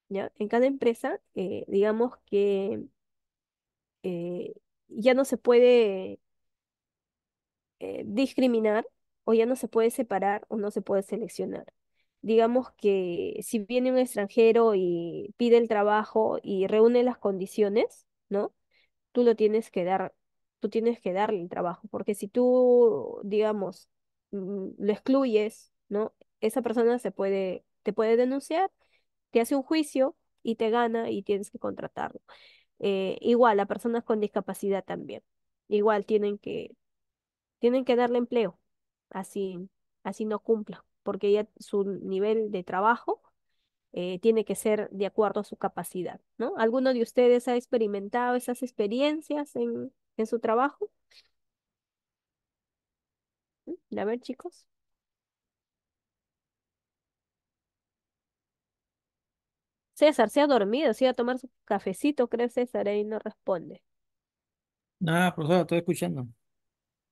¿ya? En cada empresa, eh, digamos que ya no se puede eh, discriminar o ya no se puede separar o no se puede seleccionar. Digamos que si viene un extranjero y pide el trabajo y reúne las condiciones, ¿no? Tú lo tienes que dar, tú tienes que darle el trabajo, porque si tú, digamos, mm, lo excluyes, ¿no? Esa persona se puede, te puede denunciar, te hace un juicio y te gana y tienes que contratarlo. Eh, igual a personas con discapacidad también. Igual tienen que, tienen que darle empleo, así, así no cumpla, porque ya su nivel de trabajo eh, tiene que ser de acuerdo a su capacidad, ¿no? ¿Alguno de ustedes ha experimentado esas experiencias en, en su trabajo? ¿Mm? A ver, chicos. César se ha dormido, se iba a tomar su cafecito, creo César, y no responde. Nada, ah, profesor, estoy escuchando.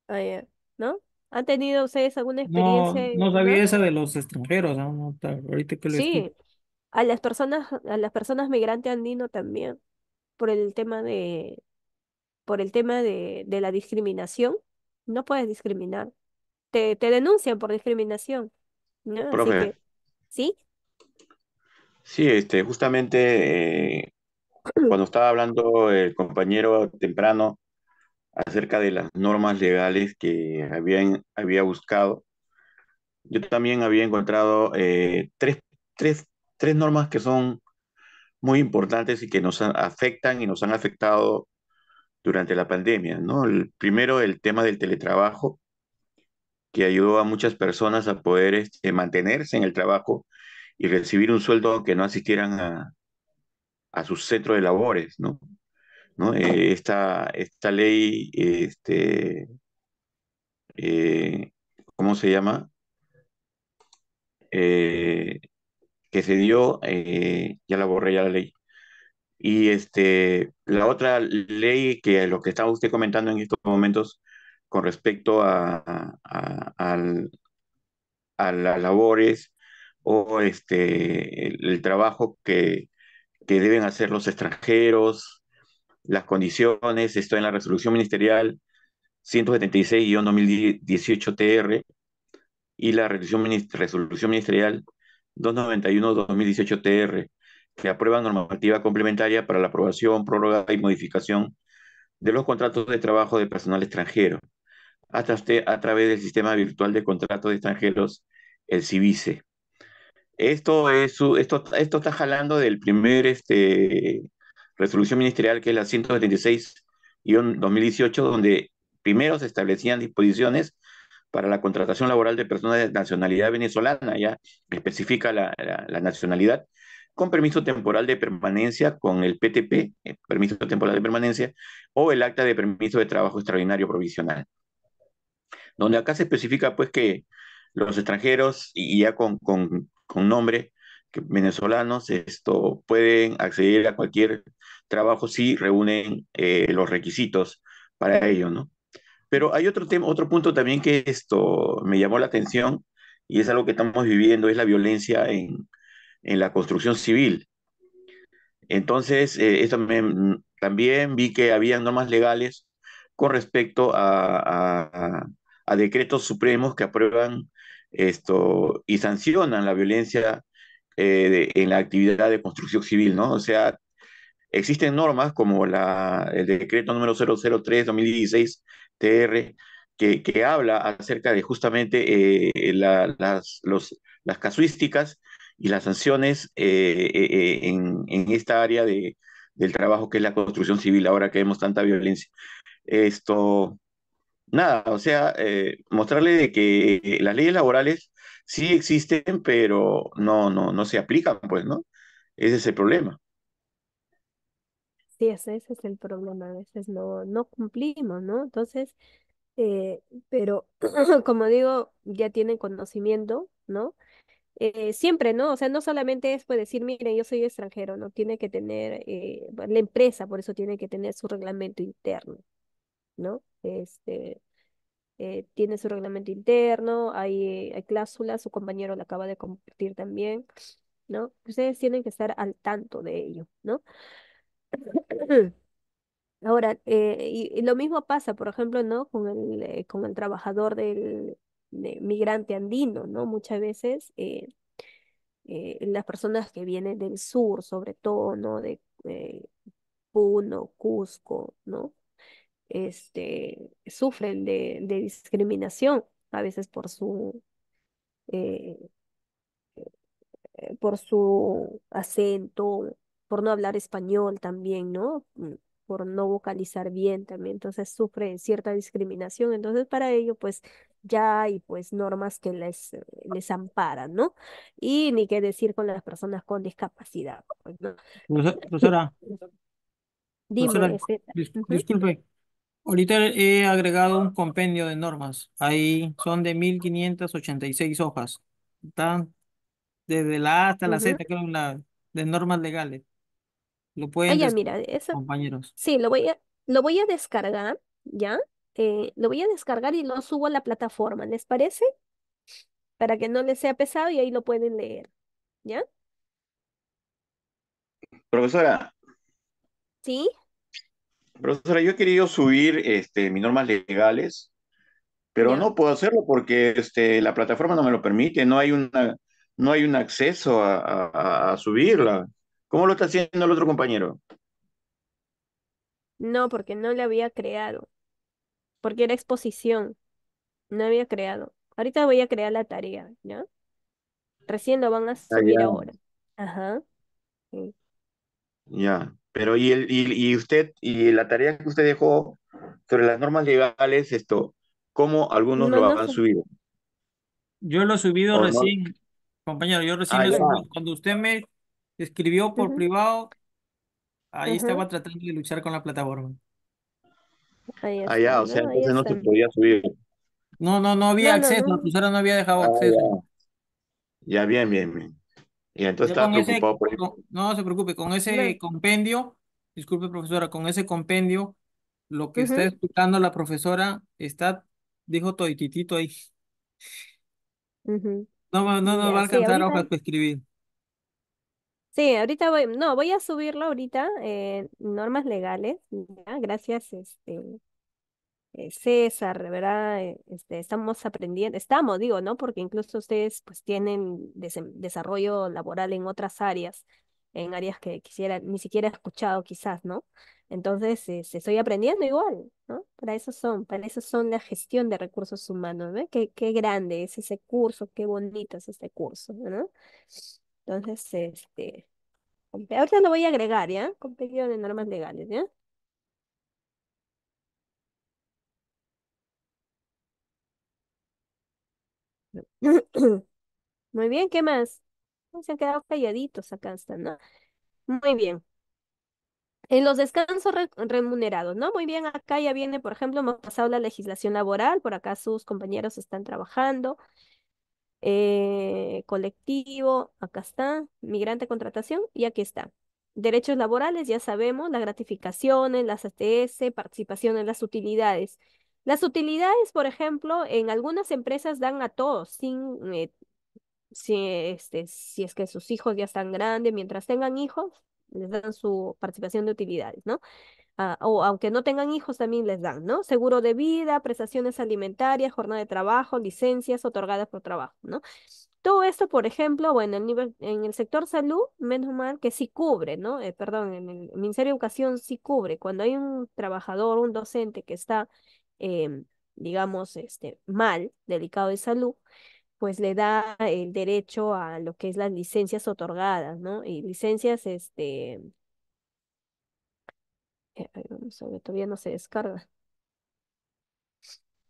Ah, ¿No? ¿Han tenido ustedes alguna experiencia? no no sabía esa de los extranjeros, ¿no? ahorita que lo Sí, a las personas, a las personas migrantes andino también, por el tema de, por el tema de, de la discriminación, no puedes discriminar. Te, te denuncian por discriminación, ¿no? ¿sí? Sí, este, justamente eh, cuando *clears throat* estaba hablando el compañero temprano acerca de las normas legales que habían, había buscado, yo también había encontrado eh, tres, normas que son muy importantes y que nos afectan y nos han afectado durante la pandemia, ¿no? El, primero, el tema del teletrabajo, que ayudó a muchas personas a poder este, mantenerse en el trabajo y recibir un sueldo que no asistieran a, a sus centros de labores, ¿no? ¿No? Eh, esta, ley, este, eh, ¿cómo se llama? Eh, que se dio, ya la borré ya la ley. Y este, la otra ley que lo que estaba usted comentando en estos momentos con respecto a, a las labores o este, el, trabajo que, que deben hacer los extranjeros, las condiciones, esto en la resolución ministerial 176-2018 TR y la resolución, ministerial 291-2018 TR, que aprueba normativa complementaria para la aprobación, prórroga y modificación de los contratos de trabajo de personal extranjero, hasta a través del sistema virtual de contratos de extranjeros, el CIVICE. Esto, es, esto, esto está jalando del primer este, resolución ministerial, que es la 176-2018, donde primero se establecían disposiciones para la contratación laboral de personas de nacionalidad venezolana, ya especifica la, la, nacionalidad, con permiso temporal de permanencia, con el PTP, eh, permiso temporal de permanencia, o el acta de permiso de trabajo extraordinario provisional. Donde acá se especifica pues que los extranjeros, y ya con con nombre que venezolanos esto, pueden acceder a cualquier trabajo si reúnen eh, los requisitos para ello, ¿no? Pero hay otro tema, otro punto también que esto me llamó la atención y es algo que estamos viviendo, es la violencia en, la construcción civil. Entonces, eh, también vi que había normas legales con respecto a decretos supremos que aprueban esto, y sancionan la violencia eh, en la actividad de construcción civil, ¿no? O sea, existen normas como la, el decreto número 003-2016 TR, que, habla acerca de justamente eh, las, casuísticas y las sanciones eh, en, en, esta área de, del trabajo que es la construcción civil, ahora que vemos tanta violencia. Esto, nada, o sea, eh, mostrarle de que eh, las leyes laborales sí existen, pero no, no, no se aplican, pues, ¿no? Ese es el problema. Sí, ese, es el problema, a veces no, no cumplimos, ¿no? Entonces, eh, pero *clears throat* como digo, ya tienen conocimiento, ¿no? siempre, ¿no? O sea, no solamente es pues, decir, miren, yo soy extranjero, ¿no? Tiene que tener, la empresa por eso tiene que tener su reglamento interno, ¿no? Este, eh, tiene su reglamento interno, hay, hay cláusulas, su compañero la acaba de compartir también, ¿no? Ustedes tienen que estar al tanto de ello, ¿no? *clears throat* Ahora, eh, y, lo mismo pasa, por ejemplo, ¿no? Con el, eh, el trabajador del migrante andino, ¿no? Muchas veces las personas que vienen del sur, sobre todo, ¿no? De Puno, Cusco, ¿no? este, sufren de, discriminación, a veces por su, eh, eh, por su acento, por no hablar español también, ¿no? Mm, por no vocalizar bien también, entonces sufren cierta discriminación, entonces para ello pues ya hay pues normas que les, eh, les amparan, ¿no? Y ni qué decir con las personas con discapacidad, pues, *laughs* Dime, este, disculpe, Ahorita he agregado un compendio de normas. Ahí son de 1586 hojas. Están desde la A hasta la Z, que es la de normas legales. Lo pueden ah, compañeros. Sí, lo voy a, lo voy a descargar, ¿ya? Eh, lo voy a descargar y lo subo a la plataforma, ¿les parece? Para que no les sea pesado y ahí lo pueden leer, ¿ya? Profesora, ¿Sí? Profesora, yo he querido subir este, mis normas legales, pero no puedo hacerlo porque este, la plataforma no me lo permite, no hay, una, no hay un acceso a, a, subirla. ¿Cómo lo está haciendo el otro compañero? No, porque no le había creado, porque era exposición, no había creado. Ahorita voy a crear la tarea, ¿ya? Recién lo van a ah, subir ahora. Ajá. Ya. Pero y, el, y, usted, y la tarea que usted dejó sobre las normas legales, esto, ¿cómo algunos lo han subido? Yo lo he subido recién, compañero, yo recién ah, Cuando usted me escribió por privado, ahí estaba tratando de luchar con la plataforma. Ahí ah, o sea, entonces no se podía subir. No, no, no había acceso, ustedes no había dejado ah, acceso. ya, bien, bien, bien. Y entonces preocupado No, se preocupe, con ese compendio, disculpe profesora, con ese compendio, lo que está explicando la profesora está, dijo toititito ahí. No, no, va a alcanzar a escribir. Sí, ahorita voy, no, voy a subirlo ahorita eh, normas legales, gracias este, eh, César, ¿verdad? Eh, este, estamos aprendiendo, estamos, digo, ¿no? Porque incluso ustedes pues tienen desarrollo laboral en otras áreas, en áreas que quisiera, ni siquiera he escuchado quizás, ¿no? Entonces, este, estoy aprendiendo igual, ¿no? Para eso son, para eso son la gestión de recursos humanos, ¿no? Qué, qué grande es ese curso, qué bonito es este curso, ¿no? Entonces, este, ahorita lo voy a agregar, ¿ya? Competido en normas legales, ¿ya? *coughs* Muy bien, ¿qué más? Pues, se han quedado calladitos acá, están, ¿no? Muy bien. En los descansos remunerados, ¿no? Muy bien, acá ya viene, por ejemplo, hemos pasado la legislación laboral, por acá sus compañeros están trabajando. Eh, colectivo, acá está, migrante contratación, y aquí está. Derechos laborales, ya sabemos, las gratificaciones, las ATS, e participación en las utilidades. Las utilidades, por ejemplo, en algunas empresas dan a todos, sin, eh, si, este, si es que sus hijos ya están grandes, mientras tengan hijos, les dan su participación de utilidades, ¿no? Ah, o aunque no tengan hijos, también les dan, ¿no? Seguro de vida, prestaciones alimentarias, jornada de trabajo, licencias otorgadas por trabajo, ¿no? Todo esto, por ejemplo, bueno, el nivel, en el sector salud, menos mal que sí cubre, ¿no? Eh, perdón, en el Ministerio de Educación sí cubre. Cuando hay un trabajador, un docente que está Em, digamos, este, mal, delicado de salud, pues le da el derecho a lo que es las licencias otorgadas, ¿no? Y licencias, este, eh, todavía no se descarga.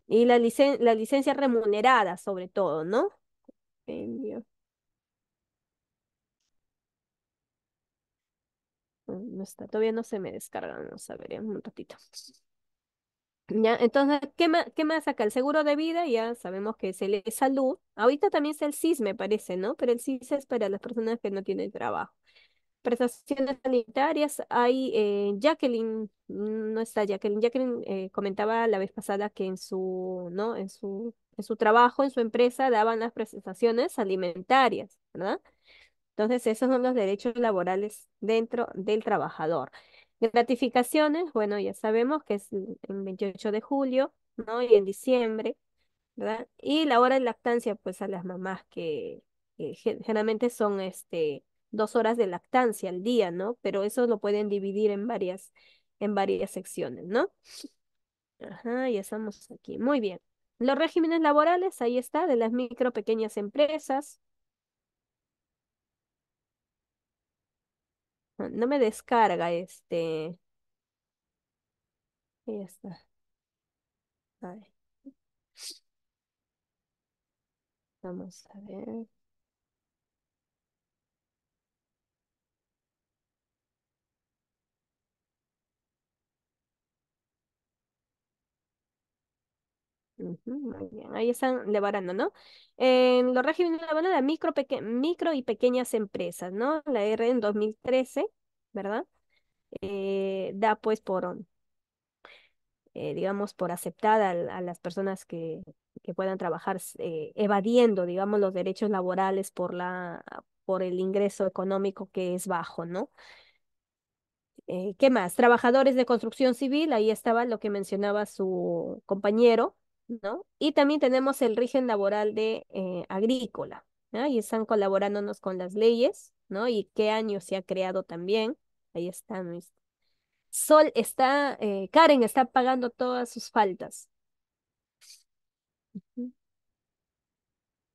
Y las la licencia remunerada sobre todo, ¿no? Mm, no está, todavía no se me descarga no a un ratito. Entonces, ¿qué más, ¿qué más acá? El seguro de vida, ya sabemos que es el salud. Ahorita también es el CIS, me parece, ¿no? Pero el CIS es para las personas que no tienen trabajo. Prestaciones sanitarias, hay eh, Jacqueline, mm, no está Jacqueline, Jacqueline eh, comentaba la vez pasada que en su, ¿no? En su, en su trabajo, en su empresa, daban las prestaciones alimentarias, ¿verdad? Entonces, esos son los derechos laborales dentro del trabajador. Gratificaciones, bueno, ya sabemos que es el 28 de julio, ¿no? Y en diciembre, ¿verdad? Y la hora de lactancia, pues a las mamás que, generalmente son este, dos horas de lactancia al día, ¿no? Pero eso lo pueden dividir en varias, en varias secciones, ¿no? Ajá, ya estamos aquí. Muy bien. Los regímenes laborales, ahí está, de las micro pequeñas empresas, No me descarga este. Ahí está. Vamos a ver. Ahí están devorando, ¿no? En los regímenes de la micro, micro y pequeñas empresas, ¿no? La R en 2013, ¿verdad? Eh, da pues por, eh, digamos, por aceptar a, las personas que, que puedan trabajar eh, evadiendo, digamos, los derechos laborales por la, por el ingreso económico que es bajo, ¿no? ¿qué más? Trabajadores de construcción civil, ahí estaba lo que mencionaba su compañero, y también tenemos el régimen laboral de eh, agrícola, ¿no? Y están colaborándonos con las leyes, ¿no? Y qué año se ha creado también. Ahí está. Sol está, eh, Karen está pagando todas sus faltas.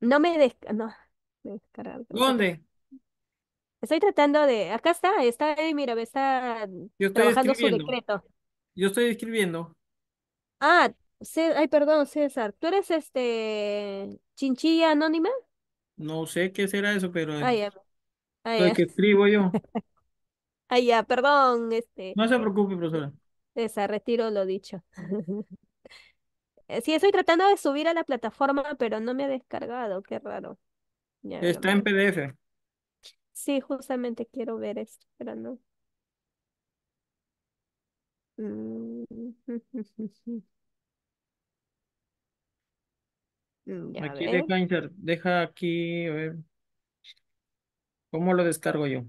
No me des... No, ¿Dónde? Estoy tratando de... Acá está, está, mira, está Yo trabajando su decreto. Yo estoy escribiendo. Ah, ay, perdón, César, ¿tú eres este chinchilla anónima? No sé qué será eso, pero ah, ya. Ah, que escribo yo. Ay, *laughs* ah, ya, perdón, este. No se preocupe, profesora. César, retiro lo dicho. *laughs* Eh, sí, estoy tratando de subir a la plataforma, pero no me ha descargado, qué raro. Está en PDF. Sí, justamente quiero ver esto, pero no. Mm, *laughs* mm, mm, Mm, aquí deja, deja aquí, a ver. ¿Cómo lo descargo yo?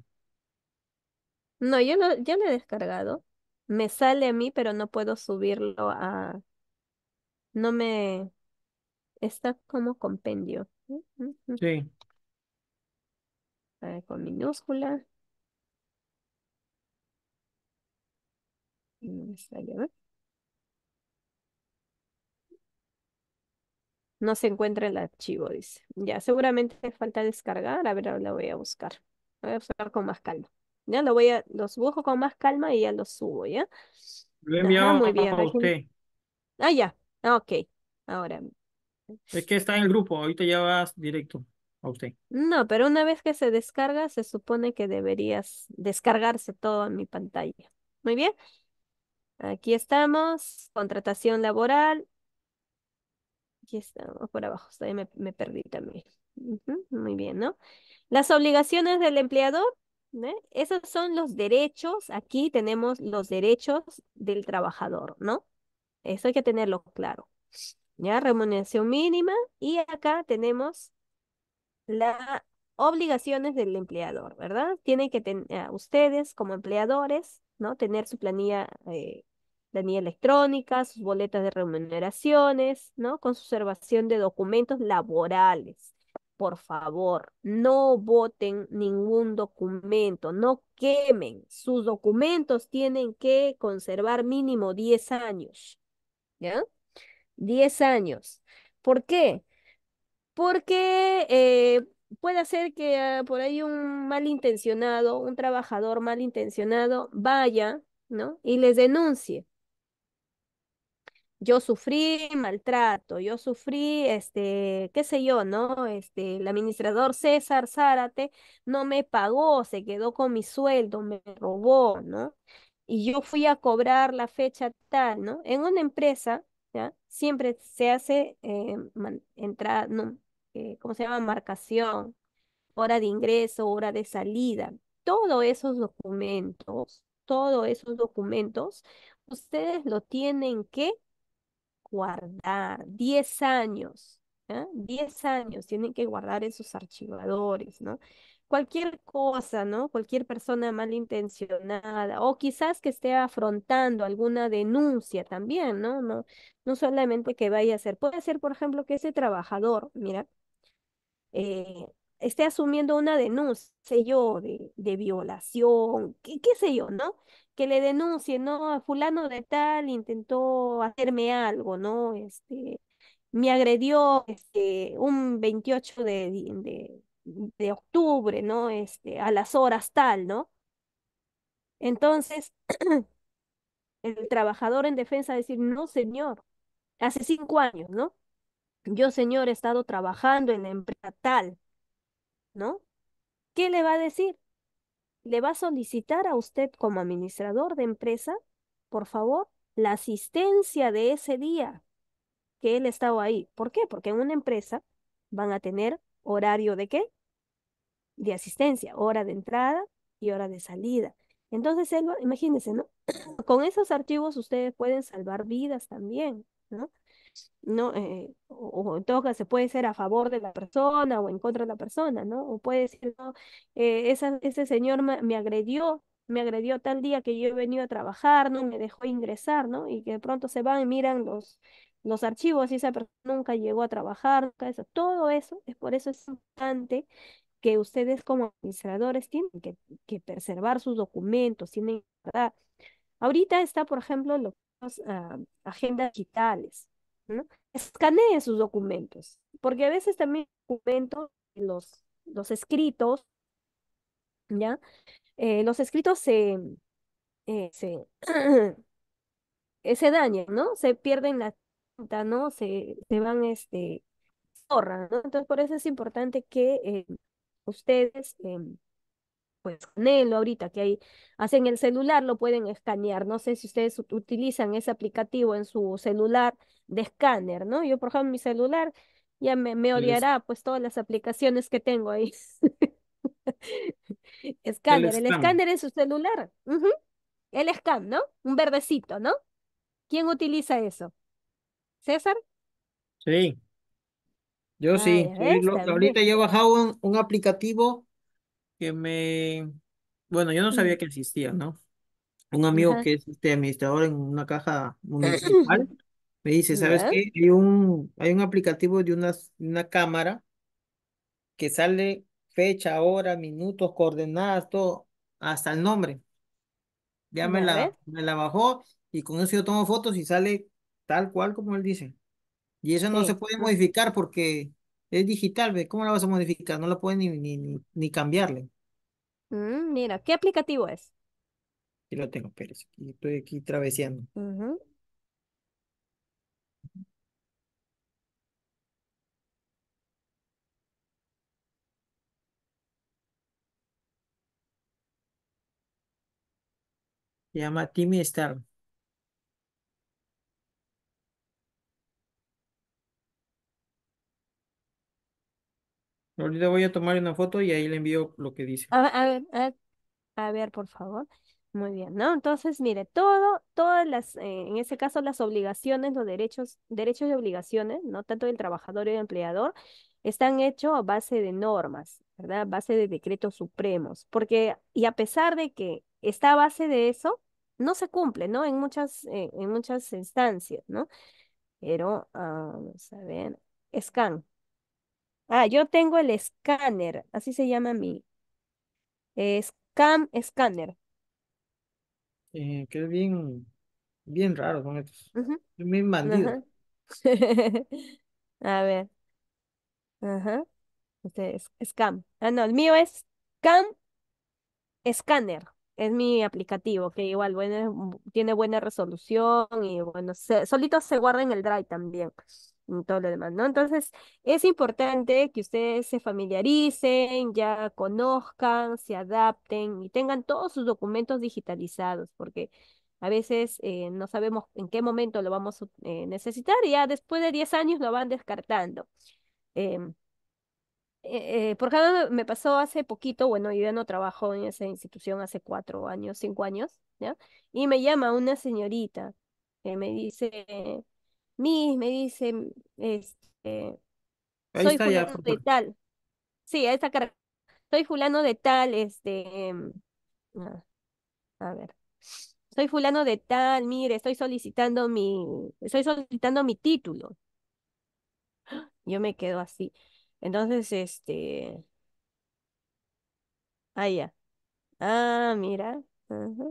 No, yo lo, lo he descargado. Me sale a mí, pero no puedo subirlo a... No me... Está como compendio. Mm, mm, sí. con minúscula. No me sale, No se encuentra el archivo, dice. Ya, seguramente falta descargar. A ver, ahora lo voy a buscar. Lo voy a buscar con más calma. Ya, lo voy a, los busco con más calma y ya lo subo, ¿ya? Lo he enviado muy ah, bien, a ah, usted. Ah, ya. Ah, ok. Ahora. Es que está en el grupo. Ahorita ya vas directo a usted. No, pero una vez que se descarga, se supone que deberías descargarse todo en mi pantalla. Muy bien. Aquí estamos. Contratación laboral. Aquí estamos, por abajo, me, perdí también. muy bien, ¿no? Las obligaciones del empleador, ¿no? ¿eh? esos son los derechos, aquí tenemos los derechos del trabajador, ¿no? Eso hay que tenerlo claro. ¿Ya? Remuneración mínima y acá tenemos las obligaciones del empleador, ¿verdad? Tienen que tener, ustedes como empleadores, ¿no? Tener su planilla eh, niña electrónica, sus boletas de remuneraciones, ¿no? con Conservación de documentos laborales. Por favor, no voten ningún documento, no quemen. Sus documentos tienen que conservar mínimo 10 años. ¿Ya? 10 años. ¿Por qué? Porque eh, puede ser que ah, por ahí un malintencionado, un trabajador malintencionado, vaya, ¿no? Y les denuncie yo sufrí maltrato, yo sufrí, este, qué sé yo, ¿no? Este, el administrador César Zárate no me pagó, se quedó con mi sueldo, me robó, ¿no? Y yo fui a cobrar la fecha tal, ¿no? En una empresa, ¿ya? Siempre se hace eh, entrada, no, eh, ¿cómo se llama? Marcación, hora de ingreso, hora de salida. Todos esos documentos, todos esos documentos, ustedes lo tienen que guardar 10 años. ¿eh? ¿ah? 10 años tienen que guardar en sus archivadores, ¿no? Cualquier cosa, ¿no? Cualquier persona malintencionada o quizás que esté afrontando alguna denuncia también, ¿no? No, no solamente que vaya a ser. Puede ser, por ejemplo, que ese trabajador, mira, eh, esté asumiendo una denuncia, sé yo, de, de violación, qué sé yo, ¿no? que le denuncie, ¿no? Fulano de tal intentó hacerme algo, ¿no? Este, me agredió este, un 28 de, de, de octubre, ¿no? Este, a las horas tal, ¿no? Entonces, *clears throat* el trabajador en defensa decir, no, señor, hace cinco años, ¿no? Yo, señor, he estado trabajando en la empresa tal, ¿no? ¿Qué le va a decir? le va a solicitar a usted como administrador de empresa, por favor, la asistencia de ese día que él estaba ahí. ¿Por qué? Porque en una empresa van a tener horario de qué? De asistencia, hora de entrada y hora de salida. Entonces, él, imagínense, ¿no? *clears throat* Con esos archivos ustedes pueden salvar vidas también, ¿no? ¿no? Eh, o, en todo caso, puede ser a favor de la persona o en contra de la persona, ¿no? O puede decir, no, eh, esa, ese señor me, agredió, me agredió tal día que yo he venido a trabajar, no me dejó ingresar, ¿no? Y que de pronto se van y miran los, los archivos y esa persona nunca llegó a trabajar, eso. Todo eso, es por eso es importante que ustedes como administradores tienen que, que preservar sus documentos, tienen que... Ahorita está, por ejemplo, los ah, agendas digitales, escaneen sus documentos, porque a veces también documentos, los, los escritos, ¿ya? Eh, los escritos se, eh, *clears throat* eh, se, dañan, ¿no? Se pierden la tinta, ¿no? Se, van, este, zorran, ¿no? Entonces, por eso es importante que ustedes em, pues ahorita que hay, hacen el celular, lo pueden escanear. No sé si ustedes utilizan ese aplicativo en su celular de escáner, ¿no? Yo, por ejemplo, mi celular ya me, odiará pues todas las aplicaciones que tengo ahí. *laughs* escáner, el, escáner en su celular. El scan, ¿no? Un verdecito, ¿no? ¿Quién utiliza eso? ¿César? Sí. Yo sí. ahorita yo he bajado un aplicativo que me... Bueno, yo no sabía mm. que existía, ¿no? Un amigo que es este administrador en una caja municipal *laughs* me dice, ¿sabes qué? Hay un, hay un aplicativo de una, una cámara que sale fecha, hora, minutos, coordenadas, todo, hasta el nombre. Ya me la, me la bajó y con eso yo tomo fotos y sale tal cual como él dice. Y eso no se puede ah. modificar porque es digital, ¿ve? ¿Cómo la vas a modificar? No la puedes ni, cambiarle. Mm, mira, ¿qué aplicativo es? Yo lo tengo, Pérez. Estoy aquí traveseando. Se llama Timmy Star. Ahorita voy a tomar una foto y ahí le envío lo que dice. A, a, a, ver, por favor. Muy bien, ¿no? Entonces, mire, todo, todas las, eh, en ese caso, las obligaciones, los derechos, derechos y obligaciones, ¿no? Tanto del trabajador y del empleador, están hechos a base de normas, ¿verdad? A base de decretos supremos. Porque, y a pesar de que está a base de eso, no se cumple, ¿no? En muchas, eh, en muchas instancias, ¿no? Pero, ah, vamos a ver, SCAN, Ah, yo tengo el escáner, así se llama mi Scam Scanner. Eh, que es bien, bien raro con estos. Bien *laughs* A ver, ajá. Este es Scam. Ah, no, el mío es cam Scanner. Es mi aplicativo, que igual bueno, tiene buena resolución y bueno, se- solito se guarda en el Drive también todo lo demás, ¿no? Entonces, es importante que ustedes se familiaricen, ya conozcan, se adapten y tengan todos sus documentos digitalizados, porque a veces eh, no sabemos en qué momento lo vamos a eh, necesitar y ya después de 10 años lo van descartando. Em, eh, por ejemplo, me pasó hace poquito, bueno, yo ya no trabajo en esa institución hace cuatro años, cinco años, ¿ya? Y me llama una señorita que me dice, Miss me dice, este, soy fulano de tal. Sí, a esa carga. Soy fulano de tal, este, em, ah, a ver. Soy fulano de tal, mire, estoy solicitando mi, estoy solicitando mi título. Yo me quedo así. Entonces, este, ah, ya. Ah, mira. ajá,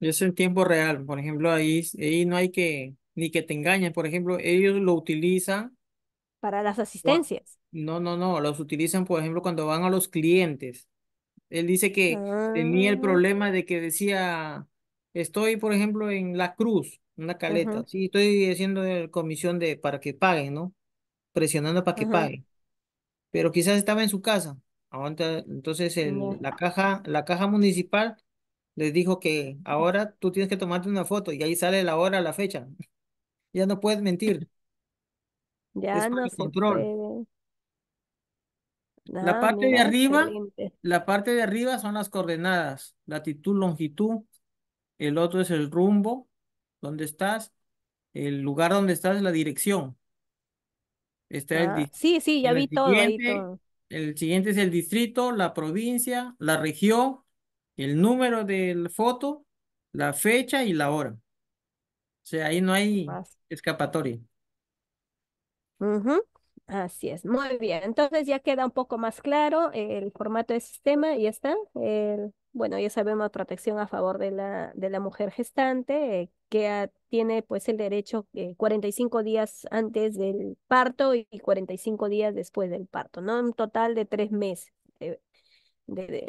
es en tiempo real. Por ejemplo, ahí, ahí no hay que, ni que te engañen, Por ejemplo, ellos lo utilizan, Para las asistencias. no, no, no, los utilizan, por ejemplo, cuando van a los clientes. Él dice que tenía el ah. problema de que decía, estoy, por ejemplo, en La Cruz, una Caleta, sí, estoy haciendo comisión de para que paguen, ¿no? Presionando para que paguen. Pero quizás estaba en su casa entonces la caja, la caja municipal les dijo que ahora tú tienes que tomarte una foto y ahí sale la hora, la fecha. *laughs* ya no puedes mentir. Ya no se control. la ah, parte de arriba, la parte de arriba son las coordenadas, latitud, longitud, el otro es el rumbo, donde estás, el lugar donde estás, la dirección. está ah, sí, sí, ya vi todo, todo, el siguiente es el distrito, la provincia, la región, el número de la foto, la fecha y la hora. O sea, ahí no hay escapatoria. Así es, muy bien. Entonces ya queda un poco más claro el formato de sistema y está. El, bueno, ya sabemos protección a favor de la, de la mujer gestante, eh, que tiene pues el derecho 45 eh, días antes del parto y 45 días después del parto, ¿no? Un total de tres meses de,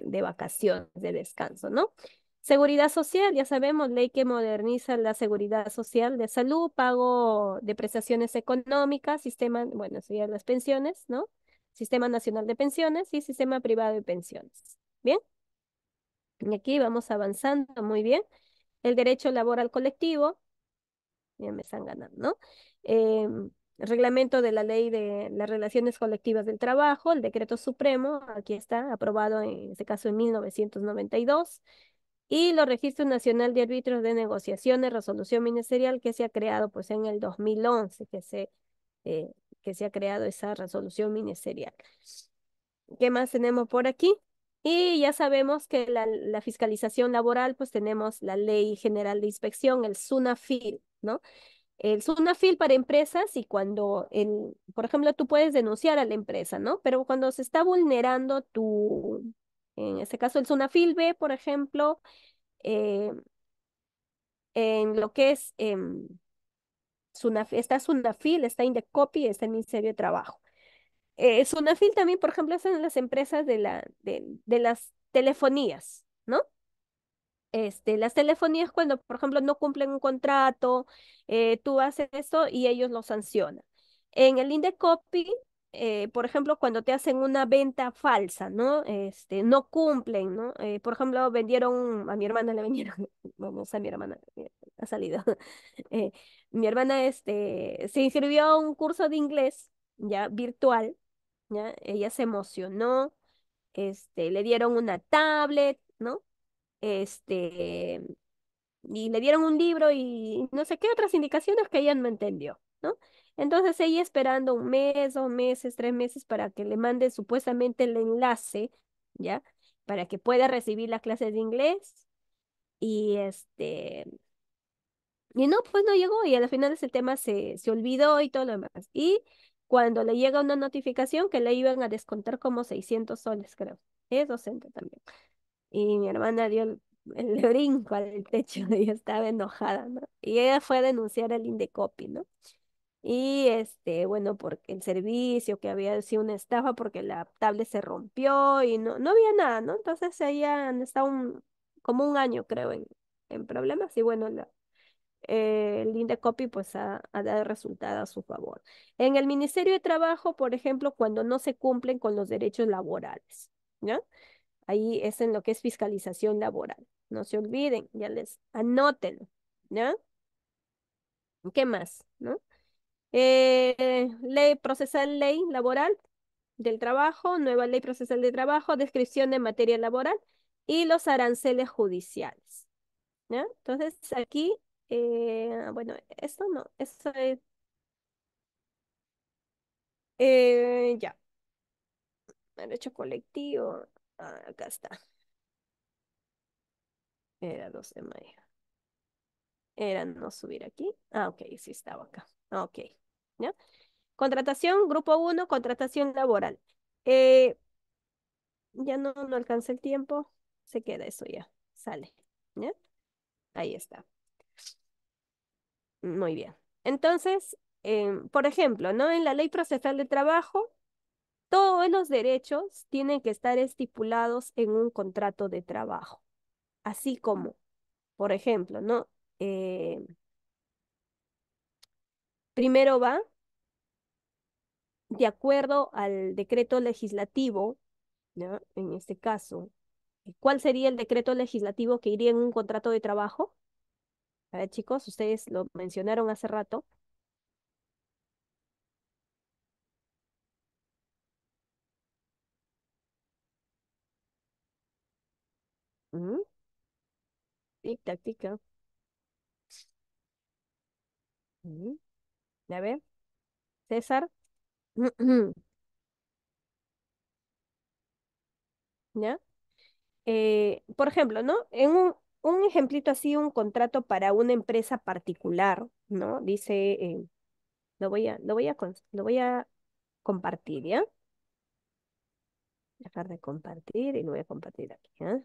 de vacaciones, de descanso, ¿no? Seguridad social, ya sabemos, ley que moderniza la seguridad social de salud, pago de prestaciones económicas, sistema, bueno, sería las pensiones, ¿no? Sistema Nacional de Pensiones y Sistema Privado de Pensiones. ¿Bien? Y aquí vamos avanzando muy bien. El derecho laboral colectivo, ya me están ganando, ¿no? Em, reglamento de la ley de las relaciones colectivas del trabajo, el decreto supremo, aquí está, aprobado en este caso en 1992 y los Registros Nacional de Árbitros de Negociaciones, resolución ministerial que se ha creado pues en el 2011, que se, eh, que se ha creado esa resolución ministerial. ¿Qué más tenemos por aquí? Y ya sabemos que la, la fiscalización laboral, pues tenemos la Ley General de Inspección, el SUNAFIL, ¿no? el SUNAFIL para empresas y cuando, el, por ejemplo, tú puedes denunciar a la empresa, ¿no? Pero cuando se está vulnerando tu, en este caso, el B, por ejemplo, eh, en lo que es, eh, Sunaf está Sunafil, está Indecopy está el Ministerio de Trabajo. Eh, Sunafil también, por ejemplo, hacen las empresas de, la, de, las telefonías, ¿no? Este, las telefonías cuando, por ejemplo, no cumplen un contrato, eh, tú haces eso y ellos lo sancionan. En el Indecopy eh, por ejemplo, cuando te hacen una venta falsa, ¿no? Este, no cumplen, ¿no? Eh, por ejemplo, vendieron, a mi hermana le *laughs* vendieron, vamos a mi hermana, eh, ha salido. *laughs* Eh, mi hermana este, se inscribió a un curso de inglés, ya, virtual, ya, ella se emocionó, este, le dieron una tablet, ¿no? Este, y le dieron un libro y no sé qué otras indicaciones que ella no entendió, ¿no? Entonces ella esperando un mes, dos meses, tres meses para que le mande supuestamente el enlace, ¿ya? Para que pueda recibir la clase de inglés. Y este... Y no, pues no llegó y al final ese tema se, se olvidó y todo lo demás. Y cuando le llega una notificación que le iban a descontar como 600 soles, creo. Es docente también. Y mi hermana dio el, *laughs* brinco al techo *laughs* ella estaba enojada, ¿no? Y ella fue a denunciar al Indecopi, ¿no? Y este, bueno, porque el servicio que había sido una estafa porque la tablet se rompió y no, no había nada, ¿no? Entonces ahí han estado como un año, creo, en, en problemas. Y bueno, eh, el pues ha, dado resultado a su favor. En el Ministerio de Trabajo, por ejemplo, cuando no se cumplen con los derechos laborales, ¿ya? Ahí es en lo que es fiscalización laboral. No se olviden, ya les anótenlo, ¿ya? ¿Qué más, no? Eh, ley procesal, ley laboral del trabajo, nueva ley procesal de trabajo, descripción de materia laboral y los aranceles judiciales. Entonces aquí, eh, bueno, esto no, eso es... Eh, ya. Derecho colectivo. Ah, acá está. Era 12 de mayo. Era no subir aquí. Ah, ok, sí estaba acá. Ok. ¿ya? Contratación, grupo 1, contratación laboral. Eh, ya no, no alcanza el tiempo, se queda eso ya, sale. ¿ya? Ahí está. Muy bien. Entonces, em, por ejemplo, ¿no? En la ley procesal de trabajo, todos los derechos tienen que estar estipulados en un contrato de trabajo. Así como, por ejemplo, ¿no? Eh, Primero va, de acuerdo al decreto legislativo, ¿no? en este caso, ¿cuál sería el decreto legislativo que iría en un contrato de trabajo? A ver, chicos, ustedes lo mencionaron hace rato. Tic, ¿Ya ve? César. *clears throat* ¿Ya? Eh, por ejemplo, ¿no? En un, un, ejemplito así, un contrato para una empresa particular, ¿no? Dice, eh, lo, voy a, lo, voy a, lo voy a compartir, ¿ya? Dejar de compartir y lo voy a compartir aquí, ¿eh?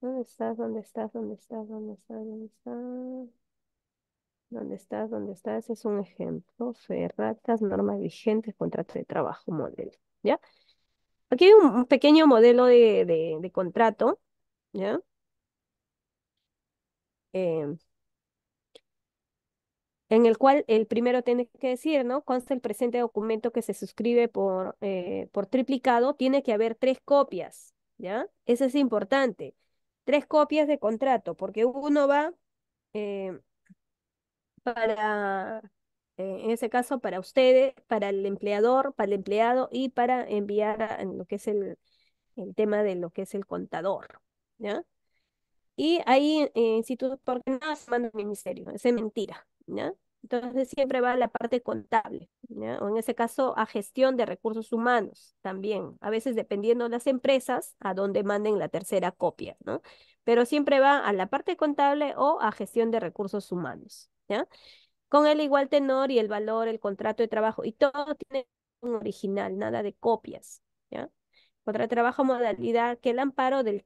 ¿Dónde estás? ¿Dónde estás? ¿Dónde estás? ¿Dónde estás? ¿Dónde estás? ¿Dónde estás? ¿Dónde estás? Es un ejemplo. Ferratas, normas vigentes, contrato de trabajo, modelo. ¿Ya? Aquí hay un pequeño modelo de, contrato. ¿Ya? Eh, en el cual el primero tiene que decir, ¿no? Consta el presente documento que se suscribe por, eh, por triplicado, tiene que haber tres copias, ¿ya? Eso es importante. Tres copias de contrato, porque uno va eh, para, eh, en ese caso, para ustedes, para el empleador, para el empleado y para enviar lo que es el, el, tema de lo que es el contador. ¿ya? Y ahí, eh, si porque no, se manda al ministerio, es mentira. ¿ya? Entonces siempre va a la parte contable, ¿ya? o en ese caso a gestión de recursos humanos también, a veces dependiendo de las empresas a dónde manden la tercera copia, ¿no? Pero siempre va a la parte contable o a gestión de recursos humanos. ¿ya? Con el igual tenor y el valor, el contrato de trabajo, y todo tiene un original, nada de copias, ¿ya? Contrato trabajo, modalidad que el amparo del,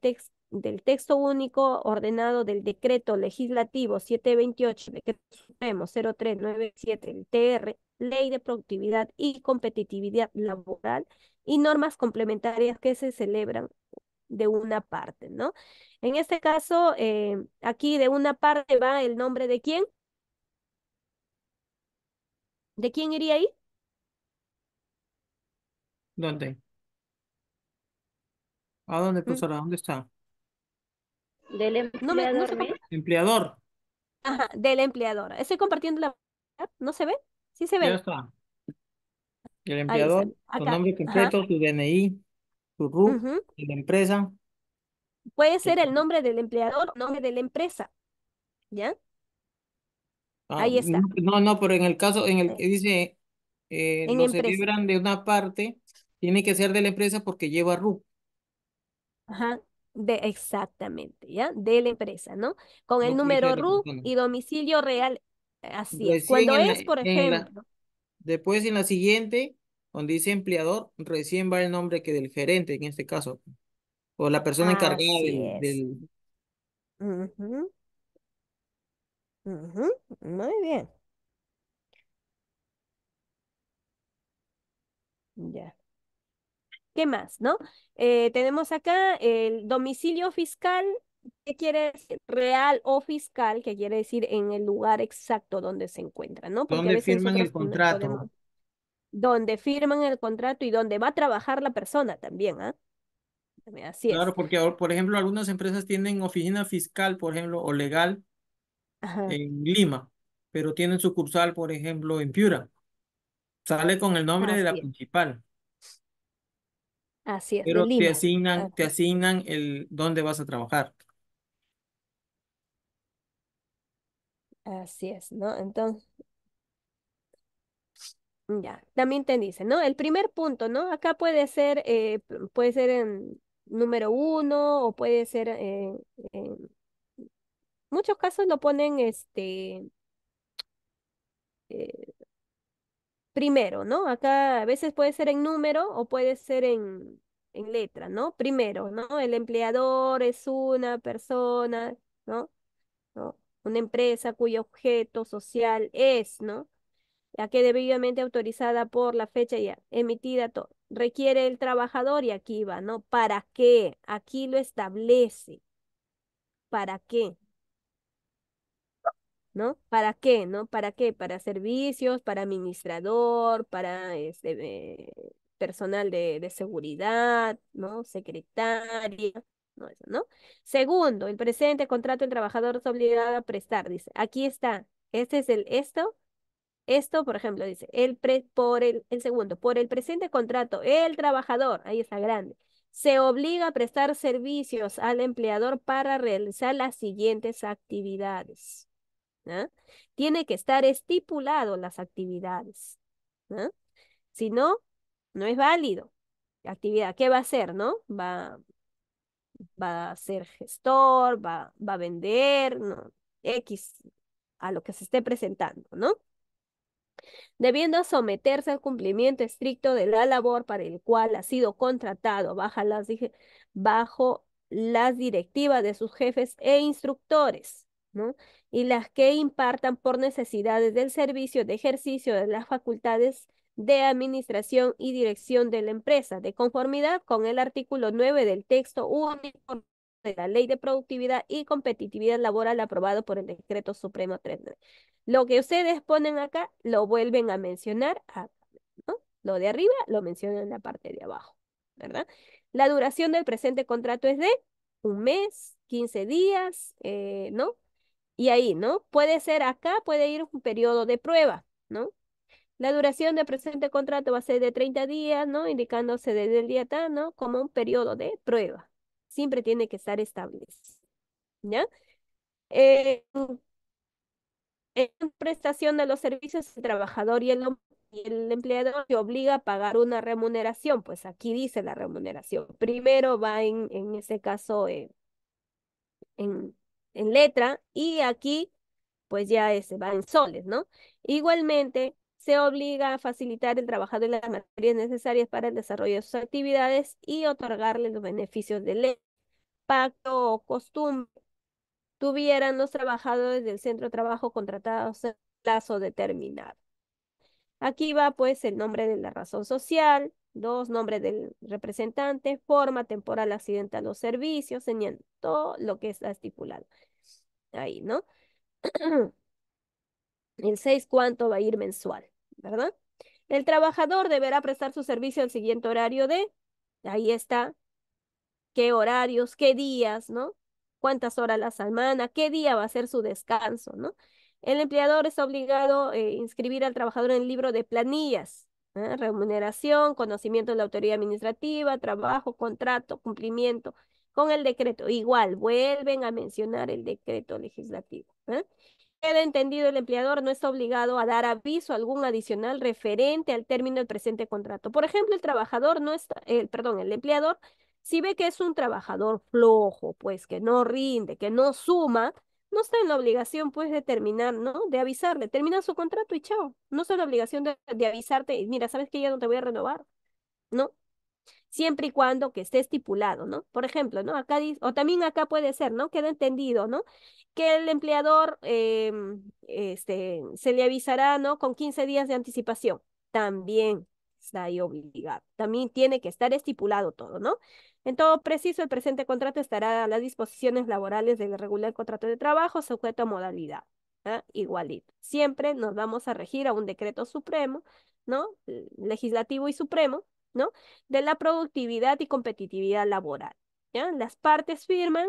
del texto único ordenado del decreto legislativo 728, decreto supremo 0397, el TR, ley de productividad y competitividad laboral y normas complementarias que se celebran de una parte, ¿no? En este caso, eh, aquí de una parte va el nombre de quién? ¿De quién iría ahí? ¿Dónde? ¿A dónde, profesora? Mm. ¿Dónde está? Del empleador. Empleador. Ajá, del empleador. Estoy compartiendo la... ¿No se ve? Sí se ve. Ya está. El empleador, su nombre completo, su DNI, su RU, la empresa. Puede ser el nombre del empleador, nombre de la empresa. ¿Ya? Ah, Ahí está. No, no, pero en el caso en el que dice eh, se libran de una parte, tiene que ser de la empresa porque lleva RU. Ajá, de, exactamente, ¿ya? De la empresa, ¿no? Con el número RU y domicilio real. Así es. Cuando es, por ejemplo. después en la siguiente, donde dice empleador, recién va el nombre que del gerente, en este caso. O la persona encargada del, muy bien. Ya. ¿Qué más, no? Eh, tenemos acá el domicilio fiscal, ¿qué quiere decir real o fiscal, que quiere decir en el lugar exacto donde se encuentra, ¿no? ¿Dónde firman el contrato? donde firman el contrato y donde va a trabajar la persona también, ¿ah? Claro, porque por ejemplo, algunas empresas tienen oficina fiscal, por ejemplo, o legal, en Lima, pero tienen sucursal, por ejemplo, en Piura. Sale con el nombre de la principal, Así es, pero te asignan, te asignan el dónde vas a trabajar. Así es, ¿no? Entonces, ya, también te dice, ¿no? El primer punto, ¿no? Acá puede ser, eh, puede ser en número uno o puede ser en muchos casos lo ponen este eh, primero, ¿no? Acá a veces puede ser en número o puede ser en, en letra, ¿no? Primero, ¿no? El empleador es una persona, ¿no? Una empresa cuyo objeto social es, ¿no? ya que debidamente autorizada por la fecha ya emitida Requiere el trabajador y aquí va, ¿no? ¿Para qué? Aquí lo establece. ¿Para qué? ¿no? ¿Para qué, no? ¿Para qué? Para servicios, para administrador, para este, personal de, seguridad, ¿no? Secretaria, ¿no? Segundo, el presente contrato el trabajador es obligado a prestar, dice, aquí está, este es el esto, esto, por ejemplo, dice, el por el, el segundo, por el presente contrato, el trabajador, ahí está grande, se obliga a prestar servicios al empleador para realizar las siguientes actividades. Tiene que estar estipulado las actividades. Si no, no es válido. La actividad, ¿qué va a hacer, no? Va, va a ser gestor, va, va a vender, ¿no? X, a lo que se esté presentando, ¿no? Debiendo someterse al cumplimiento estricto de la labor para el cual ha sido contratado las, bajo las directivas de sus jefes e instructores. Y las que impartan por necesidades del servicio de ejercicio de las facultades de administración y dirección de la empresa, de conformidad con el artículo 9 del texto único de la Ley de Productividad y Competitividad Laboral aprobado por el Decreto Supremo 39. Lo que ustedes ponen acá lo vuelven a mencionar, ¿no? Lo de arriba lo mencionan en la parte de abajo, ¿verdad? La duración del presente contrato es de un mes, 15 días, eh, ¿no? y ahí, ¿no? Puede ser acá, puede ir un periodo de prueba, ¿no? La duración de presente contrato va a ser de 30 días, ¿no? Indicándose desde el día tal, ¿no? Como un periodo de prueba. Siempre tiene que estar establecido, ¿ya? Eh, en prestación de los servicios, el trabajador y el, em-, y el empleador se obliga a pagar una remuneración, pues aquí dice la remuneración. Primero va en, en ese caso, eh, en, en letra y aquí pues ya ese va en soles, ¿no? Igualmente, se obliga a facilitar el trabajo de las materias necesarias para el desarrollo de sus actividades y otorgarle los beneficios de ley, pacto o costumbre tuvieran los trabajadores del centro de trabajo contratados en plazo determinado. Aquí va pues el nombre de la razón social, Dos, nombre del representante, forma temporal accidental los servicios, señal, todo lo que está estipulado. Ahí, ¿no? *clears throat* El seis, ¿cuánto va a ir mensual? ¿Verdad? El trabajador deberá prestar su servicio al siguiente horario de, ahí está, qué horarios, qué días, ¿no? Cuántas horas la semana, qué día va a ser su descanso, ¿no? El empleador está obligado a eh, inscribir al trabajador en el libro de planillas, ¿eh? remuneración, conocimiento de la autoridad administrativa, trabajo, contrato, cumplimiento con el decreto. Igual, vuelven a mencionar el decreto legislativo. ¿eh? Queda entendido, el empleador no está obligado a dar aviso algún adicional referente al término del presente contrato. Por ejemplo, el trabajador no está, perdón, el empleador, si ve que es un trabajador flojo, pues que no rinde, que no suma, no está en la obligación, pues, de terminar, ¿no? De avisarle, termina su contrato y chao. No está en la obligación de, avisarte, y mira, sabes que ya no te voy a renovar, ¿no? Siempre y cuando que esté estipulado, ¿no? Por ejemplo, ¿no? Acá dice, o también acá puede ser, ¿no? Queda entendido, ¿no? Que el empleador em, este, se le avisará, ¿no? Con 15 días de anticipación. También, está ahí obligado. También tiene que estar estipulado todo, ¿no? En todo preciso, el presente contrato estará a las disposiciones laborales del regular contrato de trabajo sujeto a modalidad. ¿ah? Igualito. Siempre nos vamos a regir a un decreto supremo, ¿no? Legislativo y supremo, ¿no? De la productividad y competitividad laboral. ¿ya? Las partes firman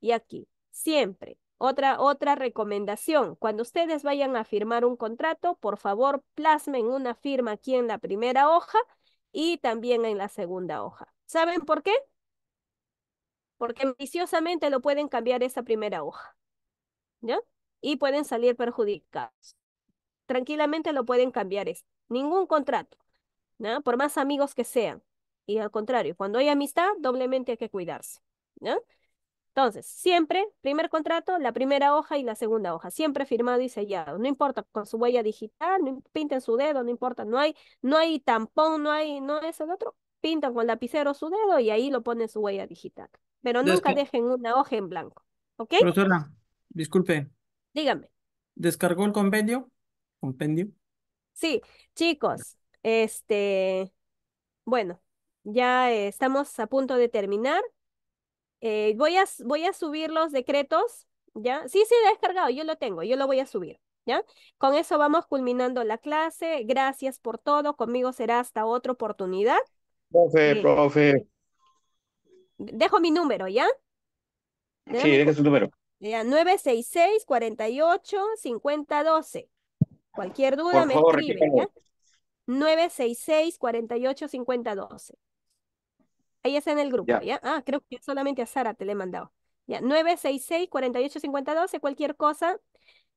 y aquí, siempre otra, otra recomendación, cuando ustedes vayan a firmar un contrato, por favor plasmen una firma aquí en la primera hoja y también en la segunda hoja. ¿Saben por qué? Porque ambiciosamente lo pueden cambiar esa primera hoja, ¿ya? Y pueden salir perjudicados. Tranquilamente lo pueden cambiar, ningún contrato, ¿no? Por más amigos que sean. Y al contrario, cuando hay amistad, doblemente hay que cuidarse, ¿no? Entonces, siempre, primer contrato, la primera hoja y la segunda hoja, siempre firmado y sellado. No importa con su huella digital, no pinten su dedo, no importa, no hay, no hay tampón, no hay, no es el otro, pintan con lapicero su dedo y ahí lo ponen su huella digital. Pero nunca dejen una hoja en blanco. ¿Ok? Profesora, disculpe. Dígame. ¿Descargó el convenio? ¿Compendio? Sí, chicos, este, bueno, ya estamos a punto de terminar. Eh, voy, a, voy a subir los decretos, ¿ya? Sí, sí, descargado, yo lo tengo, yo lo voy a subir. ¿Ya? Con eso vamos culminando la clase. Gracias por todo. Conmigo será hasta otra oportunidad. Profe, eh, profe. Dejo mi número, ¿ya? Sí, deja su número. Ya, 966-48-5012. Cualquier duda me escribe, ¿ya? 966-48-5012. Ahí es en el grupo, ya. Ah, creo que solamente a Sara te le he mandado. Ya, 966-4852, cualquier cosa.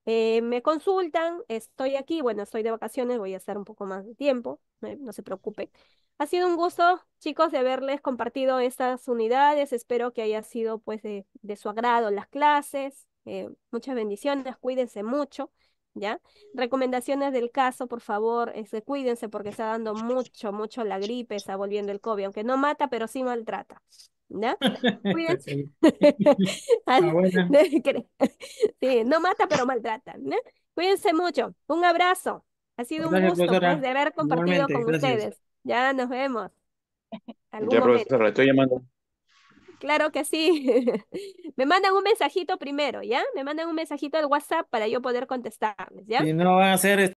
Eh, me consultan, estoy aquí, bueno, estoy de vacaciones, voy a estar un poco más de tiempo, no, se preocupen. Ha sido un gusto, chicos, de haberles compartido estas unidades. Espero que haya sido pues de, su agrado las clases. Eh, muchas bendiciones, cuídense mucho. ¿ya? Recomendaciones del caso, por favor, este, cuídense porque está dando mucho, mucho la gripe, está volviendo el COVID, aunque no mata, pero sí maltrata. ¿No? Cuídense. *laughs* *laughs* Ah, *laughs* sí, no mata, pero maltrata. ¿no? Cuídense mucho. Un abrazo. Ha sido un gusto pues, de haber compartido con ustedes. Ya nos vemos. ya, estoy llamando. Claro que sí. *laughs* Me mandan un mensajito primero, ¿ya? Me mandan un mensajito al WhatsApp para yo poder contestarles, ¿ya? no a ser